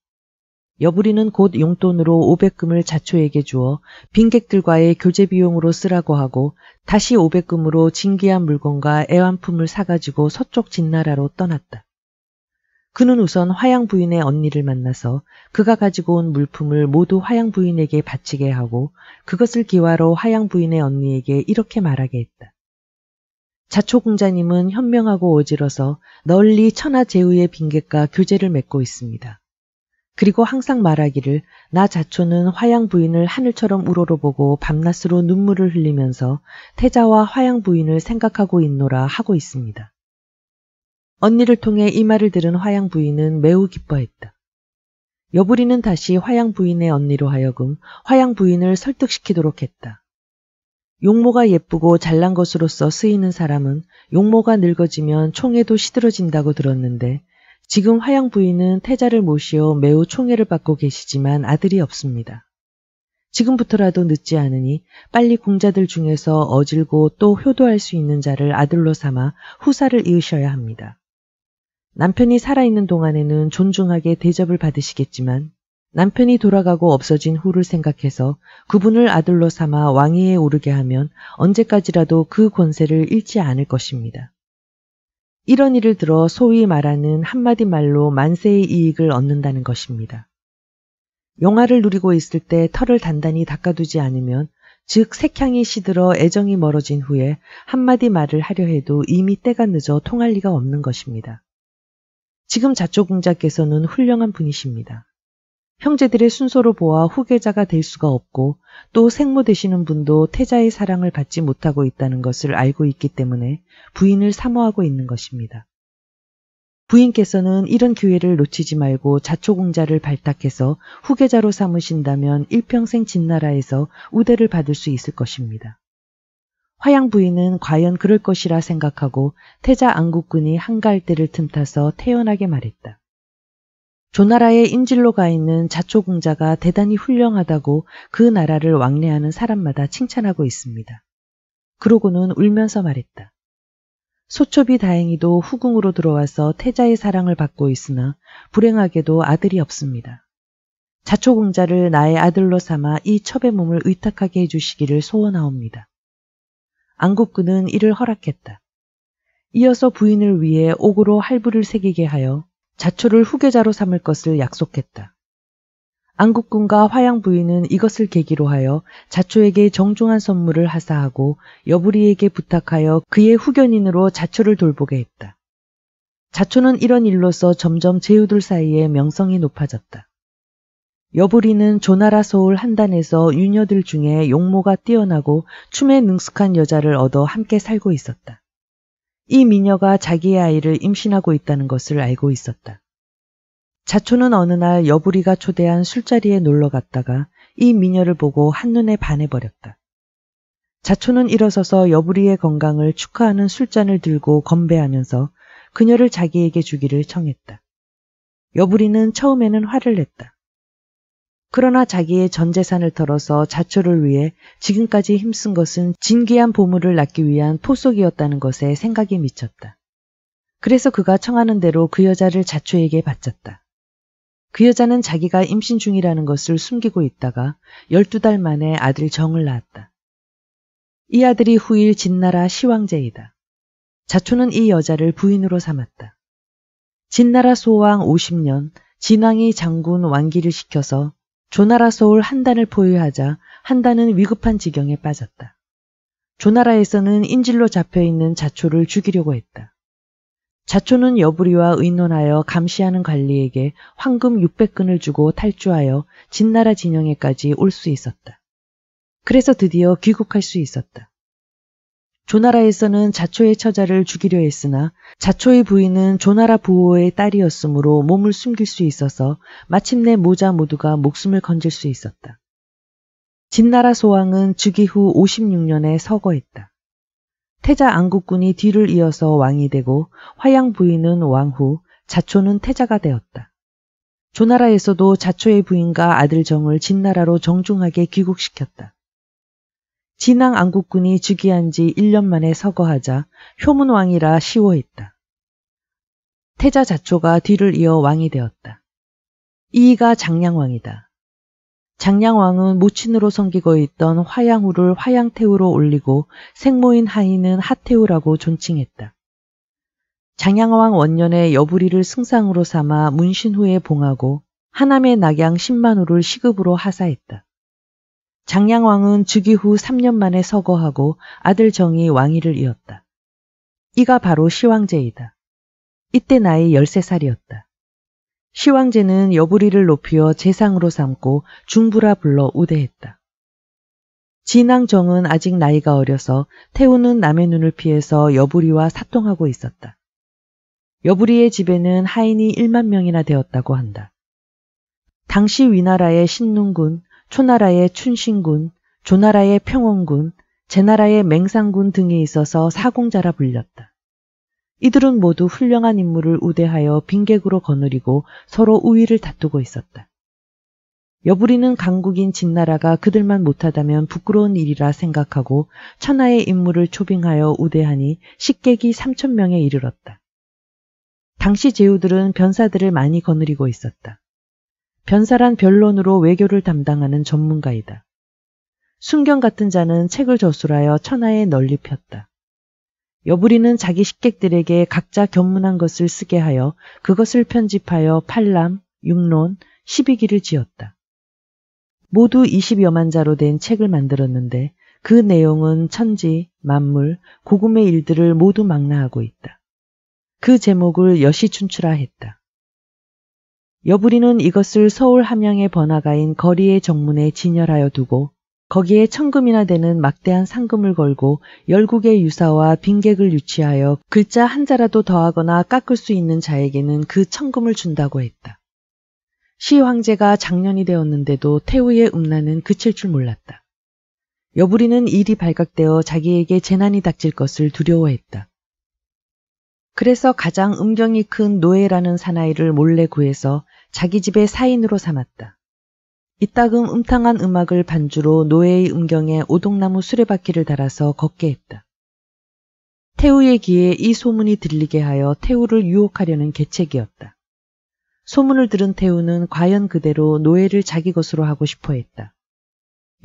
여부리는 곧 용돈으로 500금을 자초에게 주어 빈객들과의 교제 비용으로 쓰라고 하고 다시 500금으로 진귀한 물건과 애완품을 사가지고 서쪽 진나라로 떠났다. 그는 우선 화양 부인의 언니를 만나서 그가 가지고 온 물품을 모두 화양 부인에게 바치게 하고 그것을 기와로 화양 부인의 언니에게 이렇게 말하게 했다. 자초공자님은 현명하고 어지러서 널리 천하제후의 빈객과 교제를 맺고 있습니다. 그리고 항상 말하기를 나 자초는 화양 부인을 하늘처럼 우러러보고 밤낮으로 눈물을 흘리면서 태자와 화양 부인을 생각하고 있노라 하고 있습니다. 언니를 통해 이 말을 들은 화양 부인은 매우 기뻐했다. 여부리는 다시 화양 부인의 언니로 하여금 화양 부인을 설득시키도록 했다. 용모가 예쁘고 잘난 것으로서 쓰이는 사람은 용모가 늙어지면 총에도 시들어진다고 들었는데 지금 화양 부인은 태자를 모시어 매우 총애를 받고 계시지만 아들이 없습니다. 지금부터라도 늦지 않으니 빨리 공자들 중에서 어질고 또 효도할 수 있는 자를 아들로 삼아 후사를 이으셔야 합니다. 남편이 살아있는 동안에는 존중하게 대접을 받으시겠지만 남편이 돌아가고 없어진 후를 생각해서 그분을 아들로 삼아 왕위에 오르게 하면 언제까지라도 그 권세를 잃지 않을 것입니다. 이런 일을 들어 소위 말하는 한마디 말로 만세의 이익을 얻는다는 것입니다. 영화를 누리고 있을 때 털을 단단히 닦아두지 않으면 즉 색향이 시들어 애정이 멀어진 후에 한마디 말을 하려 해도 이미 때가 늦어 통할 리가 없는 것입니다. 지금 자초공작께서는 훌륭한 분이십니다. 형제들의 순서로 보아 후계자가 될 수가 없고 또 생모 되시는 분도 태자의 사랑을 받지 못하고 있다는 것을 알고 있기 때문에 부인을 사모하고 있는 것입니다. 부인께서는 이런 기회를 놓치지 말고 자초공자를 발탁해서 후계자로 삼으신다면 일평생 진나라에서 우대를 받을 수 있을 것입니다. 화양 부인은 과연 그럴 것이라 생각하고 태자 안국군이 한가할때를 틈타서 태연하게 말했다. 조나라의 인질로 가 있는 자초공자가 대단히 훌륭하다고 그 나라를 왕래하는 사람마다 칭찬하고 있습니다. 그러고는 울면서 말했다. 소첩이 다행히도 후궁으로 들어와서 태자의 사랑을 받고 있으나 불행하게도 아들이 없습니다. 자초공자를 나의 아들로 삼아 이 첩의 몸을 의탁하게 해주시기를 소원하옵니다. 안국군은 이를 허락했다. 이어서 부인을 위해 옥으로 할부를 새기게 하여 자초를 후계자로 삼을 것을 약속했다. 안국군과 화양 부인은 이것을 계기로 하여 자초에게 정중한 선물을 하사하고 여부리에게 부탁하여 그의 후견인으로 자초를 돌보게 했다. 자초는 이런 일로서 점점 제후들 사이에 명성이 높아졌다. 여부리는 조나라 서울 한단에서 유녀들 중에 용모가 뛰어나고 춤에 능숙한 여자를 얻어 함께 살고 있었다. 이 미녀가 자기의 아이를 임신하고 있다는 것을 알고 있었다. 자초는 어느 날 여부리가 초대한 술자리에 놀러 갔다가 이 미녀를 보고 한눈에 반해버렸다. 자초는 일어서서 여부리의 건강을 축하하는 술잔을 들고 건배하면서 그녀를 자기에게 주기를 청했다. 여부리는 처음에는 화를 냈다. 그러나 자기의 전 재산을 털어서 자초를 위해 지금까지 힘쓴 것은 진귀한 보물을 낳기 위한 토속이었다는 것에 생각이 미쳤다. 그래서 그가 청하는 대로 그 여자를 자초에게 바쳤다. 그 여자는 자기가 임신 중이라는 것을 숨기고 있다가 12달 만에 아들 정을 낳았다. 이 아들이 후일 진나라 시황제이다. 자초는 이 여자를 부인으로 삼았다. 진나라 소왕 50년, 진왕이 장군 왕기를 시켜서 조나라 서울 한단을 포위하자 한단은 위급한 지경에 빠졌다. 조나라에서는 인질로 잡혀있는 자초를 죽이려고 했다. 자초는 여부리와 의논하여 감시하는 관리에게 황금 600근을 주고 탈주하여 진나라 진영에까지 올 수 있었다. 그래서 드디어 귀국할 수 있었다. 조나라에서는 자초의 처자를 죽이려 했으나 자초의 부인은 조나라 부호의 딸이었으므로 몸을 숨길 수 있어서 마침내 모자 모두가 목숨을 건질 수 있었다. 진나라 소왕은 즉위 후 56년에 서거했다. 태자 안국군이 뒤를 이어서 왕이 되고 화양 부인은 왕후, 자초는 태자가 되었다. 조나라에서도 자초의 부인과 아들 정을 진나라로 정중하게 귀국시켰다. 진앙 안국군이 즉위한 지 1년 만에 서거하자 효문왕이라 시호했다. 태자 자초가 뒤를 이어 왕이 되었다. 이가 이 장량왕이다. 장량왕은 모친으로 섬기고 있던 화양후를 화양태후로 올리고 생모인 하인은 하태후라고 존칭했다. 장양왕 원년에 여부리를 승상으로 삼아 문신 후에 봉하고 하남의 낙양 10만호를 시급으로 하사했다. 장량왕은 즉위 후 3년 만에 서거하고 아들 정이 왕위를 이었다. 이가 바로 시황제이다. 이때 나이 13살이었다. 시황제는 여부리를 높이어 재상으로 삼고 중부라 불러 우대했다. 진왕정은 아직 나이가 어려서 태우는 남의 눈을 피해서 여부리와 사통하고 있었다. 여부리의 집에는 하인이 1만 명이나 되었다고 한다. 당시 위나라의 신눈군 초나라의 춘신군, 조나라의 평원군, 제나라의 맹상군 등에 있어서 사공자라 불렸다. 이들은 모두 훌륭한 인물을 우대하여 빈객으로 거느리고 서로 우위를 다투고 있었다. 여부리는 강국인 진나라가 그들만 못하다면 부끄러운 일이라 생각하고 천하의 인물을 초빙하여 우대하니 식객이 3천명에 이르렀다. 당시 제후들은 변사들을 많이 거느리고 있었다. 변사란 변론으로 외교를 담당하는 전문가이다. 순경 같은 자는 책을 저술하여 천하에 널리 폈다. 여부리는 자기 식객들에게 각자 견문한 것을 쓰게 하여 그것을 편집하여 팔람, 육론, 십이기를 지었다. 모두 20여만 자로 된 책을 만들었는데 그 내용은 천지, 만물, 고금의 일들을 모두 망라하고 있다. 그 제목을 여시춘추라 했다. 여부리는 이것을 서울 함양의 번화가인 거리의 정문에 진열하여 두고 거기에 천금이나 되는 막대한 상금을 걸고 열국의 유사와 빈객을 유치하여 글자 한 자라도 더하거나 깎을 수 있는 자에게는 그 천금을 준다고 했다. 시 황제가 작년이 되었는데도 태우의 음란은 그칠 줄 몰랐다. 여부리는 일이 발각되어 자기에게 재난이 닥칠 것을 두려워했다. 그래서 가장 음경이 큰 노예라는 사나이를 몰래 구해서 자기 집의 사인으로 삼았다. 이따금 음탕한 음악을 반주로 노예의 음경에 오동나무 수레바퀴를 달아서 걷게 했다. 태우의 귀에 이 소문이 들리게 하여 태우를 유혹하려는 계책이었다. 소문을 들은 태우는 과연 그대로 노예를 자기 것으로 하고 싶어 했다.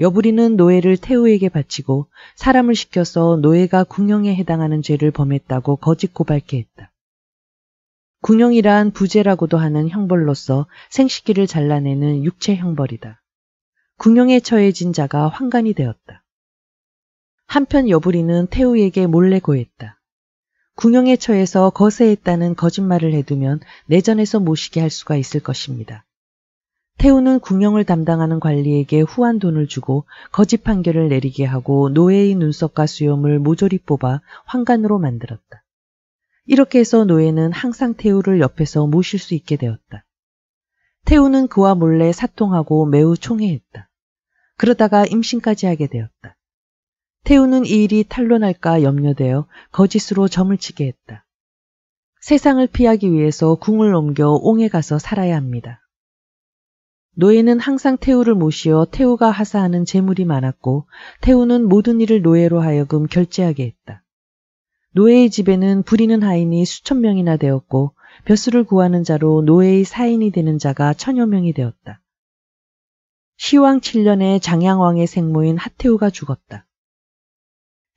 여부리는 노예를 태우에게 바치고 사람을 시켜서 노예가 궁형에 해당하는 죄를 범했다고 거짓 고발케 했다. 궁형이란 부재라고도 하는 형벌로서 생식기를 잘라내는 육체 형벌이다. 궁형에 처해진 자가 환관이 되었다. 한편 여부리는 태우에게 몰래 고했다. 궁형에 처해서 거세했다는 거짓말을 해두면 내전에서 모시게 할 수가 있을 것입니다. 태우는 궁형을 담당하는 관리에게 후한 돈을 주고 거짓 판결을 내리게 하고 노예의 눈썹과 수염을 모조리 뽑아 환관으로 만들었다. 이렇게 해서 노예는 항상 태우를 옆에서 모실 수 있게 되었다. 태우는 그와 몰래 사통하고 매우 총애했다. 그러다가 임신까지 하게 되었다. 태우는 이 일이 탄로날까 염려되어 거짓으로 점을 치게 했다. 세상을 피하기 위해서 궁을 옮겨 옹에 가서 살아야 합니다. 노예는 항상 태우를 모시어 태우가 하사하는 재물이 많았고 태우는 모든 일을 노예로 하여금 결제하게 했다. 노예의 집에는 부리는 하인이 수천 명이나 되었고 벼슬을 구하는 자로 노예의 사인이 되는 자가 천여 명이 되었다. 시왕 7년에 장양왕의 생모인 하태우가 죽었다.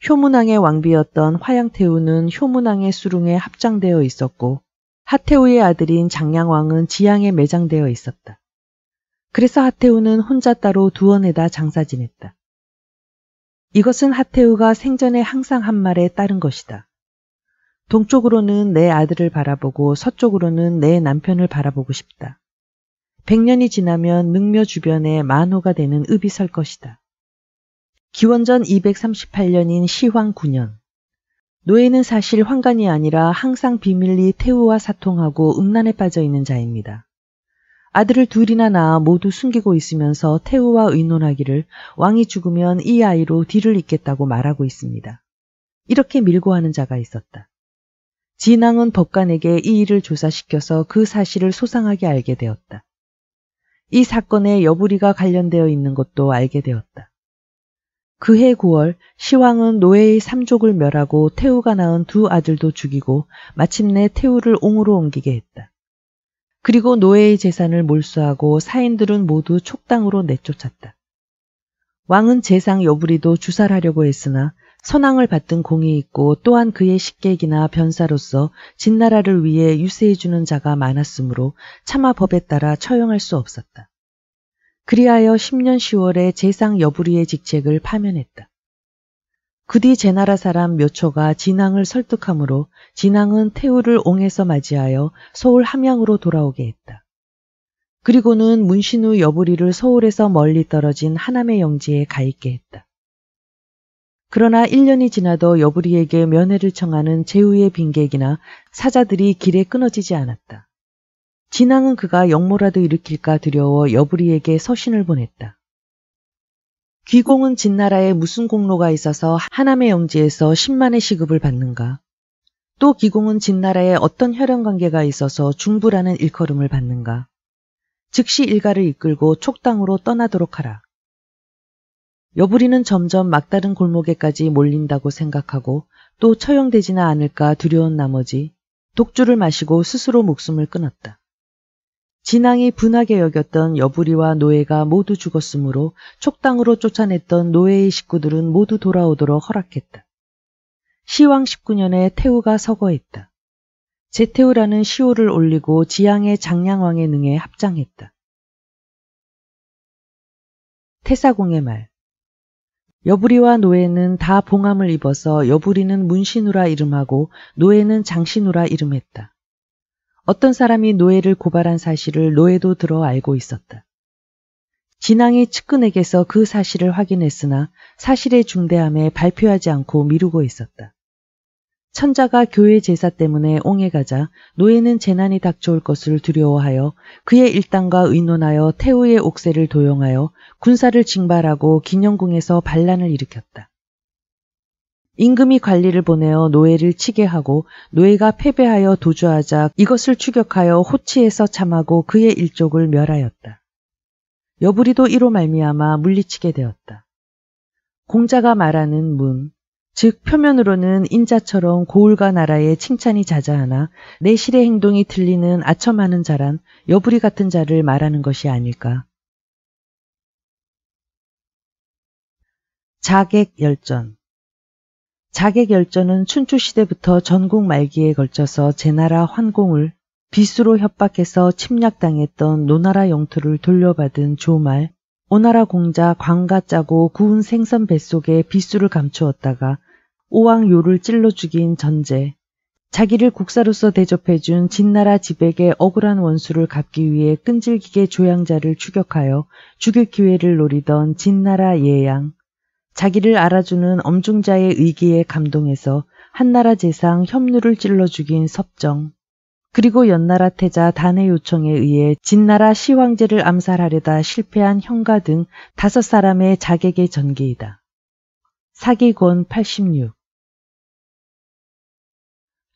효문왕의 왕비였던 화양태우는 효문왕의 수릉에 합장되어 있었고 하태우의 아들인 장양왕은 지양에 매장되어 있었다. 그래서 하태우는 혼자 따로 두원에다 장사 지냈다. 이것은 하태우가 생전에 항상 한 말에 따른 것이다. 동쪽으로는 내 아들을 바라보고 서쪽으로는 내 남편을 바라보고 싶다. 백년이 지나면 능묘 주변에 만호가 되는 읍이 설 것이다. 기원전 238년인 시황 9년. 노예는 사실 환관이 아니라 항상 비밀리 태우와 사통하고 음란에 빠져 있는 자입니다. 아들을 둘이나 낳아 모두 숨기고 있으면서 태우와 의논하기를 왕이 죽으면 이 아이로 뒤를 잇겠다고 말하고 있습니다. 이렇게 밀고 하는 자가 있었다. 진왕은 법관에게 이 일을 조사시켜서 그 사실을 소상하게 알게 되었다. 이 사건에 여부리가 관련되어 있는 것도 알게 되었다. 그해 9월 시왕은 노예의 삼족을 멸하고 태우가 낳은 두 아들도 죽이고 마침내 태우를 옹으로 옮기게 했다. 그리고 노예의 재산을 몰수하고 사인들은 모두 촉당으로 내쫓았다. 왕은 재상 여부리도 주살하려고 했으나 선왕을 받든 공이 있고 또한 그의 식객이나 변사로서 진나라를 위해 유세해주는 자가 많았으므로 차마 법에 따라 처형할 수 없었다. 그리하여 10년 10월에 재상 여부리의 직책을 파면했다. 그뒤 제나라 사람 묘초가 진앙을 설득함으로 진앙은 태우를 옹에서 맞이하여 서울 함양으로 돌아오게 했다. 그리고는 문신우 여부리를 서울에서 멀리 떨어진 하남의 영지에 가있게 했다. 그러나 1년이 지나도 여부리에게 면회를 청하는 제후의 빈객이나 사자들이 길에 끊어지지 않았다. 진앙은 그가 역모라도 일으킬까 두려워 여부리에게 서신을 보냈다. 귀공은 진나라에 무슨 공로가 있어서 하남의 영지에서 10만의 시급을 받는가? 또 기공은 진나라에 어떤 혈연관계가 있어서 중부라는 일컬음을 받는가? 즉시 일가를 이끌고 촉당으로 떠나도록 하라. 여부리는 점점 막다른 골목에까지 몰린다고 생각하고 또 처형되지나 않을까 두려운 나머지 독주를 마시고 스스로 목숨을 끊었다. 진앙이 분하게 여겼던 여부리와 노예가 모두 죽었으므로 촉당으로 쫓아냈던 노예의 식구들은 모두 돌아오도록 허락했다. 시황 19년에 태우가 서거했다. 제태우라는 시호를 올리고 지양의 장량왕의 능에 합장했다. 태사공의 말 여부리와 노예는 다 봉함을 입어서 여부리는 문신우라 이름하고 노예는 장신우라 이름했다. 어떤 사람이 노예를 고발한 사실을 노예도 들어 알고 있었다. 진앙이 측근에게서 그 사실을 확인했으나 사실의 중대함에 발표하지 않고 미루고 있었다. 천자가 교회 제사 때문에 옹해 가자 노예는 재난이 닥쳐올 것을 두려워하여 그의 일당과 의논하여 태후의 옥새를 도용하여 군사를 징발하고 기념궁에서 반란을 일으켰다. 임금이 관리를 보내어 노예를 치게 하고 노예가 패배하여 도주하자 이것을 추격하여 호치에서 참하고 그의 일족을 멸하였다. 여부리도 이로 말미암아 물리치게 되었다. 공자가 말하는 문, 즉 표면으로는 인자처럼 고을과 나라에 칭찬이 자자하나 내실의 행동이 들리는 아첨하는 자란 여부리 같은 자를 말하는 것이 아닐까. 자객 열전 자객열전은 춘추시대부터 전국 말기에 걸쳐서 제나라 환공을 빚으로 협박해서 침략당했던 노나라 영토를 돌려받은 조말, 오나라 공자 광가 짜고 구운 생선 뱃속에 빗수를 감추었다가 오왕요를 찔러 죽인 전제, 자기를 국사로서 대접해준 진나라 지백의 억울한 원수를 갚기 위해 끈질기게 조양자를 추격하여 죽일 기회를 노리던 진나라 예양, 자기를 알아주는 엄중자의 의기에 감동해서 한나라 재상 협류를 찔러 죽인 섭정. 그리고 연나라 태자 단의 요청에 의해 진나라 시황제를 암살하려다 실패한 형가 등 다섯 사람의 자객의 전개이다 사기권 86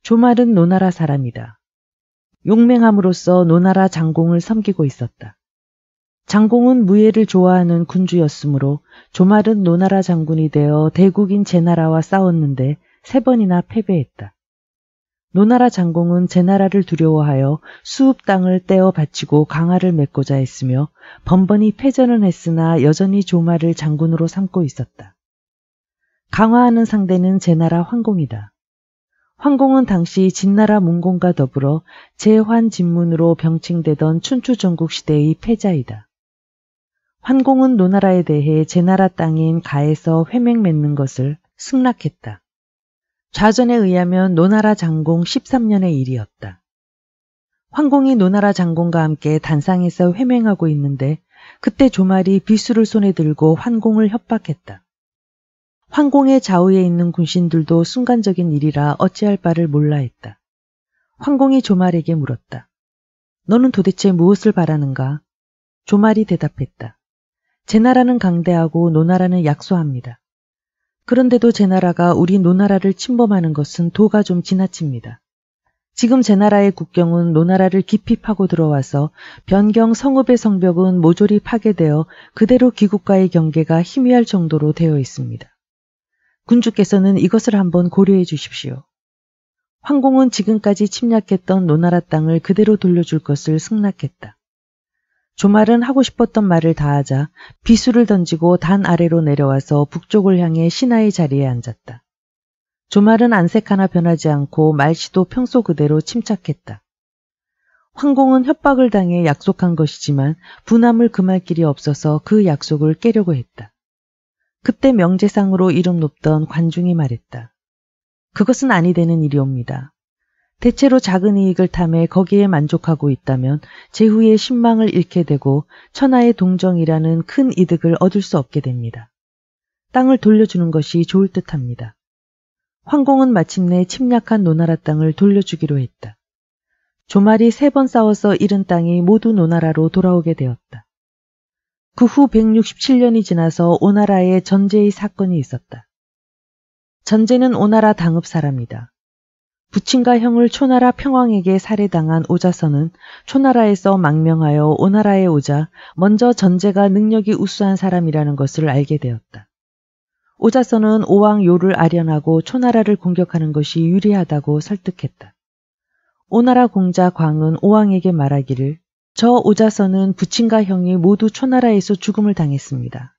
조말은 노나라 사람이다. 용맹함으로써 노나라 장공을 섬기고 있었다. 장공은 무예를 좋아하는 군주였으므로 조말은 노나라 장군이 되어 대국인 제나라와 싸웠는데 세 번이나 패배했다. 노나라 장공은 제나라를 두려워하여 수읍 땅을 떼어 바치고 강화를 맺고자 했으며 번번이 패전을 했으나 여전히 조말을 장군으로 삼고 있었다. 강화하는 상대는 제나라 황공이다. 황공은 당시 진나라 문공과 더불어 제환 진문으로 병칭되던 춘추 전국 시대의 패자이다. 환공은 노나라에 대해 제나라 땅인 가에서 회맹 맺는 것을 승낙했다. 좌전에 의하면 노나라 장공 13년의 일이었다. 환공이 노나라 장공과 함께 단상에서 회맹하고 있는데 그때 조말이 비수를 손에 들고 환공을 협박했다. 환공의 좌우에 있는 군신들도 순간적인 일이라 어찌할 바를 몰라 했다. 환공이 조말에게 물었다. 너는 도대체 무엇을 바라는가? 조말이 대답했다. 제 나라는 강대하고 노나라는 약소합니다. 그런데도 제 나라가 우리 노나라를 침범하는 것은 도가 좀 지나칩니다. 지금 제 나라의 국경은 노나라를 깊이 파고 들어와서 변경 성읍의 성벽은 모조리 파괴되어 그대로 귀국과의 경계가 희미할 정도로 되어 있습니다. 군주께서는 이것을 한번 고려해 주십시오. 황공은 지금까지 침략했던 노나라 땅을 그대로 돌려줄 것을 승낙했다. 조말은 하고 싶었던 말을 다하자 비수를 던지고 단 아래로 내려와서 북쪽을 향해 신하의 자리에 앉았다. 조말은 안색 하나 변하지 않고 말씨도 평소 그대로 침착했다. 황공은 협박을 당해 약속한 것이지만 분함을 금할 길이 없어서 그 약속을 깨려고 했다. 그때 명제상으로 이름 높던 관중이 말했다. 그것은 아니 되는 일이옵니다. 대체로 작은 이익을 탐해 거기에 만족하고 있다면 제후의 신망을 잃게 되고 천하의 동정이라는 큰 이득을 얻을 수 없게 됩니다. 땅을 돌려주는 것이 좋을 듯합니다. 황공은 마침내 침략한 노나라 땅을 돌려주기로 했다. 조말이 세 번 싸워서 잃은 땅이 모두 노나라로 돌아오게 되었다. 그 후 167년이 지나서 오나라에 전제의 사건이 있었다. 전제는 오나라 당읍 사람이다. 부친과 형을 초나라 평왕에게 살해당한 오자선은 초나라에서 망명하여 오나라에 오자 먼저 전제가 능력이 우수한 사람이라는 것을 알게 되었다. 오자선은 오왕 요를 아련하고 초나라를 공격하는 것이 유리하다고 설득했다. 오나라 공자 광은 오왕에게 말하기를 저 오자서는 부친과 형이 모두 초나라에서 죽음을 당했습니다.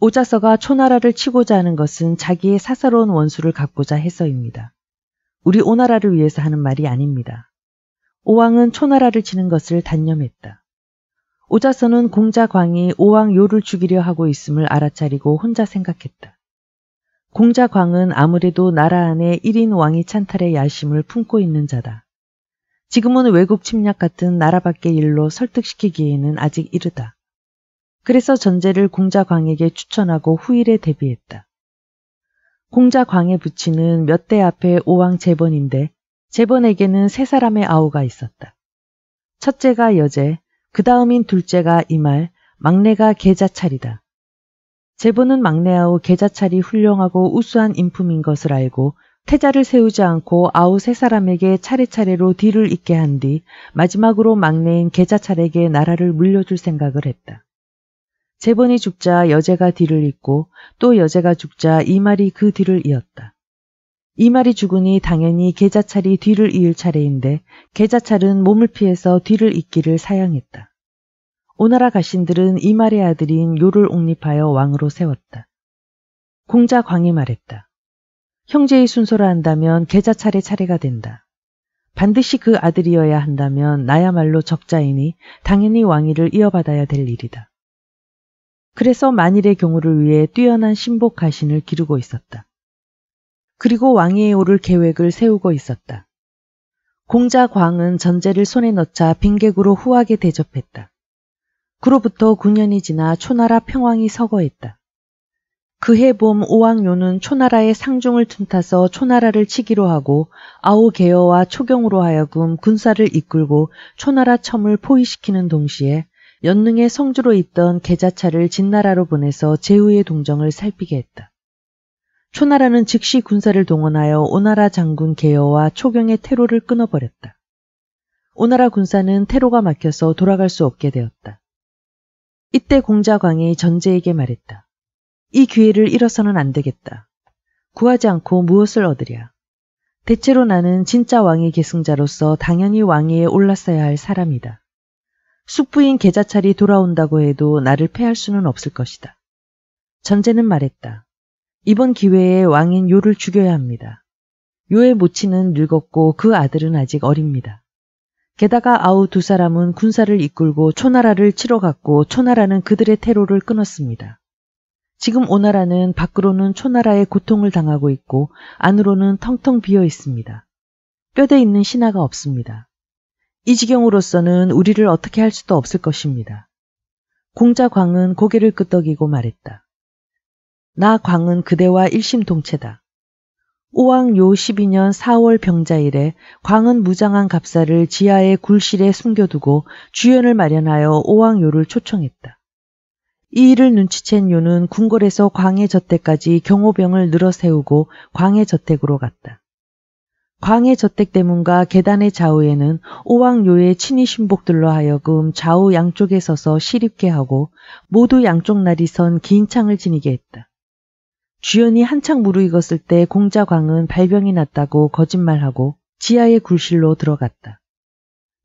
오자서가 초나라를 치고자 하는 것은 자기의 사사로운 원수를 갖고자 해서입니다. 우리 오나라를 위해서 하는 말이 아닙니다. 오왕은 초나라를 치는 것을 단념했다. 오자선은 공자광이 오왕 요를 죽이려 하고 있음을 알아차리고 혼자 생각했다. 공자광은 아무래도 나라 안에 1인 왕이 찬탈의 야심을 품고 있는 자다. 지금은 외국 침략 같은 나라 밖의 일로 설득시키기에는 아직 이르다. 그래서 전제를 공자광에게 추천하고 후일에 대비했다. 공자광에 붙이는 몇 대 앞에 오왕 재번인데 재번에게는 세 사람의 아우가 있었다. 첫째가 여제, 그 다음인 둘째가 이말, 막내가 계자찰이다. 재본은 막내 아우 계자찰이 훌륭하고 우수한 인품인 것을 알고 태자를 세우지 않고 아우 세 사람에게 차례차례로 뒤를 잇게 한 뒤 마지막으로 막내인 계자찰에게 나라를 물려줄 생각을 했다. 재번이 죽자 여제가 뒤를 잇고 또 여제가 죽자 이 말이 그 뒤를 이었다. 이 말이 죽으니 당연히 계자찰이 뒤를 이을 차례인데 계자찰은 몸을 피해서 뒤를 잇기를 사양했다. 오나라 가신들은 이말의 아들인 요를 옹립하여 왕으로 세웠다. 공자 광이 말했다. 형제의 순서라 한다면 계자찰의 차례가 된다. 반드시 그 아들이어야 한다면 나야말로 적자이니 당연히 왕위를 이어받아야 될 일이다. 그래서 만일의 경우를 위해 뛰어난 신복 가신을 기르고 있었다. 그리고 왕위에 오를 계획을 세우고 있었다. 공자 광은 전제를 손에 넣자 빈객으로 후하게 대접했다. 그로부터 9년이 지나 초나라 평왕이 서거했다. 그해 봄 오왕요는 초나라의 상중을 틈타서 초나라를 치기로 하고 아우개어와 초경으로 하여금 군사를 이끌고 초나라 첨을 포위시키는 동시에 연능의 성주로 있던 계자차를 진나라로 보내서 제후의 동정을 살피게 했다. 초나라는 즉시 군사를 동원하여 오나라 장군 개여와 초경의 테로를 끊어버렸다. 오나라 군사는 테로가 막혀서 돌아갈 수 없게 되었다. 이때 공자광이 전제에게 말했다. 이 기회를 잃어서는 안 되겠다. 구하지 않고 무엇을 얻으랴. 대체로 나는 진짜 왕의 계승자로서 당연히 왕위에 올랐어야 할 사람이다. 숙부인 계자찰이 돌아온다고 해도 나를 패할 수는 없을 것이다. 전제는 말했다. 이번 기회에 왕인 요를 죽여야 합니다. 요의 모친은 늙었고 그 아들은 아직 어립니다. 게다가 아우 두 사람은 군사를 이끌고 초나라를 치러갔고 초나라는 그들의 테러를 끊었습니다. 지금 오나라는 밖으로는 초나라의 고통을 당하고 있고 안으로는 텅텅 비어 있습니다. 뼈대 있는 신하가 없습니다. 이 지경으로서는 우리를 어떻게 할 수도 없을 것입니다. 공자 광은 고개를 끄덕이고 말했다. 나 광은 그대와 일심동체다. 오왕요 12년 4월 병자일에 광은 무장한 갑사를 지하의 굴실에 숨겨두고 주연을 마련하여 오왕요를 초청했다. 이 일을 눈치챈 요는 궁궐에서 광의 저택까지 경호병을 늘어 세우고 광의 저택으로 갔다. 광해 저택 대문과 계단의 좌우에는 오왕요의 친위 신복들로 하여금 좌우 양쪽에 서서 시립게 하고 모두 양쪽 날이 선 긴 창을 지니게 했다. 주연이 한창 무르익었을 때 공자광은 발병이 났다고 거짓말하고 지하의 굴실로 들어갔다.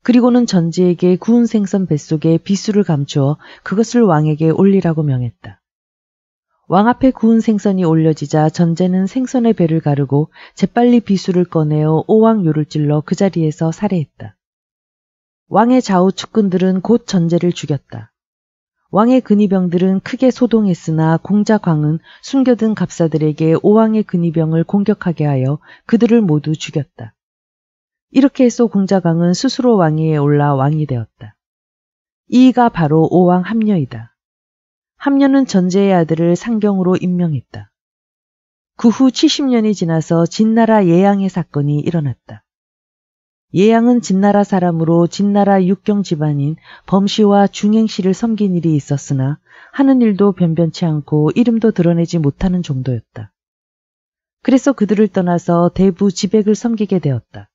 그리고는 전지에게 구운 생선 뱃속에 비수를 감추어 그것을 왕에게 올리라고 명했다. 왕 앞에 구운 생선이 올려지자 전제는 생선의 배를 가르고 재빨리 비수를 꺼내어 오왕요를 찔러 그 자리에서 살해했다. 왕의 좌우 측근들은 곧 전제를 죽였다. 왕의 근위병들은 크게 소동했으나 공자광은 숨겨둔 갑사들에게 오왕의 근위병을 공격하게 하여 그들을 모두 죽였다. 이렇게 해서 공자광은 스스로 왕위에 올라 왕이 되었다. 이가 바로 오왕 합녀이다. 함녀는 전제의 아들을 상경으로 임명했다. 그 후 70년이 지나서 진나라 예양의 사건이 일어났다. 예양은 진나라 사람으로 진나라 육경 집안인 범씨와 중행씨를 섬긴 일이 있었으나 하는 일도 변변치 않고 이름도 드러내지 못하는 정도였다. 그래서 그들을 떠나서 대부 지백을 섬기게 되었다.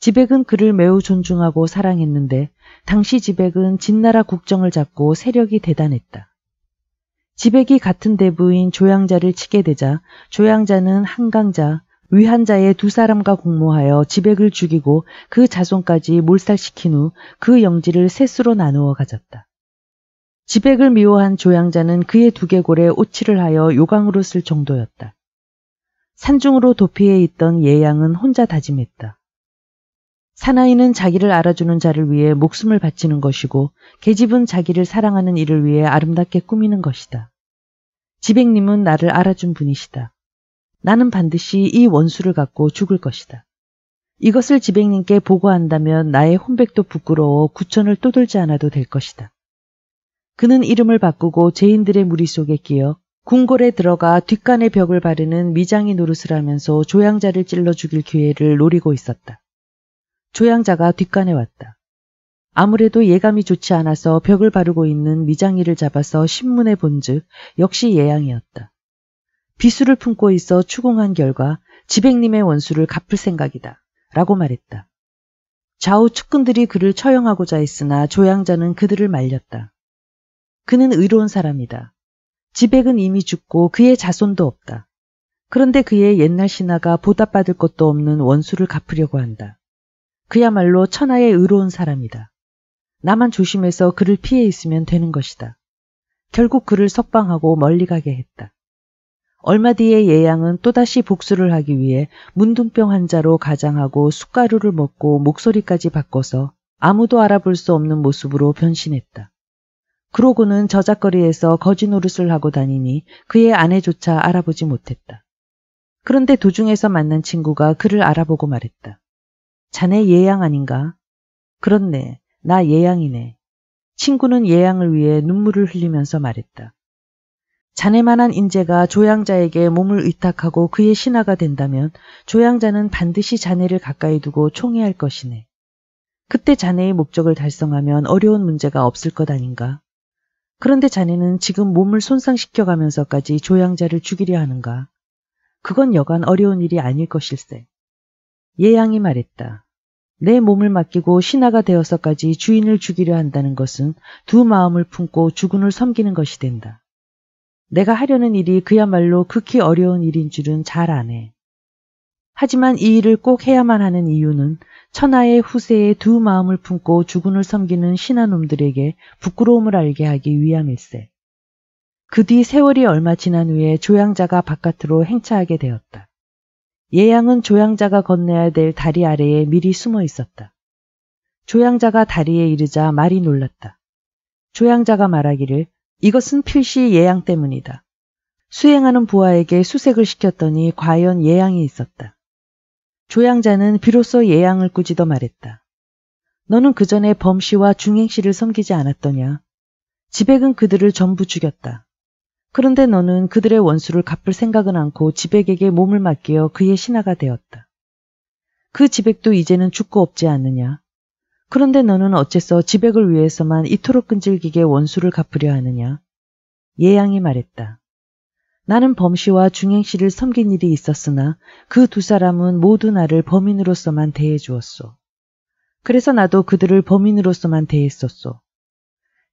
지백은 그를 매우 존중하고 사랑했는데 당시 지백은 진나라 국정을 잡고 세력이 대단했다. 지백이 같은 대부인 조양자를 치게 되자 조양자는 한강자, 위한자의 두 사람과 공모하여 지백을 죽이고 그 자손까지 몰살시킨 후 그 영지를 셋으로 나누어 가졌다. 지백을 미워한 조양자는 그의 두개골에 오치를 하여 요강으로 쓸 정도였다. 산중으로 도피해 있던 예양은 혼자 다짐했다. 사나이는 자기를 알아주는 자를 위해 목숨을 바치는 것이고 계집은 자기를 사랑하는 이를 위해 아름답게 꾸미는 것이다. 지백님은 나를 알아준 분이시다. 나는 반드시 이 원수를 갖고 죽을 것이다. 이것을 지백님께 보고한다면 나의 혼백도 부끄러워 구천을 떠돌지 않아도 될 것이다. 그는 이름을 바꾸고 죄인들의 무리 속에 끼어 궁궐에 들어가 뒷간의 벽을 바르는 미장이 노릇을 하면서 조양자를 찔러 죽일 기회를 노리고 있었다. 조양자가 뒷간에 왔다. 아무래도 예감이 좋지 않아서 벽을 바르고 있는 미장이를 잡아서 신문에 본즉 역시 예양이었다. 비수를 품고 있어 추궁한 결과 지백님의 원수를 갚을 생각이다. 라고 말했다. 좌우 측근들이 그를 처형하고자 했으나 조양자는 그들을 말렸다. 그는 의로운 사람이다. 지백은 이미 죽고 그의 자손도 없다. 그런데 그의 옛날 신하가 보답받을 것도 없는 원수를 갚으려고 한다. 그야말로 천하의 의로운 사람이다. 나만 조심해서 그를 피해 있으면 되는 것이다. 결국 그를 석방하고 멀리 가게 했다. 얼마 뒤에 예양은 또다시 복수를 하기 위해 문둥병 환자로 가장하고 숟가루를 먹고 목소리까지 바꿔서 아무도 알아볼 수 없는 모습으로 변신했다. 그러고는 저작거리에서 거지 노릇을 하고 다니니 그의 아내조차 알아보지 못했다. 그런데 도중에서 만난 친구가 그를 알아보고 말했다. 자네 예양 아닌가? 그렇네. 나 예양이네. 친구는 예양을 위해 눈물을 흘리면서 말했다. 자네만한 인재가 조양자에게 몸을 의탁하고 그의 신하가 된다면 조양자는 반드시 자네를 가까이 두고 총애할 것이네. 그때 자네의 목적을 달성하면 어려운 문제가 없을 것 아닌가? 그런데 자네는 지금 몸을 손상시켜가면서까지 조양자를 죽이려 하는가? 그건 여간 어려운 일이 아닐 것일세. 예양이 말했다. 내 몸을 맡기고 신하가 되어서까지 주인을 죽이려 한다는 것은 두 마음을 품고 주군을 섬기는 것이 된다. 내가 하려는 일이 그야말로 극히 어려운 일인 줄은 잘 아네. 하지만 이 일을 꼭 해야만 하는 이유는 천하의 후세에 두 마음을 품고 주군을 섬기는 신하놈들에게 부끄러움을 알게 하기 위함일세. 그 뒤 세월이 얼마 지난 후에 조양자가 바깥으로 행차하게 되었다. 예양은 조양자가 건네야 될 다리 아래에 미리 숨어 있었다. 조양자가 다리에 이르자 말이 놀랐다. 조양자가 말하기를 이것은 필시 예양 때문이다. 수행하는 부하에게 수색을 시켰더니 과연 예양이 있었다. 조양자는 비로소 예양을 꾸짖어 말했다. 너는 그 전에 범씨와 중행씨를 섬기지 않았더냐. 지백은 그들을 전부 죽였다. 그런데 너는 그들의 원수를 갚을 생각은 않고 지백에게 몸을 맡기어 그의 신하가 되었다. 그 지백도 이제는 죽고 없지 않느냐. 그런데 너는 어째서 지백을 위해서만 이토록 끈질기게 원수를 갚으려 하느냐. 예양이 말했다. 나는 범씨와 중행씨를 섬긴 일이 있었으나 그 두 사람은 모두 나를 범인으로서만 대해 주었소. 그래서 나도 그들을 범인으로서만 대했었소.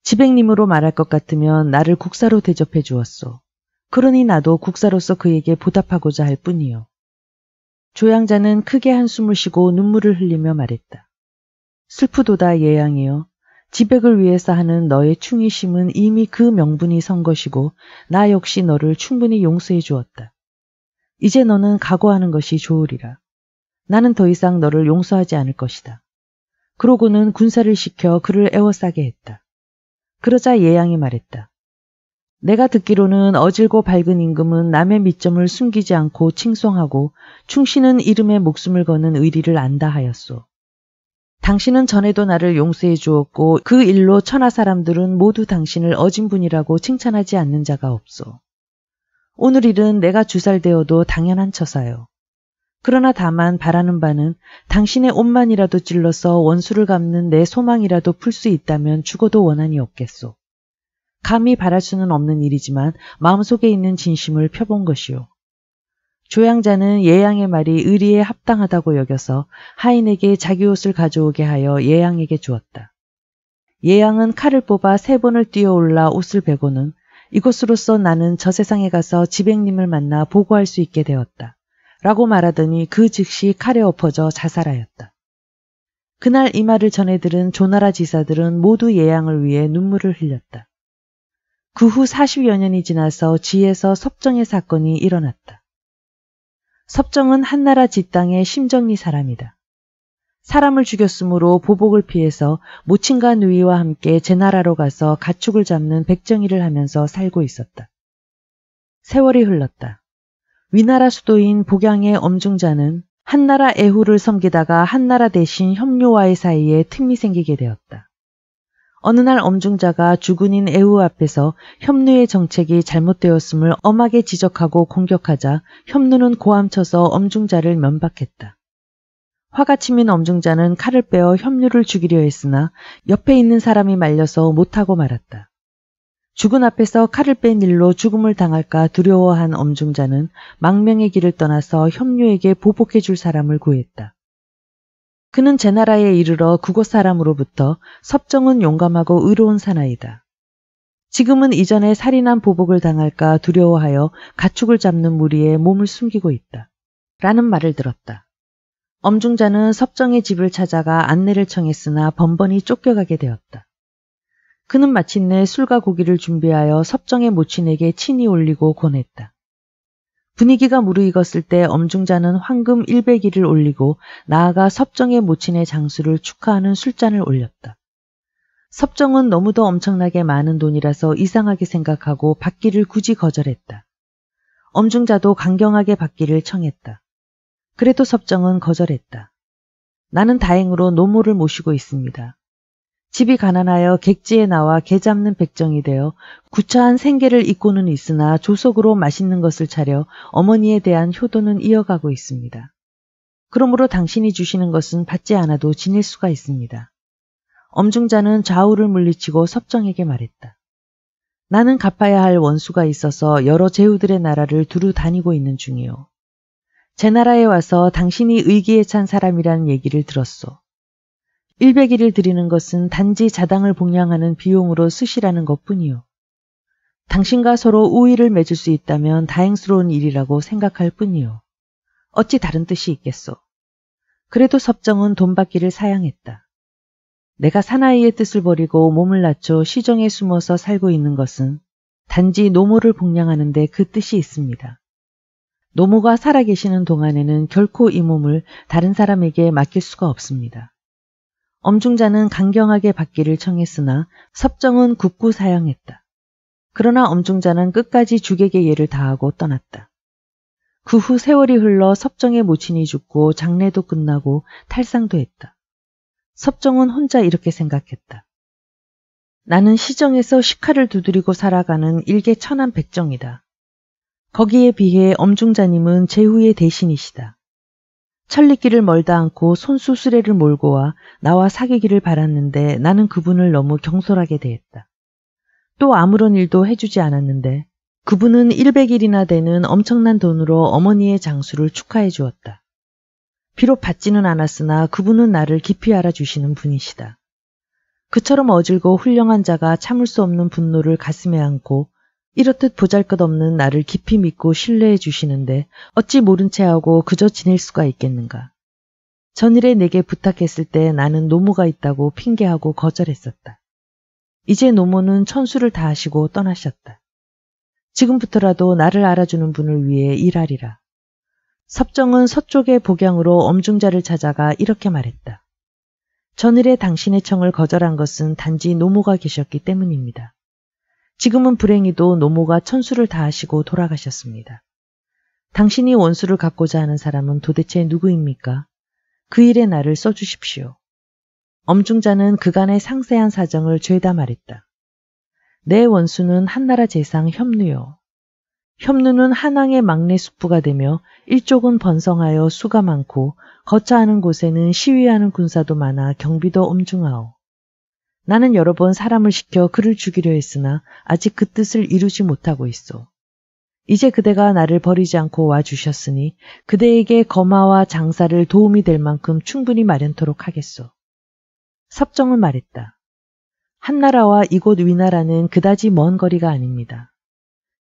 지백님으로 말할 것 같으면 나를 국사로 대접해 주었소. 그러니 나도 국사로서 그에게 보답하고자 할 뿐이요. 조양자는 크게 한숨을 쉬고 눈물을 흘리며 말했다. 슬프도다 예양이여. 지백을 위해서 하는 너의 충의심은 이미 그 명분이 선 것이고 나 역시 너를 충분히 용서해 주었다. 이제 너는 각오하는 것이 좋으리라. 나는 더 이상 너를 용서하지 않을 것이다. 그러고는 군사를 시켜 그를 애워싸게 했다. 그러자 예양이 말했다. 내가 듣기로는 어질고 밝은 임금은 남의 밑점을 숨기지 않고 칭송하고 충신은 이름에 목숨을 거는 의리를 안다 하였소. 당신은 전에도 나를 용서해 주었고 그 일로 천하 사람들은 모두 당신을 어진 분이라고 칭찬하지 않는 자가 없소. 오늘 일은 내가 주살되어도 당연한 처사요. 그러나 다만 바라는 바는 당신의 옷만이라도 찔러서 원수를 갚는 내 소망이라도 풀 수 있다면 죽어도 원한이 없겠소. 감히 바랄 수는 없는 일이지만 마음속에 있는 진심을 펴본 것이요. 조양자는 예양의 말이 의리에 합당하다고 여겨서 하인에게 자기 옷을 가져오게 하여 예양에게 주었다. 예양은 칼을 뽑아 세 번을 뛰어올라 옷을 베고는 이곳으로서 나는 저 세상에 가서 지백님을 만나 보고할 수 있게 되었다. 라고 말하더니 그 즉시 칼에 엎어져 자살하였다. 그날 이 말을 전해 들은 조나라 지사들은 모두 예양을 위해 눈물을 흘렸다. 그 후 40여 년이 지나서 지에서 섭정의 사건이 일어났다. 섭정은 한나라 지땅의 심정리 사람이다. 사람을 죽였으므로 보복을 피해서 모친과 누이와 함께 제 나라로 가서 가축을 잡는 백정이를 하면서 살고 있었다. 세월이 흘렀다. 위나라 수도인 복양의 엄중자는 한나라 애후를 섬기다가 한나라 대신 협료와의 사이에 틈이 생기게 되었다. 어느 날 엄중자가 주군인 애후 앞에서 협류의 정책이 잘못되었음을 엄하게 지적하고 공격하자 협류는 고함쳐서 엄중자를 면박했다. 화가 치민 엄중자는 칼을 빼어 협류를 죽이려 했으나 옆에 있는 사람이 말려서 못하고 말았다. 죽은 앞에서 칼을 뺀 일로 죽음을 당할까 두려워한 엄중자는 망명의 길을 떠나서 협류에게 보복해 줄 사람을 구했다. 그는 제나라에 이르러 그곳 사람으로부터 섭정은 용감하고 의로운 사나이다. 지금은 이전에 살인한 보복을 당할까 두려워하여 가축을 잡는 무리에 몸을 숨기고 있다. 라는 말을 들었다. 엄중자는 섭정의 집을 찾아가 안내를 청했으나 번번이 쫓겨가게 되었다. 그는 마침내 술과 고기를 준비하여 섭정의 모친에게 친히 올리고 권했다. 분위기가 무르익었을 때 엄중자는 황금 100일을 올리고 나아가 섭정의 모친의 장수를 축하하는 술잔을 올렸다. 섭정은 너무도 엄청나게 많은 돈이라서 이상하게 생각하고 받기를 굳이 거절했다. 엄중자도 강경하게 받기를 청했다. 그래도 섭정은 거절했다. 나는 다행으로 노모를 모시고 있습니다. 집이 가난하여 객지에 나와 개 잡는 백정이 되어 구차한 생계를 잇고는 있으나 조석으로 맛있는 것을 차려 어머니에 대한 효도는 이어가고 있습니다. 그러므로 당신이 주시는 것은 받지 않아도 지낼 수가 있습니다. 엄중자는 좌우를 물리치고 섭정에게 말했다. 나는 갚아야 할 원수가 있어서 여러 제후들의 나라를 두루 다니고 있는 중이요. 제 나라에 와서 당신이 의기에 찬 사람이라는 얘기를 들었소. 100일을 드리는 것은 단지 자당을 봉양하는 비용으로 쓰시라는 것뿐이요. 당신과 서로 우위를 맺을 수 있다면 다행스러운 일이라고 생각할 뿐이요. 어찌 다른 뜻이 있겠소. 그래도 섭정은 돈 받기를 사양했다. 내가 사나이의 뜻을 버리고 몸을 낮춰 시정에 숨어서 살고 있는 것은 단지 노모를 복양하는데 그 뜻이 있습니다. 노모가 살아계시는 동안에는 결코 이 몸을 다른 사람에게 맡길 수가 없습니다. 엄중자는 강경하게 받기를 청했으나 섭정은 굳고 사양했다. 그러나 엄중자는 끝까지 주객의 예를 다하고 떠났다. 그 후 세월이 흘러 섭정의 모친이 죽고 장례도 끝나고 탈상도 했다. 섭정은 혼자 이렇게 생각했다. 나는 시정에서 식칼을 두드리고 살아가는 일개 천한 백정이다. 거기에 비해 엄중자님은 제후의 대신이시다. 천리길을 멀다 않고 손수 수레를 몰고 와 나와 사귀기를 바랐는데 나는 그분을 너무 경솔하게 대했다. 또 아무런 일도 해주지 않았는데 그분은 100일이나 되는 엄청난 돈으로 어머니의 장수를 축하해 주었다. 비록 받지는 않았으나 그분은 나를 깊이 알아주시는 분이시다. 그처럼 어질고 훌륭한 자가 참을 수 없는 분노를 가슴에 안고 이렇듯 보잘것없는 나를 깊이 믿고 신뢰해 주시는데 어찌 모른 채하고 그저 지낼 수가 있겠는가. 전일에 내게 부탁했을 때 나는 노모가 있다고 핑계하고 거절했었다. 이제 노모는 천수를 다하시고 떠나셨다. 지금부터라도 나를 알아주는 분을 위해 일하리라. 섭정은 서쪽의 복양으로 엄중자를 찾아가 이렇게 말했다. 전일에 당신의 청을 거절한 것은 단지 노모가 계셨기 때문입니다. 지금은 불행히도 노모가 천수를 다하시고 돌아가셨습니다. 당신이 원수를 갚고자 하는 사람은 도대체 누구입니까? 그 일의 나를 써주십시오. 엄중자는 그간의 상세한 사정을 죄다 말했다. 내 원수는 한나라 재상 협누요. 협누는 한왕의 막내 숙부가 되며 일족은 번성하여 수가 많고 거처하는 곳에는 시위하는 군사도 많아 경비도 엄중하오. 나는 여러 번 사람을 시켜 그를 죽이려 했으나 아직 그 뜻을 이루지 못하고 있어. 이제 그대가 나를 버리지 않고 와 주셨으니 그대에게 거마와 장사를 도움이 될 만큼 충분히 마련토록 하겠소. 섭정은 말했다. 한나라와 이곳 위나라는 그다지 먼 거리가 아닙니다.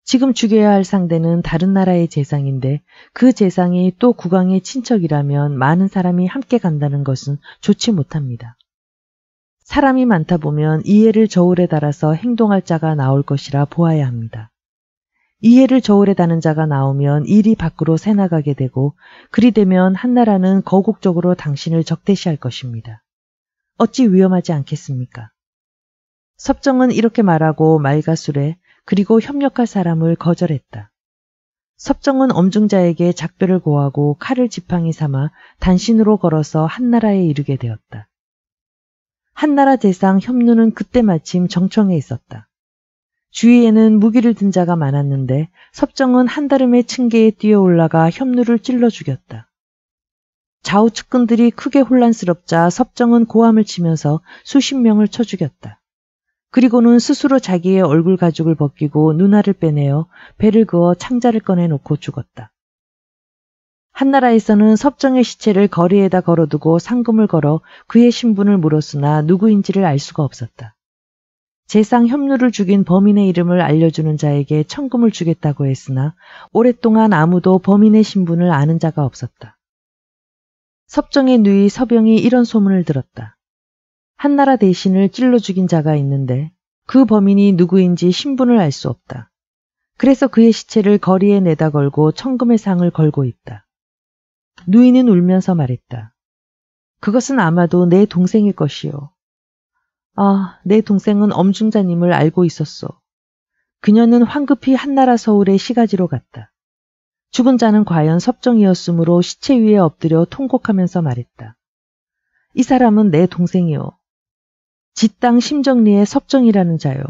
지금 죽여야 할 상대는 다른 나라의 재상인데 그 재상이 또 국왕의 친척이라면 많은 사람이 함께 간다는 것은 좋지 못합니다. 사람이 많다 보면 이해를 저울에 달아서 행동할 자가 나올 것이라 보아야 합니다. 이해를 저울에 다는 자가 나오면 일이 밖으로 새나가게 되고 그리 되면 한나라는 거국적으로 당신을 적대시할 것입니다. 어찌 위험하지 않겠습니까? 섭정은 이렇게 말하고 말가술에 그리고 협력할 사람을 거절했다. 섭정은 엄중자에게 작별을 고하고 칼을 지팡이 삼아 단신으로 걸어서 한나라에 이르게 되었다. 한나라 대상 협누는 그때 마침 정청에 있었다. 주위에는 무기를 든 자가 많았는데 섭정은 한다름의 층계에 뛰어 올라가 협누를 찔러 죽였다. 좌우 측근들이 크게 혼란스럽자 섭정은 고함을 치면서 수십 명을 쳐 죽였다. 그리고는 스스로 자기의 얼굴 가죽을 벗기고 누나를 빼내어 배를 그어 창자를 꺼내놓고 죽었다. 한나라에서는 섭정의 시체를 거리에다 걸어두고 상금을 걸어 그의 신분을 물었으나 누구인지를 알 수가 없었다. 재상 협류를 죽인 범인의 이름을 알려주는 자에게 천금을 주겠다고 했으나 오랫동안 아무도 범인의 신분을 아는 자가 없었다. 섭정의 누이 서병이 이런 소문을 들었다. 한나라 대신을 찔러 죽인 자가 있는데 그 범인이 누구인지 신분을 알 수 없다. 그래서 그의 시체를 거리에 내다 걸고 천금의 상을 걸고 있다. 누이는 울면서 말했다. 그것은 아마도 내 동생일 것이요. 아, 내 동생은 엄중자님을 알고 있었소. 그녀는 황급히 한나라 서울의 시가지로 갔다. 죽은 자는 과연 섭정이었으므로 시체 위에 엎드려 통곡하면서 말했다. 이 사람은 내 동생이요. 지땅 심정리의 섭정이라는 자요.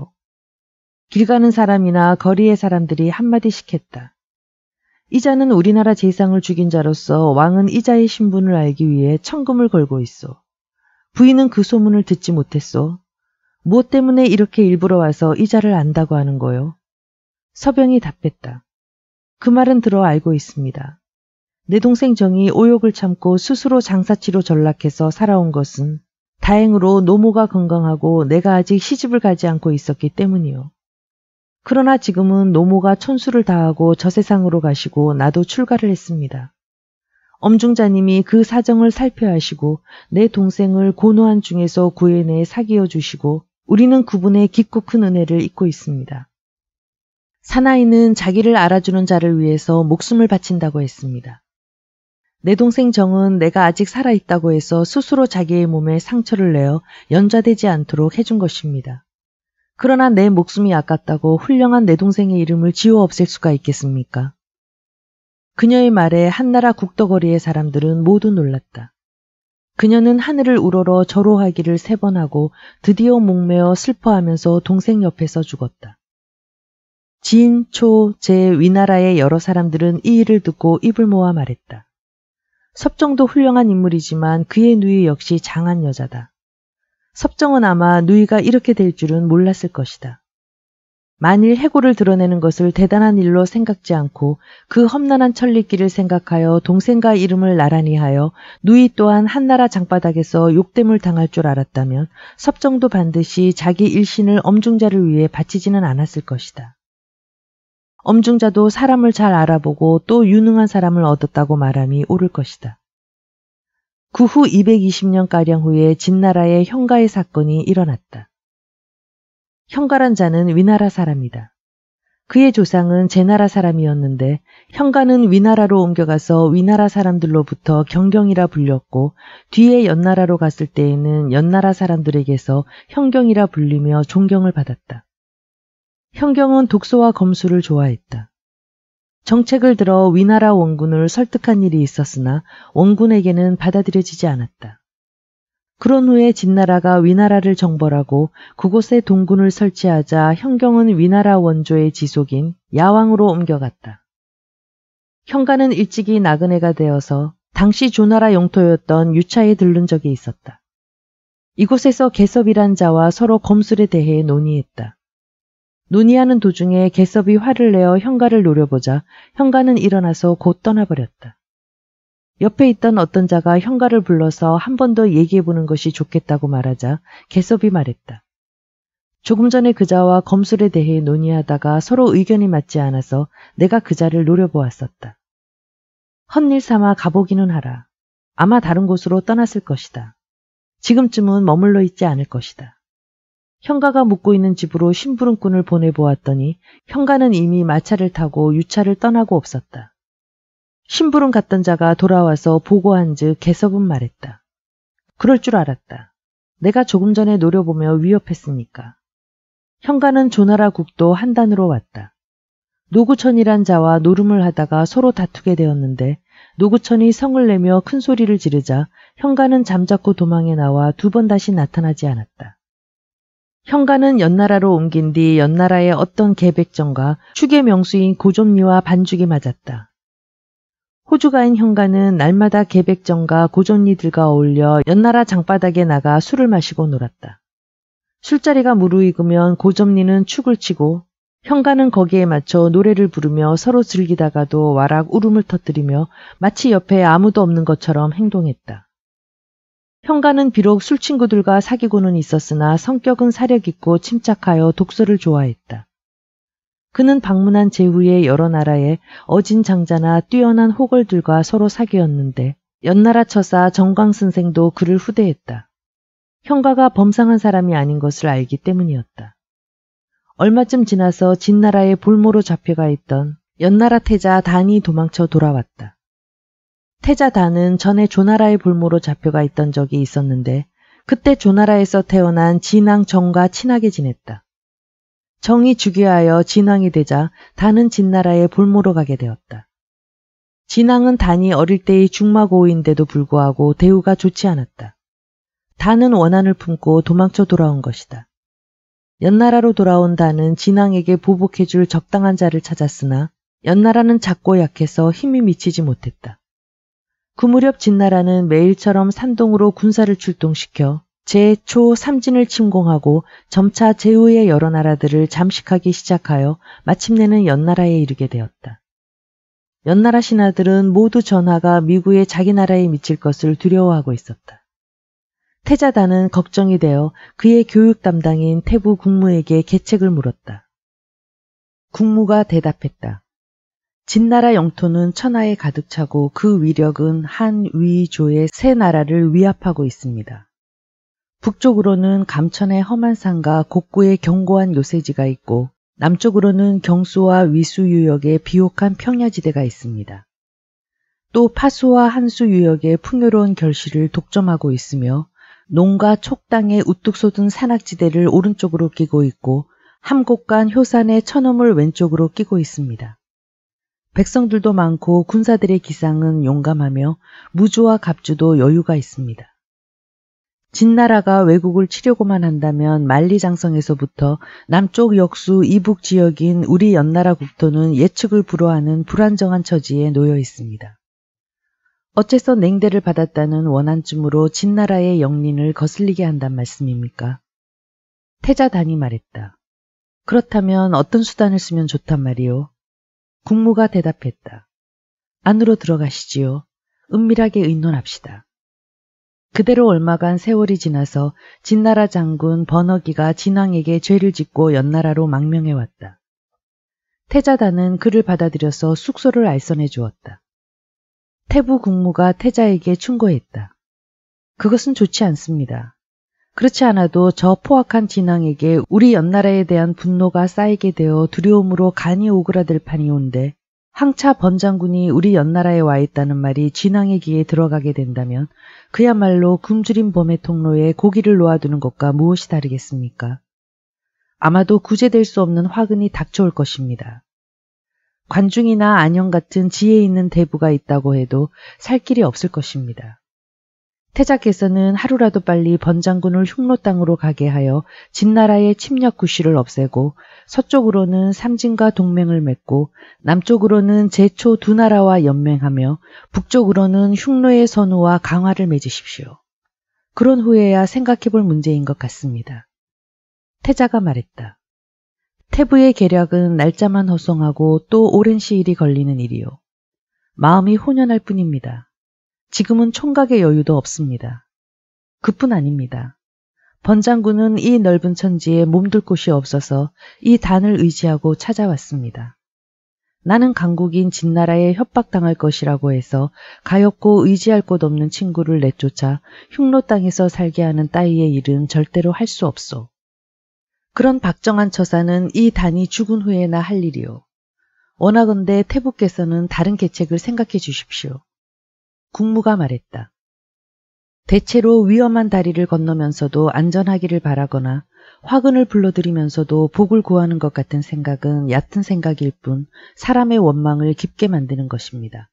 길 가는 사람이나 거리의 사람들이 한마디씩 했다. 이자는 우리나라 재상을 죽인 자로서 왕은 이자의 신분을 알기 위해 천금을 걸고 있어. 부인은 그 소문을 듣지 못했어 무엇 때문에 이렇게 일부러 와서 이자를 안다고 하는 거요? 서병이 답했다. 그 말은 들어 알고 있습니다. 내 동생 정이 오욕을 참고 스스로 장사치로 전락해서 살아온 것은 다행으로 노모가 건강하고 내가 아직 시집을 가지 않고 있었기 때문이요. 그러나 지금은 노모가 천수를 다하고 저 세상으로 가시고 나도 출가를 했습니다. 엄중자님이 그 사정을 살펴 하시고 내 동생을 고노한 중에서 구해내 사귀어 주시고 우리는 그분의 깊고 큰 은혜를 잊고 있습니다. 사나이는 자기를 알아주는 자를 위해서 목숨을 바친다고 했습니다. 내 동생 정은 내가 아직 살아있다고 해서 스스로 자기의 몸에 상처를 내어 연좌되지 않도록 해준 것입니다. 그러나 내 목숨이 아깝다고 훌륭한 내 동생의 이름을 지워 없앨 수가 있겠습니까? 그녀의 말에 한나라 국덕거리의 사람들은 모두 놀랐다. 그녀는 하늘을 우러러 절호하기를 세 번 하고 드디어 목매어 슬퍼하면서 동생 옆에서 죽었다. 진, 초, 제, 위나라의 여러 사람들은 이 일을 듣고 입을 모아 말했다. 섭정도 훌륭한 인물이지만 그의 누이 역시 장한 여자다. 섭정은 아마 누이가 이렇게 될 줄은 몰랐을 것이다. 만일 해고를 드러내는 것을 대단한 일로 생각지 않고 그 험난한 천리길을 생각하여 동생과 이름을 나란히 하여 누이 또한 한나라 장바닥에서 욕됨을 당할 줄 알았다면 섭정도 반드시 자기 일신을 엄중자를 위해 바치지는 않았을 것이다. 엄중자도 사람을 잘 알아보고 또 유능한 사람을 얻었다고 말함이 옳을 것이다. 그후 220년가량 후에 진나라의 형가의 사건이 일어났다. 형가란 자는 위나라 사람이다. 그의 조상은 제나라 사람이었는데 형가는 위나라로 옮겨가서 위나라 사람들로부터 경경이라 불렸고 뒤에 연나라로 갔을 때에는 연나라 사람들에게서 형경이라 불리며 존경을 받았다. 형경은독소와검술을 좋아했다. 정책을 들어 위나라 원군을 설득한 일이 있었으나 원군에게는 받아들여지지 않았다. 그런 후에 진나라가 위나라를 정벌하고 그곳에 동군을 설치하자 현경은 위나라 원조의 지속인 야왕으로 옮겨갔다. 현가는 일찍이 나그네가 되어서 당시 조나라 영토였던 유차에 들른 적이 있었다. 이곳에서 개섭이란 자와 서로 검술에 대해 논의했다. 논의하는 도중에 개섭이 화를 내어 현가를 노려보자 현가는 일어나서 곧 떠나버렸다. 옆에 있던 어떤 자가 현가를 불러서 한 번 더 얘기해보는 것이 좋겠다고 말하자 개섭이 말했다. 조금 전에 그자와 검술에 대해 논의하다가 서로 의견이 맞지 않아서 내가 그자를 노려보았었다. 헛일 삼아 가보기는 하라. 아마 다른 곳으로 떠났을 것이다. 지금쯤은 머물러 있지 않을 것이다. 형가가 묵고 있는 집으로 심부름꾼을 보내보았더니 형가는 이미 마차를 타고 유차를 떠나고 없었다. 심부름 갔던 자가 돌아와서 보고한 즉 개섭은 말했다. 그럴 줄 알았다. 내가 조금 전에 노려보며 위협했으니까. 형가는 조나라 국도 한 단으로 왔다. 노구천이란 자와 노름을 하다가 서로 다투게 되었는데 노구천이 성을 내며 큰 소리를 지르자 형가는 잠자코 도망에 나와 두 번 다시 나타나지 않았다. 현관은 연나라로 옮긴 뒤 연나라의 어떤 계백정과 축의 명수인 고존리와 반죽이 맞았다. 호주가인 현관은 날마다 계백정과 고존리들과 어울려 연나라 장바닥에 나가 술을 마시고 놀았다. 술자리가 무르익으면 고점리는 축을 치고 현관은 거기에 맞춰 노래를 부르며 서로 즐기다가도 와락 울음을 터뜨리며 마치 옆에 아무도 없는 것처럼 행동했다. 평가는 비록 술 친구들과 사귀고는 있었으나 성격은 사려깊고 침착하여 독서를 좋아했다. 그는 방문한 제후에 여러 나라의 어진 장자나 뛰어난 호걸들과 서로 사귀었는데 연나라 처사 정광 선생도 그를 후대했다. 형가가 범상한 사람이 아닌 것을 알기 때문이었다. 얼마쯤 지나서 진나라의 볼모로 잡혀가 있던 연나라 태자 단이 도망쳐 돌아왔다. 태자단은 전에 조나라의 볼모로 잡혀가 있던 적이 있었는데 그때 조나라에서 태어난 진왕 정과 친하게 지냈다. 정이 즉위하여 진왕이 되자 단은 진나라의 볼모로 가게 되었다. 진왕은 단이 어릴 때의 중마고우인데도 불구하고 대우가 좋지 않았다. 단은 원한을 품고 도망쳐 돌아온 것이다. 연나라로 돌아온 단은 진왕에게 보복해줄 적당한 자를 찾았으나 연나라는 작고 약해서 힘이 미치지 못했다. 그 무렵 진나라는 매일처럼 산동으로 군사를 출동시켜 제초 삼진을 침공하고 점차 제후의 여러 나라들을 잠식하기 시작하여 마침내는 연나라에 이르게 되었다. 연나라 신하들은 모두 전하가 미국의 자기 나라에 미칠 것을 두려워하고 있었다. 태자단은 걱정이 되어 그의 교육 담당인 태부 국무에게 계책을 물었다. 국무가 대답했다. 진나라 영토는 천하에 가득 차고 그 위력은 한 위조의 세 나라를 위압하고 있습니다. 북쪽으로는 감천의 험한 산과 곡구의 견고한 요새지가 있고 남쪽으로는 경수와 위수 유역의 비옥한 평야지대가 있습니다. 또 파수와 한수 유역의 풍요로운 결실을 독점하고 있으며 농과 촉당에 우뚝 솟은 산악지대를 오른쪽으로 끼고 있고 함곡간 효산의 천엄을 왼쪽으로 끼고 있습니다. 백성들도 많고 군사들의 기상은 용감하며 무주와 갑주도 여유가 있습니다. 진나라가 외국을 치려고만 한다면 만리장성에서부터 남쪽 역수 이북 지역인 우리 연나라 국토는 예측을 불허하는 불안정한 처지에 놓여 있습니다. 어째서 냉대를 받았다는 원한쯤으로 진나라의 영린을 거슬리게 한단 말씀입니까? 태자단이 말했다. 그렇다면 어떤 수단을 쓰면 좋단 말이오? 국무가 대답했다. 안으로 들어가시지요. 은밀하게 의논합시다. 그대로 얼마간 세월이 지나서 진나라 장군 번어기가 진왕에게 죄를 짓고 연나라로 망명해왔다. 태자단은 그를 받아들여서 숙소를 알선해 주었다. 태부 국무가 태자에게 충고했다. 그것은 좋지 않습니다. 그렇지 않아도 저 포악한 진앙에게 우리 연나라에 대한 분노가 쌓이게 되어 두려움으로 간이 오그라들 판이 온데 항차 번장군이 우리 연나라에 와 있다는 말이 진앙의 귀에 들어가게 된다면 그야말로 굶주린 범의 통로에 고기를 놓아두는 것과 무엇이 다르겠습니까? 아마도 구제될 수 없는 화근이 닥쳐올 것입니다. 관중이나 안영 같은 지혜 있는 대부가 있다고 해도 살 길이 없을 것입니다. 태자께서는 하루라도 빨리 번장군을 흉로 땅으로 가게 하여 진나라의 침략 구실을 없애고 서쪽으로는 삼진과 동맹을 맺고 남쪽으로는 제초 두 나라와 연맹하며 북쪽으로는 흉로의 선우와 강화를 맺으십시오. 그런 후에야 생각해 볼 문제인 것 같습니다. 태자가 말했다. 태부의 계략은 날짜만 허송하고 또 오랜 시일이 걸리는 일이요. 마음이 혼연할 뿐입니다. 지금은 총각의 여유도 없습니다. 그뿐 아닙니다. 번장군은 이 넓은 천지에 몸둘 곳이 없어서 이 단을 의지하고 찾아왔습니다. 나는 강국인 진나라에 협박당할 것이라고 해서 가엾고 의지할 곳 없는 친구를 내쫓아 흉노 땅에서 살게 하는 따위의 일은 절대로 할 수 없소. 그런 박정한 처사는 이 단이 죽은 후에나 할 일이요. 워낙건데 태부께서는 다른 계책을 생각해 주십시오. 국무가 말했다. 대체로 위험한 다리를 건너면서도 안전하기를 바라거나 화근을 불러들이면서도 복을 구하는 것 같은 생각은 얕은 생각일 뿐 사람의 원망을 깊게 만드는 것입니다.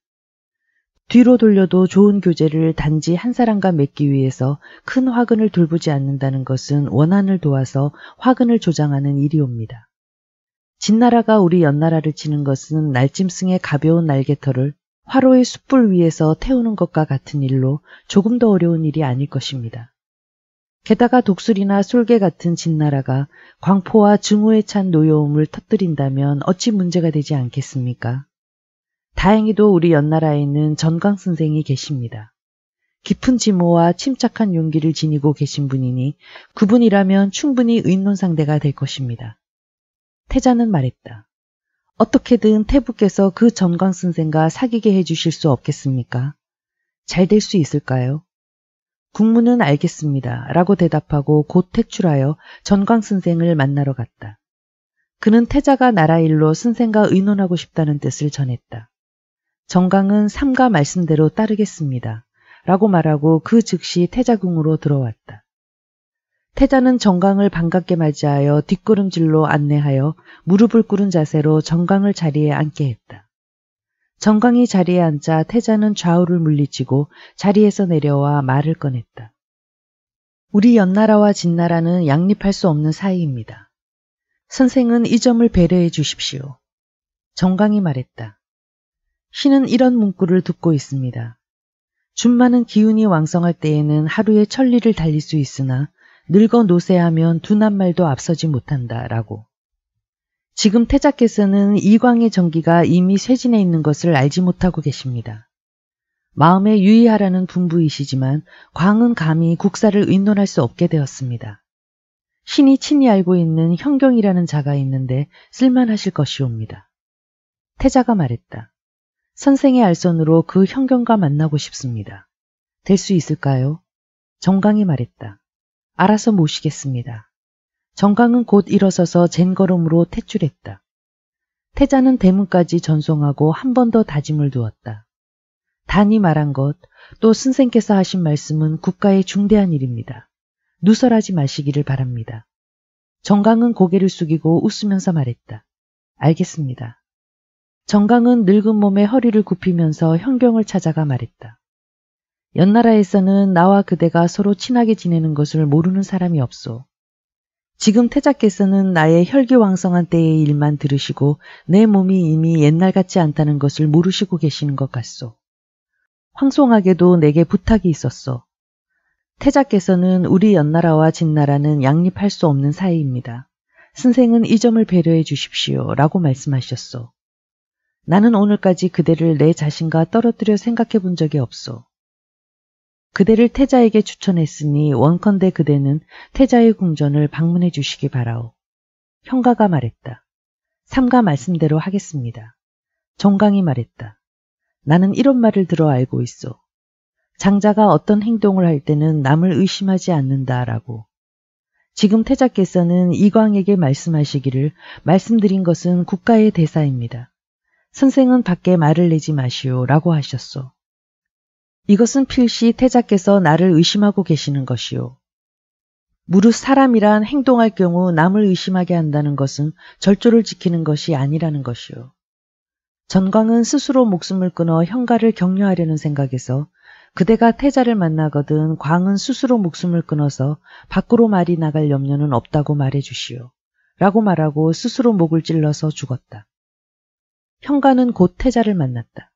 뒤로 돌려도 좋은 교제를 단지 한 사람과 맺기 위해서 큰 화근을 돌보지 않는다는 것은 원한을 도와서 화근을 조장하는 일이옵니다. 진나라가 우리 연나라를 치는 것은 날짐승의 가벼운 날개털을 화로의 숯불 위에서 태우는 것과 같은 일로 조금 더 어려운 일이 아닐 것입니다. 게다가 독수리나 솔개 같은 진나라가 광포와 증오에 찬 노여움을 터뜨린다면 어찌 문제가 되지 않겠습니까? 다행히도 우리 연나라에는 전광 선생이 계십니다. 깊은 지모와 침착한 용기를 지니고 계신 분이니 그분이라면 충분히 의논 상대가 될 것입니다. 태자는 말했다. 어떻게든 태부께서 그 전광 선생과 사귀게 해주실 수 없겠습니까? 잘 될 수 있을까요? 국문은 알겠습니다. 라고 대답하고 곧 퇴출하여 전광 선생을 만나러 갔다. 그는 태자가 나라일로 선생과 의논하고 싶다는 뜻을 전했다. 정강은 삼가 말씀대로 따르겠습니다. 라고 말하고 그 즉시 태자궁으로 들어왔다. 태자는 정강을 반갑게 맞이하여 뒷걸음질로 안내하여 무릎을 꿇은 자세로 정강을 자리에 앉게 했다. 정강이 자리에 앉자 태자는 좌우를 물리치고 자리에서 내려와 말을 꺼냈다. 우리 연나라와 진나라는 양립할 수 없는 사이입니다. 선생은 이 점을 배려해 주십시오. 정강이 말했다. 신은 이런 문구를 듣고 있습니다. 준마는 기운이 왕성할 때에는 하루에 천리를 달릴 수 있으나 늙어 노쇠하면 둔한 말도 앞서지 못한다 라고. 지금 태자께서는 이광의 전기가 이미 쇠진해 있는 것을 알지 못하고 계십니다. 마음에 유의하라는 분부이시지만 광은 감히 국사를 의논할 수 없게 되었습니다. 신이 친히 알고 있는 현경이라는 자가 있는데 쓸만하실 것이옵니다. 태자가 말했다. 선생의 알선으로 그 현경과 만나고 싶습니다. 될 수 있을까요? 정강이 말했다. 알아서 모시겠습니다. 정강은 곧 일어서서 젠걸음으로 퇴출했다. 태자는 대문까지 전송하고 한 번 더 다짐을 두었다. 단이 말한 것, 또 선생께서 하신 말씀은 국가의 중대한 일입니다. 누설하지 마시기를 바랍니다. 정강은 고개를 숙이고 웃으면서 말했다. 알겠습니다. 정강은 늙은 몸에 허리를 굽히면서 현경을 찾아가 말했다. 연나라에서는 나와 그대가 서로 친하게 지내는 것을 모르는 사람이 없소. 지금 태자께서는 나의 혈기왕성한 때의 일만 들으시고 내 몸이 이미 옛날 같지 않다는 것을 모르시고 계시는 것 같소. 황송하게도 내게 부탁이 있었소. 태자께서는 우리 연나라와 진나라는 양립할 수 없는 사이입니다. 선생은 이 점을 배려해 주십시오. 라고 말씀하셨소. 나는 오늘까지 그대를 내 자신과 떨어뜨려 생각해 본 적이 없소. 그대를 태자에게 추천했으니 원컨대 그대는 태자의 궁전을 방문해 주시기 바라오. 평가가 말했다. 삼가 말씀대로 하겠습니다. 정강이 말했다. 나는 이런 말을 들어 알고 있어. 장자가 어떤 행동을 할 때는 남을 의심하지 않는다라고. 지금 태자께서는 이광에게 말씀하시기를 말씀드린 것은 국가의 대사입니다. 선생은 밖에 말을 내지 마시오라고 하셨소. 이것은 필시 태자께서 나를 의심하고 계시는 것이요. 무릇 사람이란 행동할 경우 남을 의심하게 한다는 것은 절조를 지키는 것이 아니라는 것이요. 전광은 스스로 목숨을 끊어 형가를 격려하려는 생각에서 그대가 태자를 만나거든 광은 스스로 목숨을 끊어서 밖으로 말이 나갈 염려는 없다고 말해 주시오. 라고 말하고 스스로 목을 찔러서 죽었다. 현가는곧 태자를 만났다.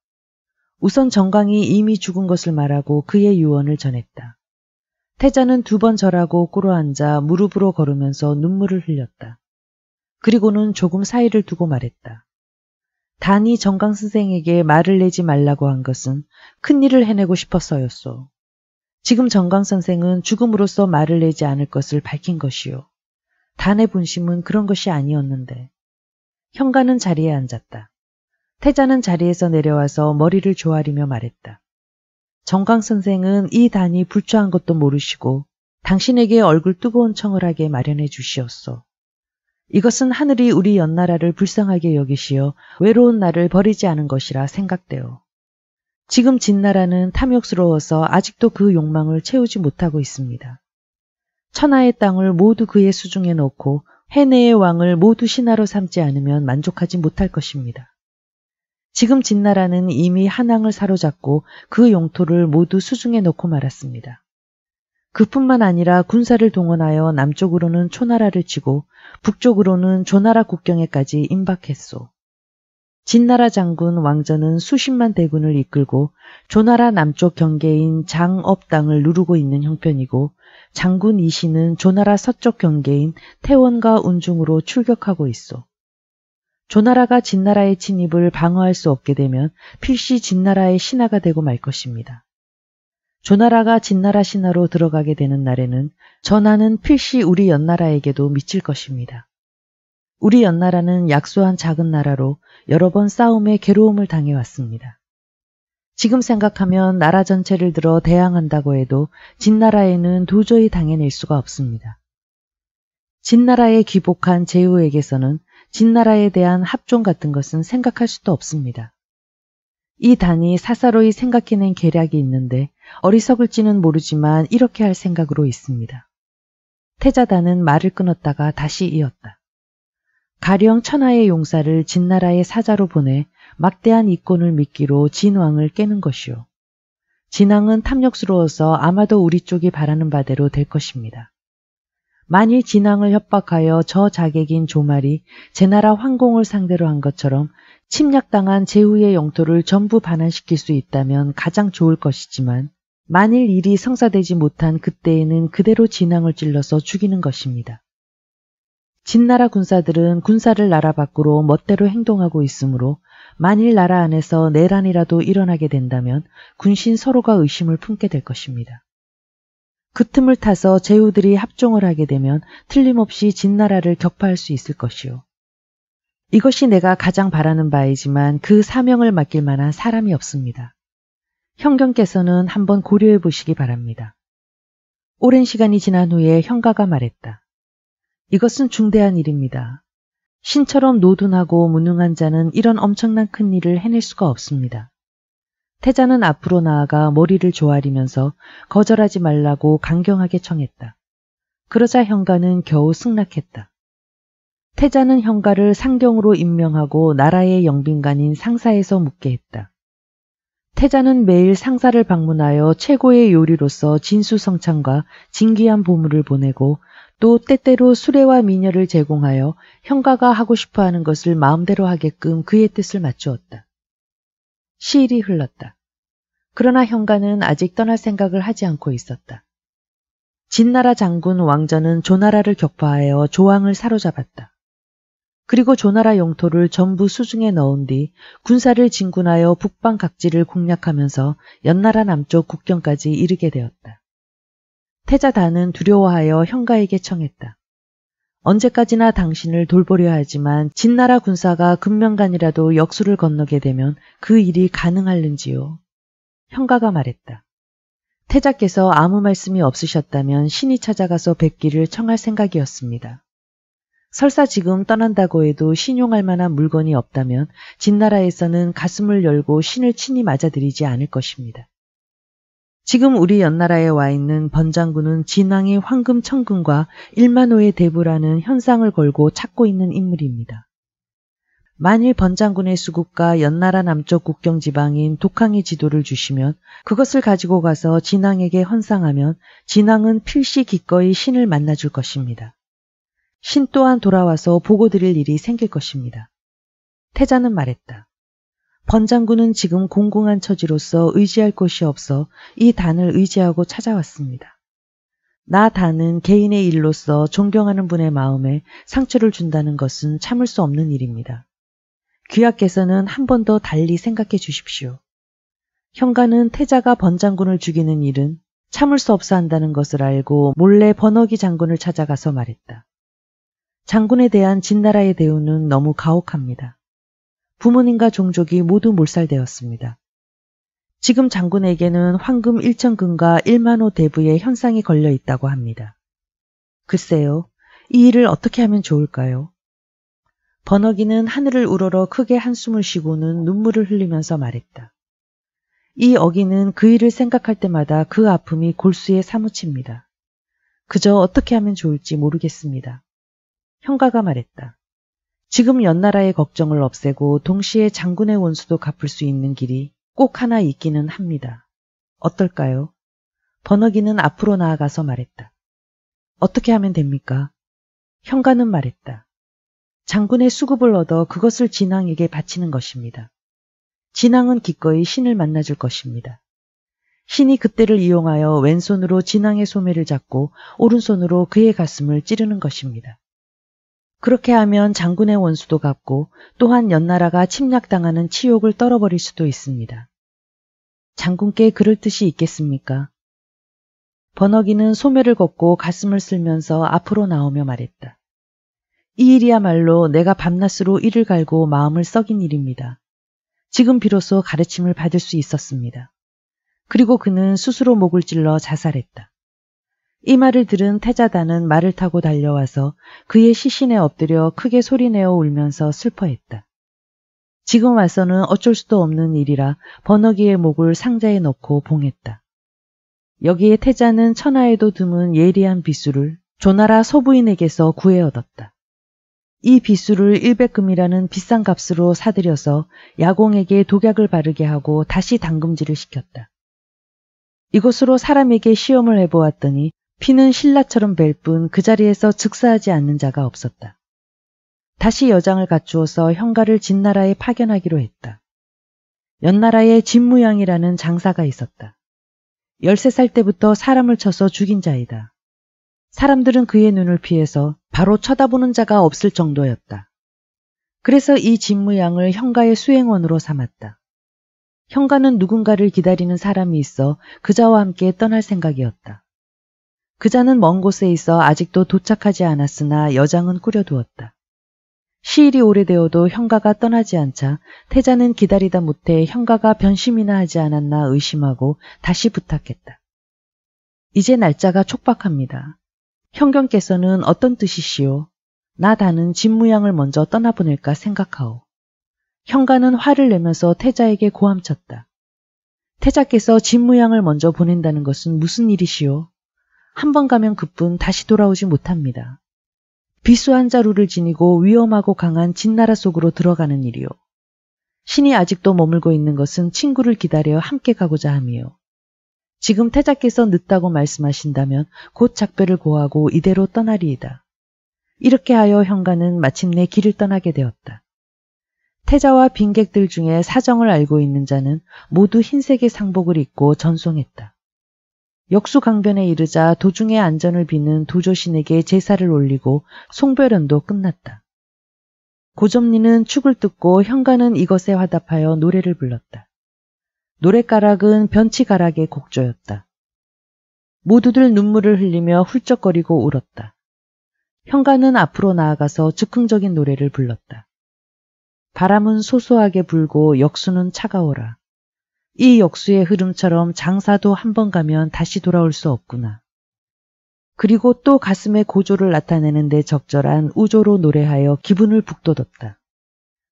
우선 정광이 이미 죽은 것을 말하고 그의 유언을 전했다. 태자는 두 번 절하고 꿇어앉아 무릎으로 걸으면서 눈물을 흘렸다. 그리고는 조금 사이를 두고 말했다. 단이 정강 선생에게 말을 내지 말라고 한 것은 큰일을 해내고 싶었어였소. 지금 정강 선생은 죽음으로써 말을 내지 않을 것을 밝힌 것이요. 단의 분심은 그런 것이 아니었는데. 현관은 자리에 앉았다. 태자는 자리에서 내려와서 머리를 조아리며 말했다. 정강 선생은 이 단이 불초한 것도 모르시고 당신에게 얼굴 뜨거운 청을 하게 마련해 주시었소. 이것은 하늘이 우리 연나라를 불쌍하게 여기시어 외로운 나를 버리지 않은 것이라 생각되오 지금 진나라는 탐욕스러워서 아직도 그 욕망을 채우지 못하고 있습니다. 천하의 땅을 모두 그의 수중에 놓고 해내의 왕을 모두 신하로 삼지 않으면 만족하지 못할 것입니다. 지금 진나라는 이미 한왕을 사로잡고 그 용토를 모두 수중에 넣고 말았습니다. 그뿐만 아니라 군사를 동원하여 남쪽으로는 초나라를 치고 북쪽으로는 조나라 국경에까지 임박했소. 진나라 장군 왕전은 수십만 대군을 이끌고 조나라 남쪽 경계인 장업 땅을 누르고 있는 형편이고 장군 이씨는 조나라 서쪽 경계인 태원과 운중으로 출격하고 있어. 조나라가 진나라의 진입을 방어할 수 없게 되면 필시 진나라의 신하가 되고 말 것입니다. 조나라가 진나라 신하로 들어가게 되는 날에는 전하는 필시 우리 연나라에게도 미칠 것입니다. 우리 연나라는 약소한 작은 나라로 여러 번 싸움에 괴로움을 당해왔습니다. 지금 생각하면 나라 전체를 들어 대항한다고 해도 진나라에는 도저히 당해낼 수가 없습니다. 진나라에 귀복한 제후에게서는 진나라에 대한 합종 같은 것은 생각할 수도 없습니다. 이 단이 사사로이 생각해낸 계략이 있는데 어리석을지는 모르지만 이렇게 할 생각으로 있습니다. 태자단은 말을 끊었다가 다시 이었다. 가령 천하의 용사를 진나라의 사자로 보내 막대한 이권을 미끼로 진왕을 깨는 것이요. 진왕은 탐욕스러워서 아마도 우리 쪽이 바라는 바대로 될 것입니다. 만일 진왕을 협박하여 저 자객인 조말이 제나라 황공을 상대로 한 것처럼 침략당한 제후의 영토를 전부 반환시킬 수 있다면 가장 좋을 것이지만 만일 일이 성사되지 못한 그때에는 그대로 진왕을 찔러서 죽이는 것입니다. 진나라 군사들은 군사를 나라 밖으로 멋대로 행동하고 있으므로 만일 나라 안에서 내란이라도 일어나게 된다면 군신 서로가 의심을 품게 될 것입니다. 그 틈을 타서 제후들이 합종을 하게 되면 틀림없이 진나라를 격파할 수 있을 것이오 이것이 내가 가장 바라는 바이지만 그 사명을 맡길 만한 사람이 없습니다. 형경께서는 한번 고려해 보시기 바랍니다. 오랜 시간이 지난 후에 형가가 말했다. 이것은 중대한 일입니다. 신처럼 노둔하고 무능한 자는 이런 엄청난 큰 일을 해낼 수가 없습니다. 태자는 앞으로 나아가 머리를 조아리면서 거절하지 말라고 강경하게 청했다. 그러자 현가는 겨우 승낙했다. 태자는 현가를 상경으로 임명하고 나라의 영빈관인 상사에서 묵게 했다. 태자는 매일 상사를 방문하여 최고의 요리로서 진수성찬과 진귀한 보물을 보내고 또 때때로 수레와 미녀를 제공하여 형가가 하고 싶어하는 것을 마음대로 하게끔 그의 뜻을 맞추었다. 시일이 흘렀다. 그러나 현관은 아직 떠날 생각을 하지 않고 있었다. 진나라 장군 왕자는 조나라를 격파하여 조항을 사로잡았다. 그리고 조나라 영토를 전부 수중에 넣은 뒤 군사를 진군하여 북방 각지를 공략하면서 연나라 남쪽 국경까지 이르게 되었다. 태자단은 두려워하여 현가에게 청했다. 언제까지나 당신을 돌보려 하지만 진나라 군사가 금명간이라도 역수를 건너게 되면 그 일이 가능할는지요. 형가가 말했다. 태자께서 아무 말씀이 없으셨다면 신이 찾아가서 뵙기를 청할 생각이었습니다. 설사 지금 떠난다고 해도 신용할 만한 물건이 없다면 진나라에서는 가슴을 열고 신을 친히 맞아들이지 않을 것입니다. 지금 우리 연나라에 와 있는 번장군은 진왕의 황금 천금과 일만호의 대부라는 현상을 걸고 찾고 있는 인물입니다. 만일 번장군의 수국과 연나라 남쪽 국경 지방인 독항의 지도를 주시면 그것을 가지고 가서 진왕에게 헌상하면 진왕은 필시 기꺼이 신을 만나줄 것입니다. 신 또한 돌아와서 보고 드릴 일이 생길 것입니다. 태자는 말했다. 번장군은 지금 공공한 처지로서 의지할 곳이 없어 이 단을 의지하고 찾아왔습니다. 나 단은 개인의 일로서 존경하는 분의 마음에 상처를 준다는 것은 참을 수 없는 일입니다. 귀하께서는 한 번 더 달리 생각해 주십시오. 현가는 태자가 번장군을 죽이는 일은 참을 수 없어 한다는 것을 알고 몰래 번어기 장군을 찾아가서 말했다. 장군에 대한 진나라의 대우는 너무 가혹합니다. 부모님과 종족이 모두 몰살되었습니다. 지금 장군에게는 황금 1천금과 1만호 대부의 현상이 걸려 있다고 합니다. 글쎄요, 이 일을 어떻게 하면 좋을까요? 번어기는 하늘을 우러러 크게 한숨을 쉬고는 눈물을 흘리면서 말했다. 이 어기는 그 일을 생각할 때마다 그 아픔이 골수에 사무칩니다. 그저 어떻게 하면 좋을지 모르겠습니다. 형가가 말했다. 지금 연나라의 걱정을 없애고 동시에 장군의 원수도 갚을 수 있는 길이 꼭 하나 있기는 합니다. 어떨까요? 번어기는 앞으로 나아가서 말했다. 어떻게 하면 됩니까? 현관은 말했다. 장군의 수급을 얻어 그것을 진왕에게 바치는 것입니다. 진왕은 기꺼이 신을 만나줄 것입니다. 신이 그때를 이용하여 왼손으로 진왕의 소매를 잡고 오른손으로 그의 가슴을 찌르는 것입니다. 그렇게 하면 장군의 원수도 갚고 또한 연나라가 침략당하는 치욕을 떨어버릴 수도 있습니다. 장군께 그럴 뜻이 있겠습니까? 번어기는 소매를 걷고 가슴을 쓸면서 앞으로 나오며 말했다. 이 일이야말로 내가 밤낮으로 이를 갈고 마음을 썩인 일입니다. 지금 비로소 가르침을 받을 수 있었습니다. 그리고 그는 스스로 목을 찔러 자살했다. 이 말을 들은 태자단은 말을 타고 달려와서 그의 시신에 엎드려 크게 소리내어 울면서 슬퍼했다. 지금 와서는 어쩔 수도 없는 일이라 번어기의 목을 상자에 넣고 봉했다. 여기에 태자는 천하에도 드문 예리한 비수를 조나라 소부인에게서 구해 얻었다. 이 비수를 100금이라는 비싼 값으로 사들여서 야공에게 독약을 바르게 하고 다시 당금질을 시켰다. 이것으로 사람에게 시험을 해보았더니 피는 신라처럼 뵐 뿐 그 자리에서 즉사하지 않는 자가 없었다. 다시 여장을 갖추어서 형가를 진나라에 파견하기로 했다. 연나라에 진무양이라는 장사가 있었다. 13살 때부터 사람을 쳐서 죽인 자이다. 사람들은 그의 눈을 피해서 바로 쳐다보는 자가 없을 정도였다. 그래서 이 진무양을 형가의 수행원으로 삼았다. 형가는 누군가를 기다리는 사람이 있어 그자와 함께 떠날 생각이었다. 그자는 먼 곳에 있어 아직도 도착하지 않았으나 여장은 꾸려두었다. 시일이 오래되어도 현가가 떠나지 않자 태자는 기다리다 못해 현가가 변심이나 하지 않았나 의심하고 다시 부탁했다. 이제 날짜가 촉박합니다. 형경께서는 어떤 뜻이시오? 나 다는 진무양을 먼저 떠나보낼까 생각하오. 현가는 화를 내면서 태자에게 고함쳤다. 태자께서 진무양을 먼저 보낸다는 것은 무슨 일이시오? 한번 가면 그뿐 다시 돌아오지 못합니다. 비수 한 자루를 지니고 위험하고 강한 진나라 속으로 들어가는 일이요. 신이 아직도 머물고 있는 것은 친구를 기다려 함께 가고자 함이요. 지금 태자께서 늦다고 말씀하신다면 곧 작별을 고하고 이대로 떠나리이다. 이렇게 하여 현관은 마침내 길을 떠나게 되었다. 태자와 빈객들 중에 사정을 알고 있는 자는 모두 흰색의 상복을 입고 전송했다. 역수강변에 이르자 도중의 안전을 비는 도조신에게 제사를 올리고 송별연도 끝났다. 고점리는 축을 뜯고 현관은 이것에 화답하여 노래를 불렀다. 노래가락은 변치가락의 곡조였다. 모두들 눈물을 흘리며 훌쩍거리고 울었다. 현관은 앞으로 나아가서 즉흥적인 노래를 불렀다. 바람은 소소하게 불고 역수는 차가워라. 이 역수의 흐름처럼 장사도 한 번 가면 다시 돌아올 수 없구나. 그리고 또 가슴의 고조를 나타내는데 적절한 우조로 노래하여 기분을 북돋았다.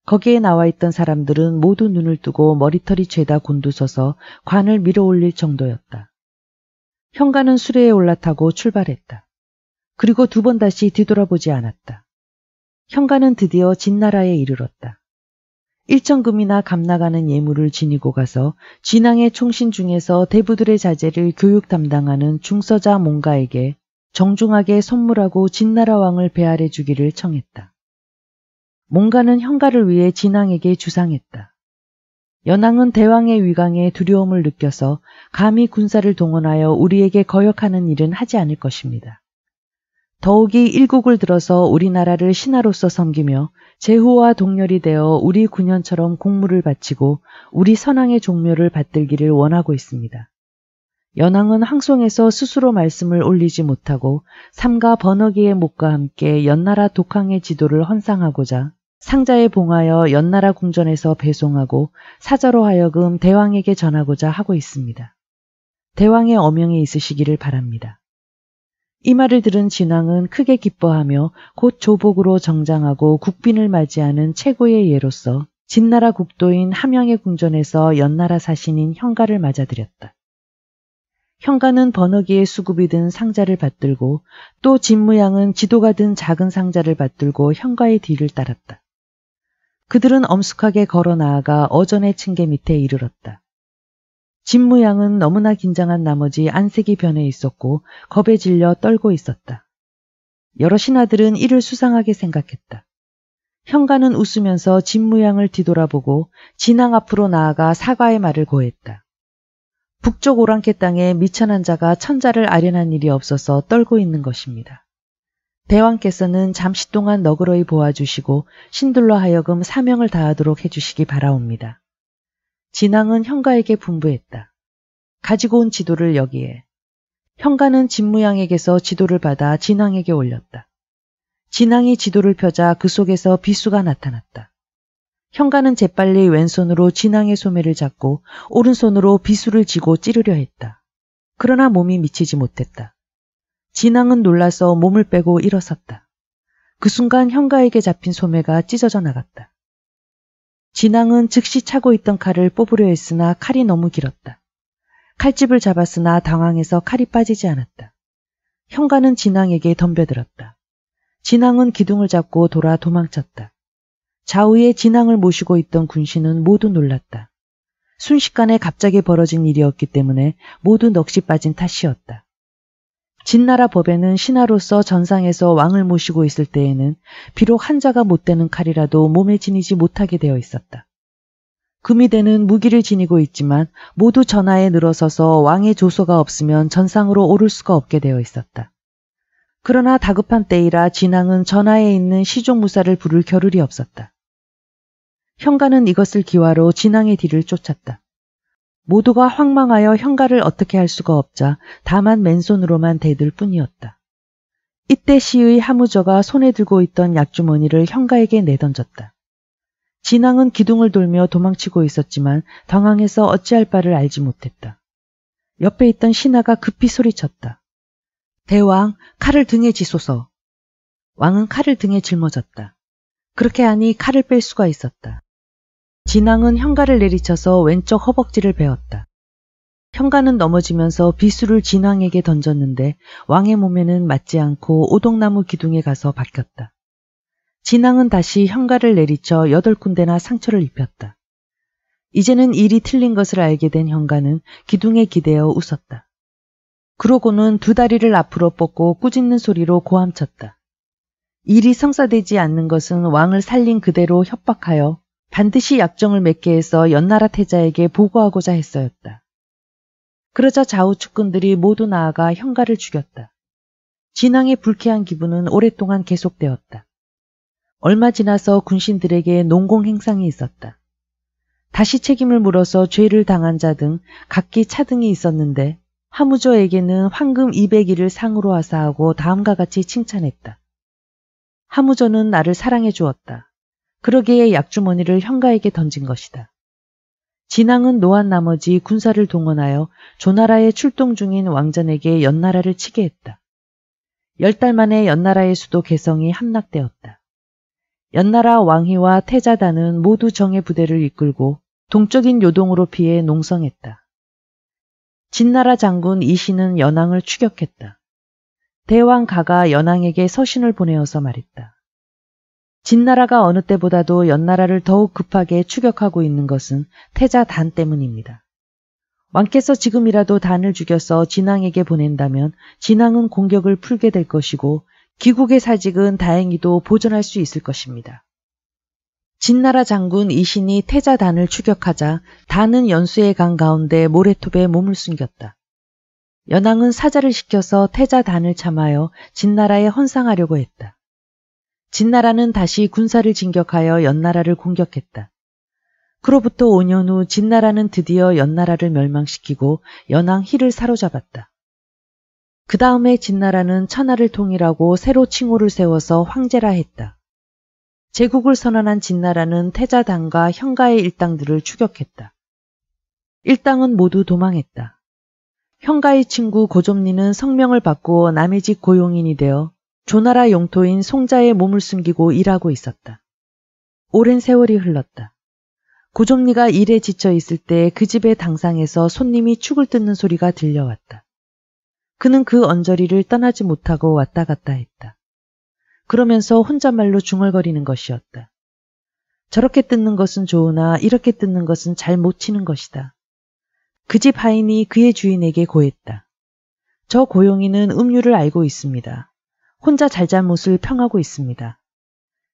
거기에 나와 있던 사람들은 모두 눈을 뜨고 머리털이 죄다 곤두서서 관을 밀어 올릴 정도였다. 현관은 수레에 올라타고 출발했다. 그리고 두 번 다시 뒤돌아보지 않았다. 현관은 드디어 진나라에 이르렀다. 일천금이나 감나가는 예물을 지니고 가서 진앙의 총신 중에서 대부들의 자제를 교육 담당하는 중서자 몽가에게 정중하게 선물하고 진나라 왕을 배아해 주기를 청했다. 몽가는 형가를 위해 진앙에게 주상했다. 연왕은 대왕의 위강에 두려움을 느껴서 감히 군사를 동원하여 우리에게 거역하는 일은 하지 않을 것입니다. 더욱이 일국을 들어서 우리나라를 신하로서 섬기며 제후와 동렬이 되어 우리 군현처럼 공무를 바치고 우리 선왕의 종묘를 받들기를 원하고 있습니다. 연왕은 항송에서 스스로 말씀을 올리지 못하고 삼가 번어기의 목과 함께 연나라 독항의 지도를 헌상하고자 상자에 봉하여 연나라 궁전에서 배송하고 사자로 하여금 대왕에게 전하고자 하고 있습니다. 대왕의 어명이 있으시기를 바랍니다. 이 말을 들은 진왕은 크게 기뻐하며 곧 조복으로 정장하고 국빈을 맞이하는 최고의 예로서 진나라 국도인 함양의 궁전에서 연나라 사신인 현가를 맞아들였다. 현가는 번어기에 수급이 든 상자를 받들고 또 진무양은 지도가 든 작은 상자를 받들고 현가의 뒤를 따랐다. 그들은 엄숙하게 걸어 나아가 어전의 층계 밑에 이르렀다. 진무양은 너무나 긴장한 나머지 안색이 변해 있었고 겁에 질려 떨고 있었다. 여러 신하들은 이를 수상하게 생각했다. 현관은 웃으면서 진무양을 뒤돌아보고 진앙 앞으로 나아가 사과의 말을 고했다. 북쪽 오랑캐 땅에 미천한 자가 천자를 아련한 일이 없어서 떨고 있는 것입니다. 대왕께서는 잠시 동안 너그러이 보아주시고 신들러 하여금 사명을 다하도록 해주시기 바라옵니다. 진앙은 현가에게 분부했다. 가지고 온 지도를 여기에. 현가는 진무양에게서 지도를 받아 진앙에게 올렸다. 진앙이 지도를 펴자 그 속에서 비수가 나타났다. 현가는 재빨리 왼손으로 진앙의 소매를 잡고 오른손으로 비수를 쥐고 찌르려 했다. 그러나 몸이 미치지 못했다. 진앙은 놀라서 몸을 빼고 일어섰다. 그 순간 현가에게 잡힌 소매가 찢어져 나갔다. 진앙은 즉시 차고 있던 칼을 뽑으려 했으나 칼이 너무 길었다. 칼집을 잡았으나 당황해서 칼이 빠지지 않았다. 현관은 진앙에게 덤벼들었다. 진앙은 기둥을 잡고 돌아 도망쳤다. 좌우에 진앙을 모시고 있던 군신은 모두 놀랐다. 순식간에 갑자기 벌어진 일이었기 때문에 모두 넋이 빠진 탓이었다. 진나라 법에는 신하로서 전상에서 왕을 모시고 있을 때에는 비록 한자가 못 되는 칼이라도 몸에 지니지 못하게 되어 있었다. 금이 되는 무기를 지니고 있지만 모두 전하에 늘어서서 왕의 조서가 없으면 전상으로 오를 수가 없게 되어 있었다. 그러나 다급한 때이라 진왕은 전하에 있는 시종무사를 부를 겨를이 없었다. 현관은 이것을 기화로 진왕의 뒤를 쫓았다. 모두가 황망하여 형가를 어떻게 할 수가 없자 다만 맨손으로만 대들 뿐이었다. 이때 시의 하무저가 손에 들고 있던 약주머니를 형가에게 내던졌다. 진앙은 기둥을 돌며 도망치고 있었지만 당황해서 어찌할 바를 알지 못했다. 옆에 있던 신하가 급히 소리쳤다. 대왕, 칼을 등에 지소서. 왕은 칼을 등에 짊어졌다. 그렇게 하니 칼을 뺄 수가 있었다. 진앙은 현가를 내리쳐서 왼쪽 허벅지를 베었다. 현가는 넘어지면서 비수를 진앙에게 던졌는데 왕의 몸에는 맞지 않고 오동나무 기둥에 가서 박혔다. 진앙은 다시 현가를 내리쳐 여덟 군데나 상처를 입혔다. 이제는 일이 틀린 것을 알게 된 현가는 기둥에 기대어 웃었다. 그러고는 두 다리를 앞으로 뻗고 꾸짖는 소리로 고함쳤다. 일이 성사되지 않는 것은 왕을 살린 그대로 협박하여 반드시 약정을 맺게 해서 연나라 태자에게 보고하고자 했어였다. 그러자 좌우 측근들이 모두 나아가 현가를 죽였다. 진왕의 불쾌한 기분은 오랫동안 계속되었다. 얼마 지나서 군신들에게 농공 행상이 있었다. 다시 책임을 물어서 죄를 당한 자 등 각기 차등이 있었는데 하무조에게는 황금 200일을 상으로 하사하고 다음과 같이 칭찬했다. 하무조는 나를 사랑해 주었다. 그러기에 약주머니를 현가에게 던진 것이다. 진왕은 노한 나머지 군사를 동원하여 조나라에 출동 중인 왕전에게 연나라를 치게 했다. 열 달 만에 연나라의 수도 개성이 함락되었다. 연나라 왕희와 태자단은 모두 정의 부대를 이끌고 동쪽인 요동으로 피해 농성했다. 진나라 장군 이신은 연왕을 추격했다. 대왕 가가 연왕에게 서신을 보내어서 말했다. 진나라가 어느 때보다도 연나라를 더욱 급하게 추격하고 있는 것은 태자 단 때문입니다. 왕께서 지금이라도 단을 죽여서 진왕에게 보낸다면 진왕은 공격을 풀게 될 것이고 기국의 사직은 다행히도 보존할 수 있을 것입니다. 진나라 장군 이신이 태자 단을 추격하자 단은 연수의 강 가운데 모래톱에 몸을 숨겼다. 연왕은 사자를 시켜서 태자 단을 참하여 진나라에 헌상하려고 했다. 진나라는 다시 군사를 진격하여 연나라를 공격했다. 그로부터 5년 후 진나라는 드디어 연나라를 멸망시키고 연왕 희를 사로잡았다. 그 다음에 진나라는 천하를 통일하고 새로 칭호를 세워서 황제라 했다. 제국을 선언한 진나라는 태자당과 현가의 일당들을 추격했다. 일당은 모두 도망했다. 현가의 친구 고종리는 성명을 받고 남의 집 고용인이 되어 조나라 영토인 송자에 몸을 숨기고 일하고 있었다. 오랜 세월이 흘렀다. 고종리가 일에 지쳐 있을 때 그 집의 당상에서 손님이 축을 뜯는 소리가 들려왔다. 그는 그 언저리를 떠나지 못하고 왔다 갔다 했다. 그러면서 혼잣말로 중얼거리는 것이었다. 저렇게 뜯는 것은 좋으나 이렇게 뜯는 것은 잘 못 치는 것이다. 그 집 하인이 그의 주인에게 고했다. 저 고용이는 음률을 알고 있습니다. 혼자 잘잘못을 평하고 있습니다.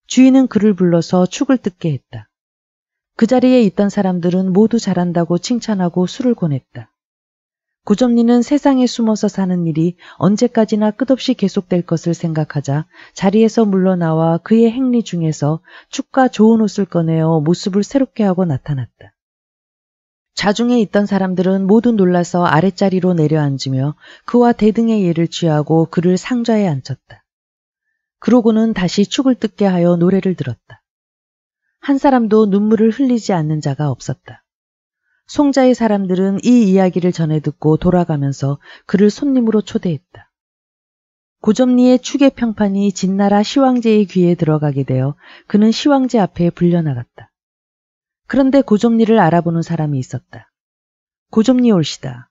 주인은 그를 불러서 축을 뜯게 했다. 그 자리에 있던 사람들은 모두 잘한다고 칭찬하고 술을 권했다. 고점리는 세상에 숨어서 사는 일이 언제까지나 끝없이 계속될 것을 생각하자 자리에서 물러나와 그의 행리 중에서 축과 좋은 옷을 꺼내어 모습을 새롭게 하고 나타났다. 자중에 있던 사람들은 모두 놀라서 아랫자리로 내려앉으며 그와 대등의 예를 취하고 그를 상좌에 앉혔다. 그러고는 다시 축을 뜯게 하여 노래를 들었다. 한 사람도 눈물을 흘리지 않는 자가 없었다. 송자의 사람들은 이 이야기를 전해 듣고 돌아가면서 그를 손님으로 초대했다. 고점리의 축의 평판이 진나라 시황제의 귀에 들어가게 되어 그는 시황제 앞에 불려나갔다. 그런데 고좀리를 알아보는 사람이 있었다. 고좀리 올시다.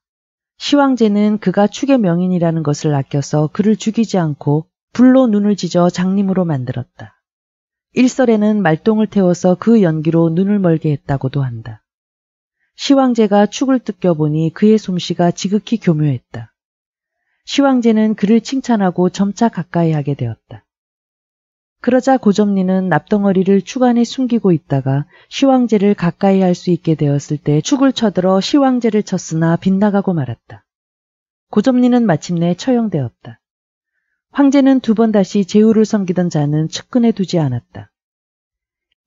시황제는 그가 축의 명인이라는 것을 아껴서 그를 죽이지 않고 불로 눈을 찢어 장님으로 만들었다. 일설에는 말똥을 태워서 그 연기로 눈을 멀게 했다고도 한다. 시황제가 축을 뜯겨보니 그의 솜씨가 지극히 교묘했다. 시황제는 그를 칭찬하고 점차 가까이 하게 되었다. 그러자 고점리는 납덩어리를 축 안에 숨기고 있다가 시황제를 가까이 할 수 있게 되었을 때 축을 쳐들어 시황제를 쳤으나 빗나가고 말았다. 고점리는 마침내 처형되었다. 황제는 두 번 다시 제후를 섬기던 자는 측근에 두지 않았다.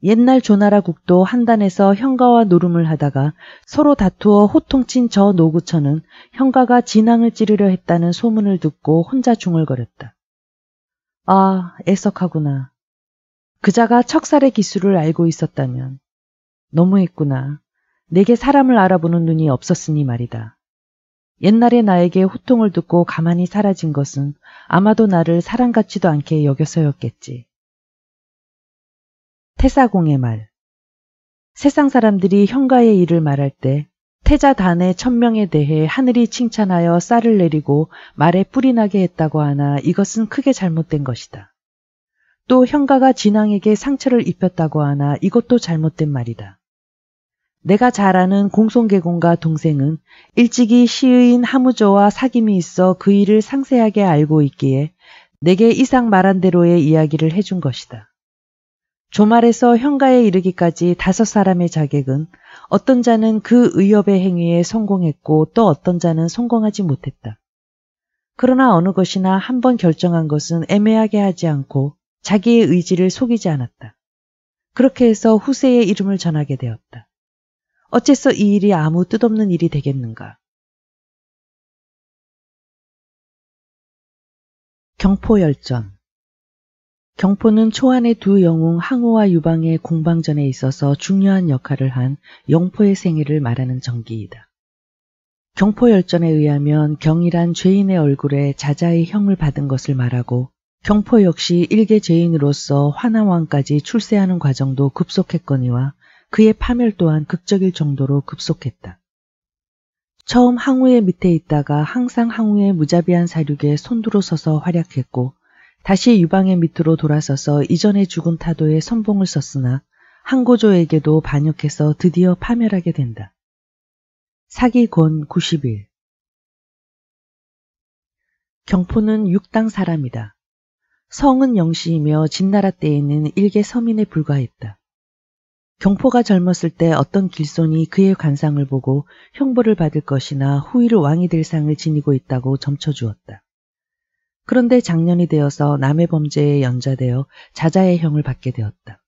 옛날 조나라 국도 한단에서 형가와 노름을 하다가 서로 다투어 호통친 저 노구천은 형가가 진앙을 찌르려 했다는 소문을 듣고 혼자 중얼거렸다. 아, 애석하구나. 그자가 척살의 기술을 알고 있었다면 너무했구나. 내게 사람을 알아보는 눈이 없었으니 말이다. 옛날에 나에게 호통을 듣고 가만히 사라진 것은 아마도 나를 사랑 같지도 않게 여겨서였겠지. 태사공의 말 세상 사람들이 현가의 일을 말할 때 태자단의 천명에 대해 하늘이 칭찬하여 쌀을 내리고 말에 뿌리 나게 했다고 하나 이것은 크게 잘못된 것이다. 또 현가가 진왕에게 상처를 입혔다고 하나 이것도 잘못된 말이다. 내가 잘 아는 공손계공과 동생은 일찍이 시의인 하무조와 사귐이 있어 그 일을 상세하게 알고 있기에 내게 이상 말한 대로의 이야기를 해준 것이다. 조말에서 현가에 이르기까지 다섯 사람의 자객은 어떤 자는 그 의협의 행위에 성공했고 또 어떤 자는 성공하지 못했다. 그러나 어느 것이나 한 번 결정한 것은 애매하게 하지 않고 자기의 의지를 속이지 않았다. 그렇게 해서 후세의 이름을 전하게 되었다. 어째서 이 일이 아무 뜻없는 일이 되겠는가? 경포열전 경포는 초안의 두 영웅 항우와 유방의 공방전에 있어서 중요한 역할을 한 영포의 생일을 말하는 전기이다 경포열전에 의하면 경이란 죄인의 얼굴에 자자의 형을 받은 것을 말하고 경포 역시 일개 죄인으로서 화남왕까지 출세하는 과정도 급속했거니와 그의 파멸 또한 극적일 정도로 급속했다. 처음 항우의 밑에 있다가 항상 항우의 무자비한 사륙에 손두로 서서 활약했고 다시 유방의 밑으로 돌아서서 이전에 죽은 타도에 선봉을 썼으나 항고조에게도 반역해서 드디어 파멸하게 된다. 사기권 90일 경포는 육당 사람이다. 성은 영시이며 진나라 때에는 일개 서민에 불과했다. 경포가 젊었을 때 어떤 길손이 그의 관상을 보고 형벌을 받을 것이나 후일 왕이 될 상을 지니고 있다고 점쳐주었다. 그런데 작년이 되어서 남의 범죄에 연좌되어 자자의 형을 받게 되었다.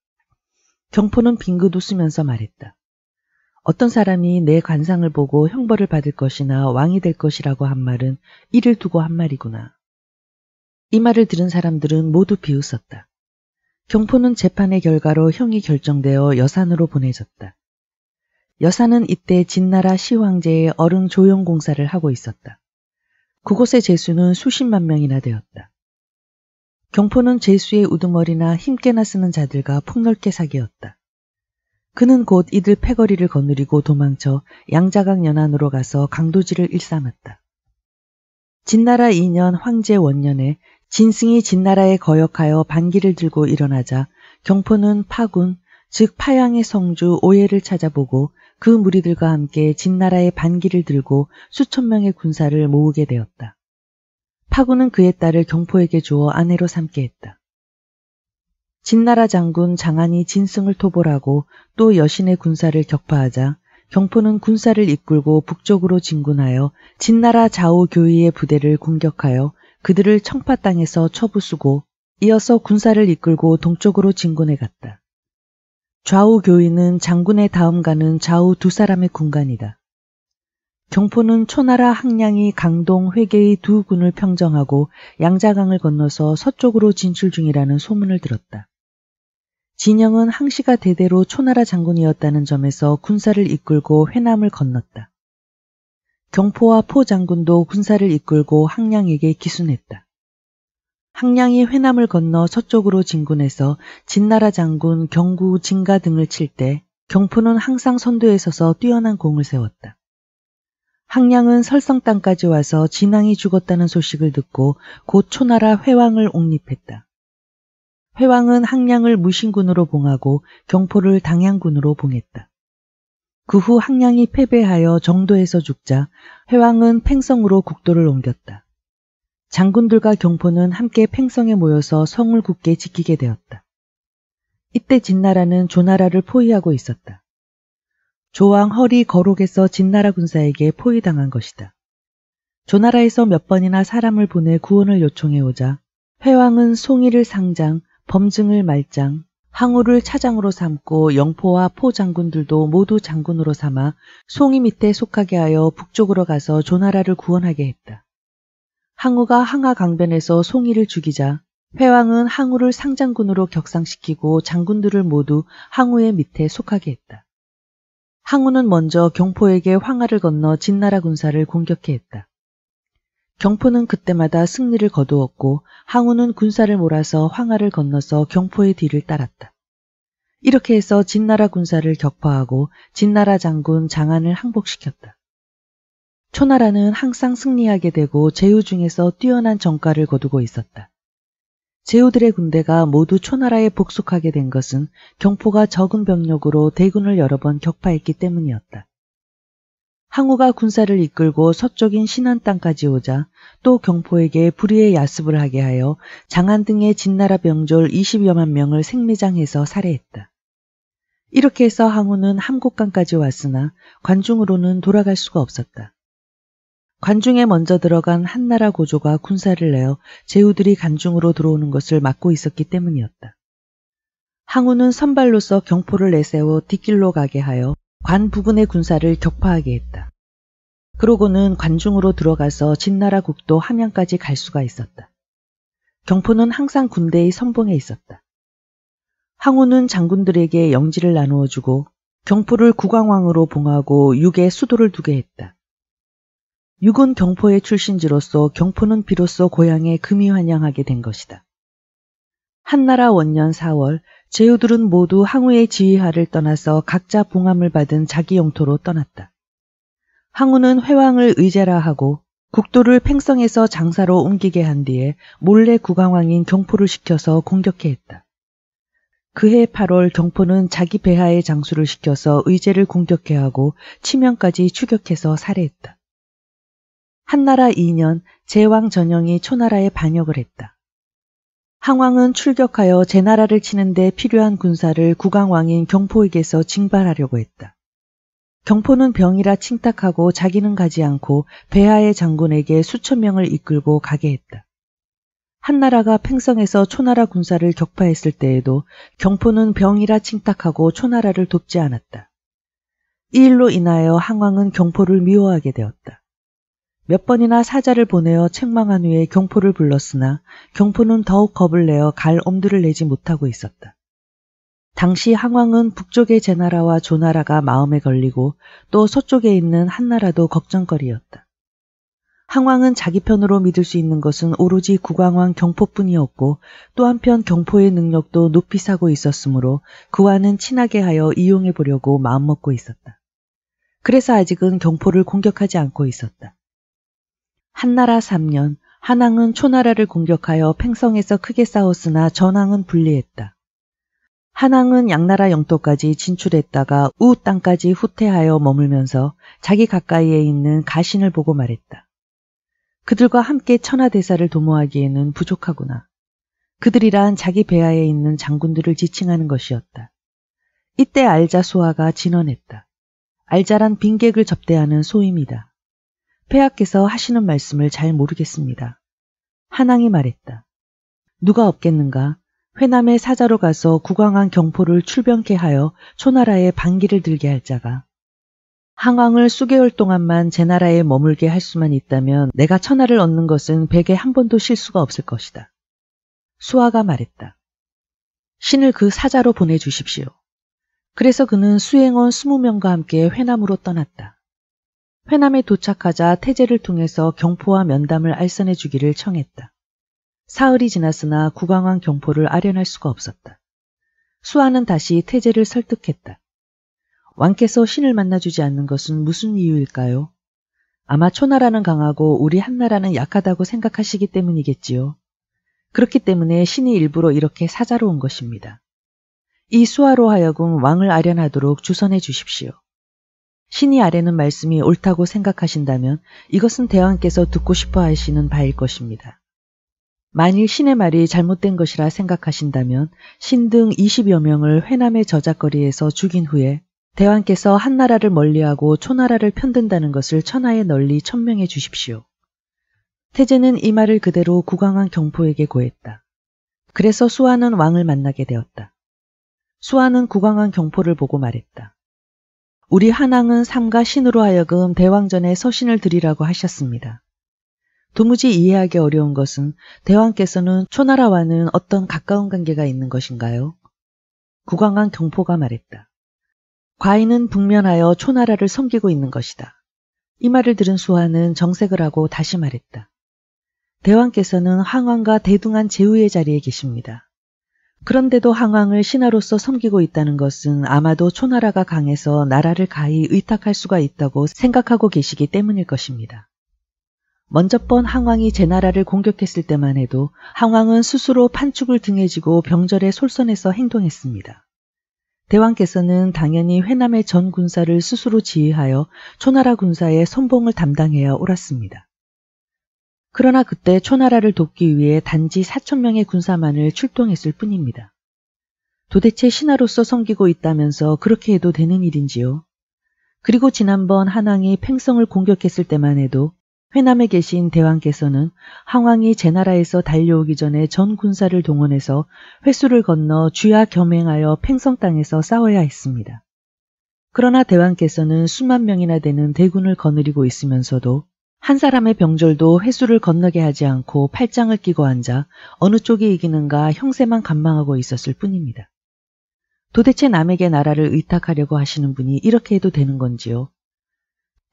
경포는 빙긋 웃으면서 말했다. 어떤 사람이 내 관상을 보고 형벌을 받을 것이나 왕이 될 것이라고 한 말은 이를 두고 한 말이구나. 이 말을 들은 사람들은 모두 비웃었다. 경포는 재판의 결과로 형이 결정되어 여산으로 보내졌다. 여산은 이때 진나라 시황제의 어른 조용 공사를 하고 있었다. 그곳의 제수는 수십만 명이나 되었다. 경포는 제수의 우두머리나 힘께나 쓰는 자들과 폭넓게 사귀었다. 그는 곧 이들 패거리를 거느리고 도망쳐 양자강 연안으로 가서 강도지를 일삼았다. 진나라 2년 황제 원년에 진승이 진나라에 거역하여 반기를 들고 일어나자 경포는 파군, 즉 파양의 성주 오해를 찾아보고 그 무리들과 함께 진나라의 반기를 들고 수천 명의 군사를 모으게 되었다. 파고는 그의 딸을 경포에게 주어 아내로 삼게 했다. 진나라 장군 장안이 진승을 토벌하고 또 여신의 군사를 격파하자 경포는 군사를 이끌고 북쪽으로 진군하여 진나라 좌우 교위의 부대를 공격하여 그들을 청파 땅에서 처부수고 이어서 군사를 이끌고 동쪽으로 진군해 갔다. 좌우 교인은 장군의 다음 가는 좌우 두 사람의 군간이다. 경포는 초나라 항량이 강동 회계의 두 군을 평정하고 양자강을 건너서 서쪽으로 진출 중이라는 소문을 들었다. 진영은 항시가 대대로 초나라 장군이었다는 점에서 군사를 이끌고 회남을 건넜다. 경포와 포 장군도 군사를 이끌고 항량에게 기순했다. 항량이 회남을 건너 서쪽으로 진군해서 진나라 장군 경구 진가 등을 칠 때 경포는 항상 선두에 서서 뛰어난 공을 세웠다. 항량은 설성 땅까지 와서 진왕이 죽었다는 소식을 듣고 곧 초나라 회왕을 옹립했다. 회왕은 항량을 무신군으로 봉하고 경포를 당양군으로 봉했다. 그 후 항량이 패배하여 정도에서 죽자 회왕은 팽성으로 국도를 옮겼다. 장군들과 경포는 함께 팽성에 모여서 성을 굳게 지키게 되었다. 이때 진나라는 조나라를 포위하고 있었다. 조왕 허리 거록에서 진나라 군사에게 포위당한 것이다. 조나라에서 몇 번이나 사람을 보내 구원을 요청해오자 회왕은 송이를 상장, 범증을 말장, 항우를 차장으로 삼고 영포와 포 장군들도 모두 장군으로 삼아 송이 밑에 속하게 하여 북쪽으로 가서 조나라를 구원하게 했다. 항우가 항하 강변에서 송이를 죽이자 회왕은 항우를 상장군으로 격상시키고 장군들을 모두 항우의 밑에 속하게 했다. 항우는 먼저 경포에게 황하를 건너 진나라 군사를 공격해 했다. 경포는 그때마다 승리를 거두었고 항우는 군사를 몰아서 황하를 건너서 경포의 뒤를 따랐다. 이렇게 해서 진나라 군사를 격파하고 진나라 장군 장안을 항복시켰다. 초나라는 항상 승리하게 되고 제후 중에서 뛰어난 정가를 거두고 있었다. 제후들의 군대가 모두 초나라에 복속하게 된 것은 경포가 적은 병력으로 대군을 여러 번 격파했기 때문이었다. 항우가 군사를 이끌고 서쪽인 신안 땅까지 오자 또 경포에게 불의의 야습을 하게 하여 장안 등의 진나라 병졸 20여만 명을 생리장해서 살해했다. 이렇게 해서 항우는 함곡강까지 왔으나 관중으로는 돌아갈 수가 없었다. 관중에 먼저 들어간 한나라 고조가 군사를 내어 제후들이 관중으로 들어오는 것을 막고 있었기 때문이었다. 항우는 선발로서 경포를 내세워 뒷길로 가게 하여 관 부근의 군사를 격파하게 했다. 그러고는 관중으로 들어가서 진나라 국도 함양까지 갈 수가 있었다. 경포는 항상 군대의 선봉에 있었다. 항우는 장군들에게 영지를 나누어주고 경포를 국왕왕으로 봉하고 육의 수도를 두게 했다. 육은 경포의 출신지로서 경포는 비로소 고향에 금이 환영하게 된 것이다. 한나라 원년 4월 제후들은 모두 항우의 지휘하를 떠나서 각자 봉함을 받은 자기 영토로 떠났다. 항우는 회왕을 의제라 하고 국도를 팽성에서 장사로 옮기게 한 뒤에 몰래 국왕왕인 경포를 시켜서 공격해 했다. 그해 8월 경포는 자기 배하의 장수를 시켜서 의제를 공격해 하고 치명까지 추격해서 살해했다. 한나라 2년 제왕 전영이 초나라에 반역을 했다. 항왕은 출격하여 제나라를 치는데 필요한 군사를 국왕왕인 경포에게서 징발하려고 했다. 경포는 병이라 칭탁하고 자기는 가지 않고 배하의 장군에게 수천 명을 이끌고 가게 했다. 한나라가 팽성에서 초나라 군사를 격파했을 때에도 경포는 병이라 칭탁하고 초나라를 돕지 않았다. 이 일로 인하여 항왕은 경포를 미워하게 되었다. 몇 번이나 사자를 보내어 책망한 후에 경포를 불렀으나 경포는 더욱 겁을 내어 갈 엄두를 내지 못하고 있었다. 당시 항왕은 북쪽의 제나라와 조나라가 마음에 걸리고 또 서쪽에 있는 한나라도 걱정거리였다. 항왕은 자기 편으로 믿을 수 있는 것은 오로지 국왕왕 경포뿐이었고 또 한편 경포의 능력도 높이 사고 있었으므로 그와는 친하게 하여 이용해 보려고 마음먹고 있었다. 그래서 아직은 경포를 공격하지 않고 있었다. 한나라 3년 한왕은 초나라를 공격하여 팽성에서 크게 싸웠으나 전왕은 불리했다. 한왕은 양나라 영토까지 진출했다가 우 땅까지 후퇴하여 머물면서 자기 가까이에 있는 가신을 보고 말했다. 그들과 함께 천하대사를 도모하기에는 부족하구나. 그들이란 자기 배하에 있는 장군들을 지칭하는 것이었다. 이때 알자 소아가 진언했다. 알자란 빈객을 접대하는 소입니다 폐하께서 하시는 말씀을 잘 모르겠습니다. 한왕이 말했다. 누가 없겠는가? 회남의 사자로 가서 국왕한 경포를 출병케 하여 초나라에 반기를 들게 할 자가 항왕을 수개월 동안만 제 나라에 머물게 할 수만 있다면 내가 천하를 얻는 것은 백에 한 번도 실수가 없을 것이다. 수아가 말했다. 신을 그 사자로 보내주십시오. 그래서 그는 수행원 스무 명과 함께 회남으로 떠났다. 페남에 도착하자 태제를 통해서 경포와 면담을 알선해 주기를 청했다. 사흘이 지났으나 국왕왕 경포를 아련할 수가 없었다. 수아는 다시 태제를 설득했다. 왕께서 신을 만나주지 않는 것은 무슨 이유일까요? 아마 초나라는 강하고 우리 한나라는 약하다고 생각하시기 때문이겠지요. 그렇기 때문에 신이 일부러 이렇게 사자로 온 것입니다. 이수아로 하여금 왕을 아련하도록 주선해 주십시오. 신이 아래는 말씀이 옳다고 생각하신다면 이것은 대왕께서 듣고 싶어 하시는 바일 것입니다. 만일 신의 말이 잘못된 것이라 생각하신다면 신 등 20여 명을 회남의 저작거리에서 죽인 후에 대왕께서 한나라를 멀리하고 초나라를 편든다는 것을 천하에 널리 천명해 주십시오. 태제는 이 말을 그대로 국왕한 경포에게 고했다. 그래서 수아는 왕을 만나게 되었다. 수아는 국왕한 경포를 보고 말했다. 우리 한왕은 삼가 신으로 하여금 대왕전에 서신을 드리라고 하셨습니다. 도무지 이해하기 어려운 것은 대왕께서는 초나라와는 어떤 가까운 관계가 있는 것인가요? 국왕왕 경포가 말했다. 과인은 북면하여 초나라를 섬기고 있는 것이다. 이 말을 들은 수하는 정색을 하고 다시 말했다. 대왕께서는 항왕과 대등한 제후의 자리에 계십니다. 그런데도 항왕을 신하로서 섬기고 있다는 것은 아마도 초나라가 강해서 나라를 가히 의탁할 수가 있다고 생각하고 계시기 때문일 것입니다. 먼저 번 항왕이 제 나라를 공격했을 때만 해도 항왕은 스스로 판축을 등에 지고 병절에 솔선해서 행동했습니다. 대왕께서는 당연히 회남의 전 군사를 스스로 지휘하여 초나라 군사의 선봉을 담당해야 옳았습니다. 그러나 그때 초나라를 돕기 위해 단지 4천명의 군사만을 출동했을 뿐입니다. 도대체 신하로서 섬기고 있다면서 그렇게 해도 되는 일인지요? 그리고 지난번 한왕이 팽성을 공격했을 때만 해도 회남에 계신 대왕께서는 항왕이 제 나라에서 달려오기 전에 전 군사를 동원해서 횟수를 건너 주야 겸행하여 팽성 땅에서 싸워야 했습니다. 그러나 대왕께서는 수만 명이나 되는 대군을 거느리고 있으면서도 한 사람의 병졸도 회수를 건너게 하지 않고 팔짱을 끼고 앉아 어느 쪽이 이기는가 형세만 관망하고 있었을 뿐입니다. 도대체 남에게 나라를 의탁하려고 하시는 분이 이렇게 해도 되는 건지요?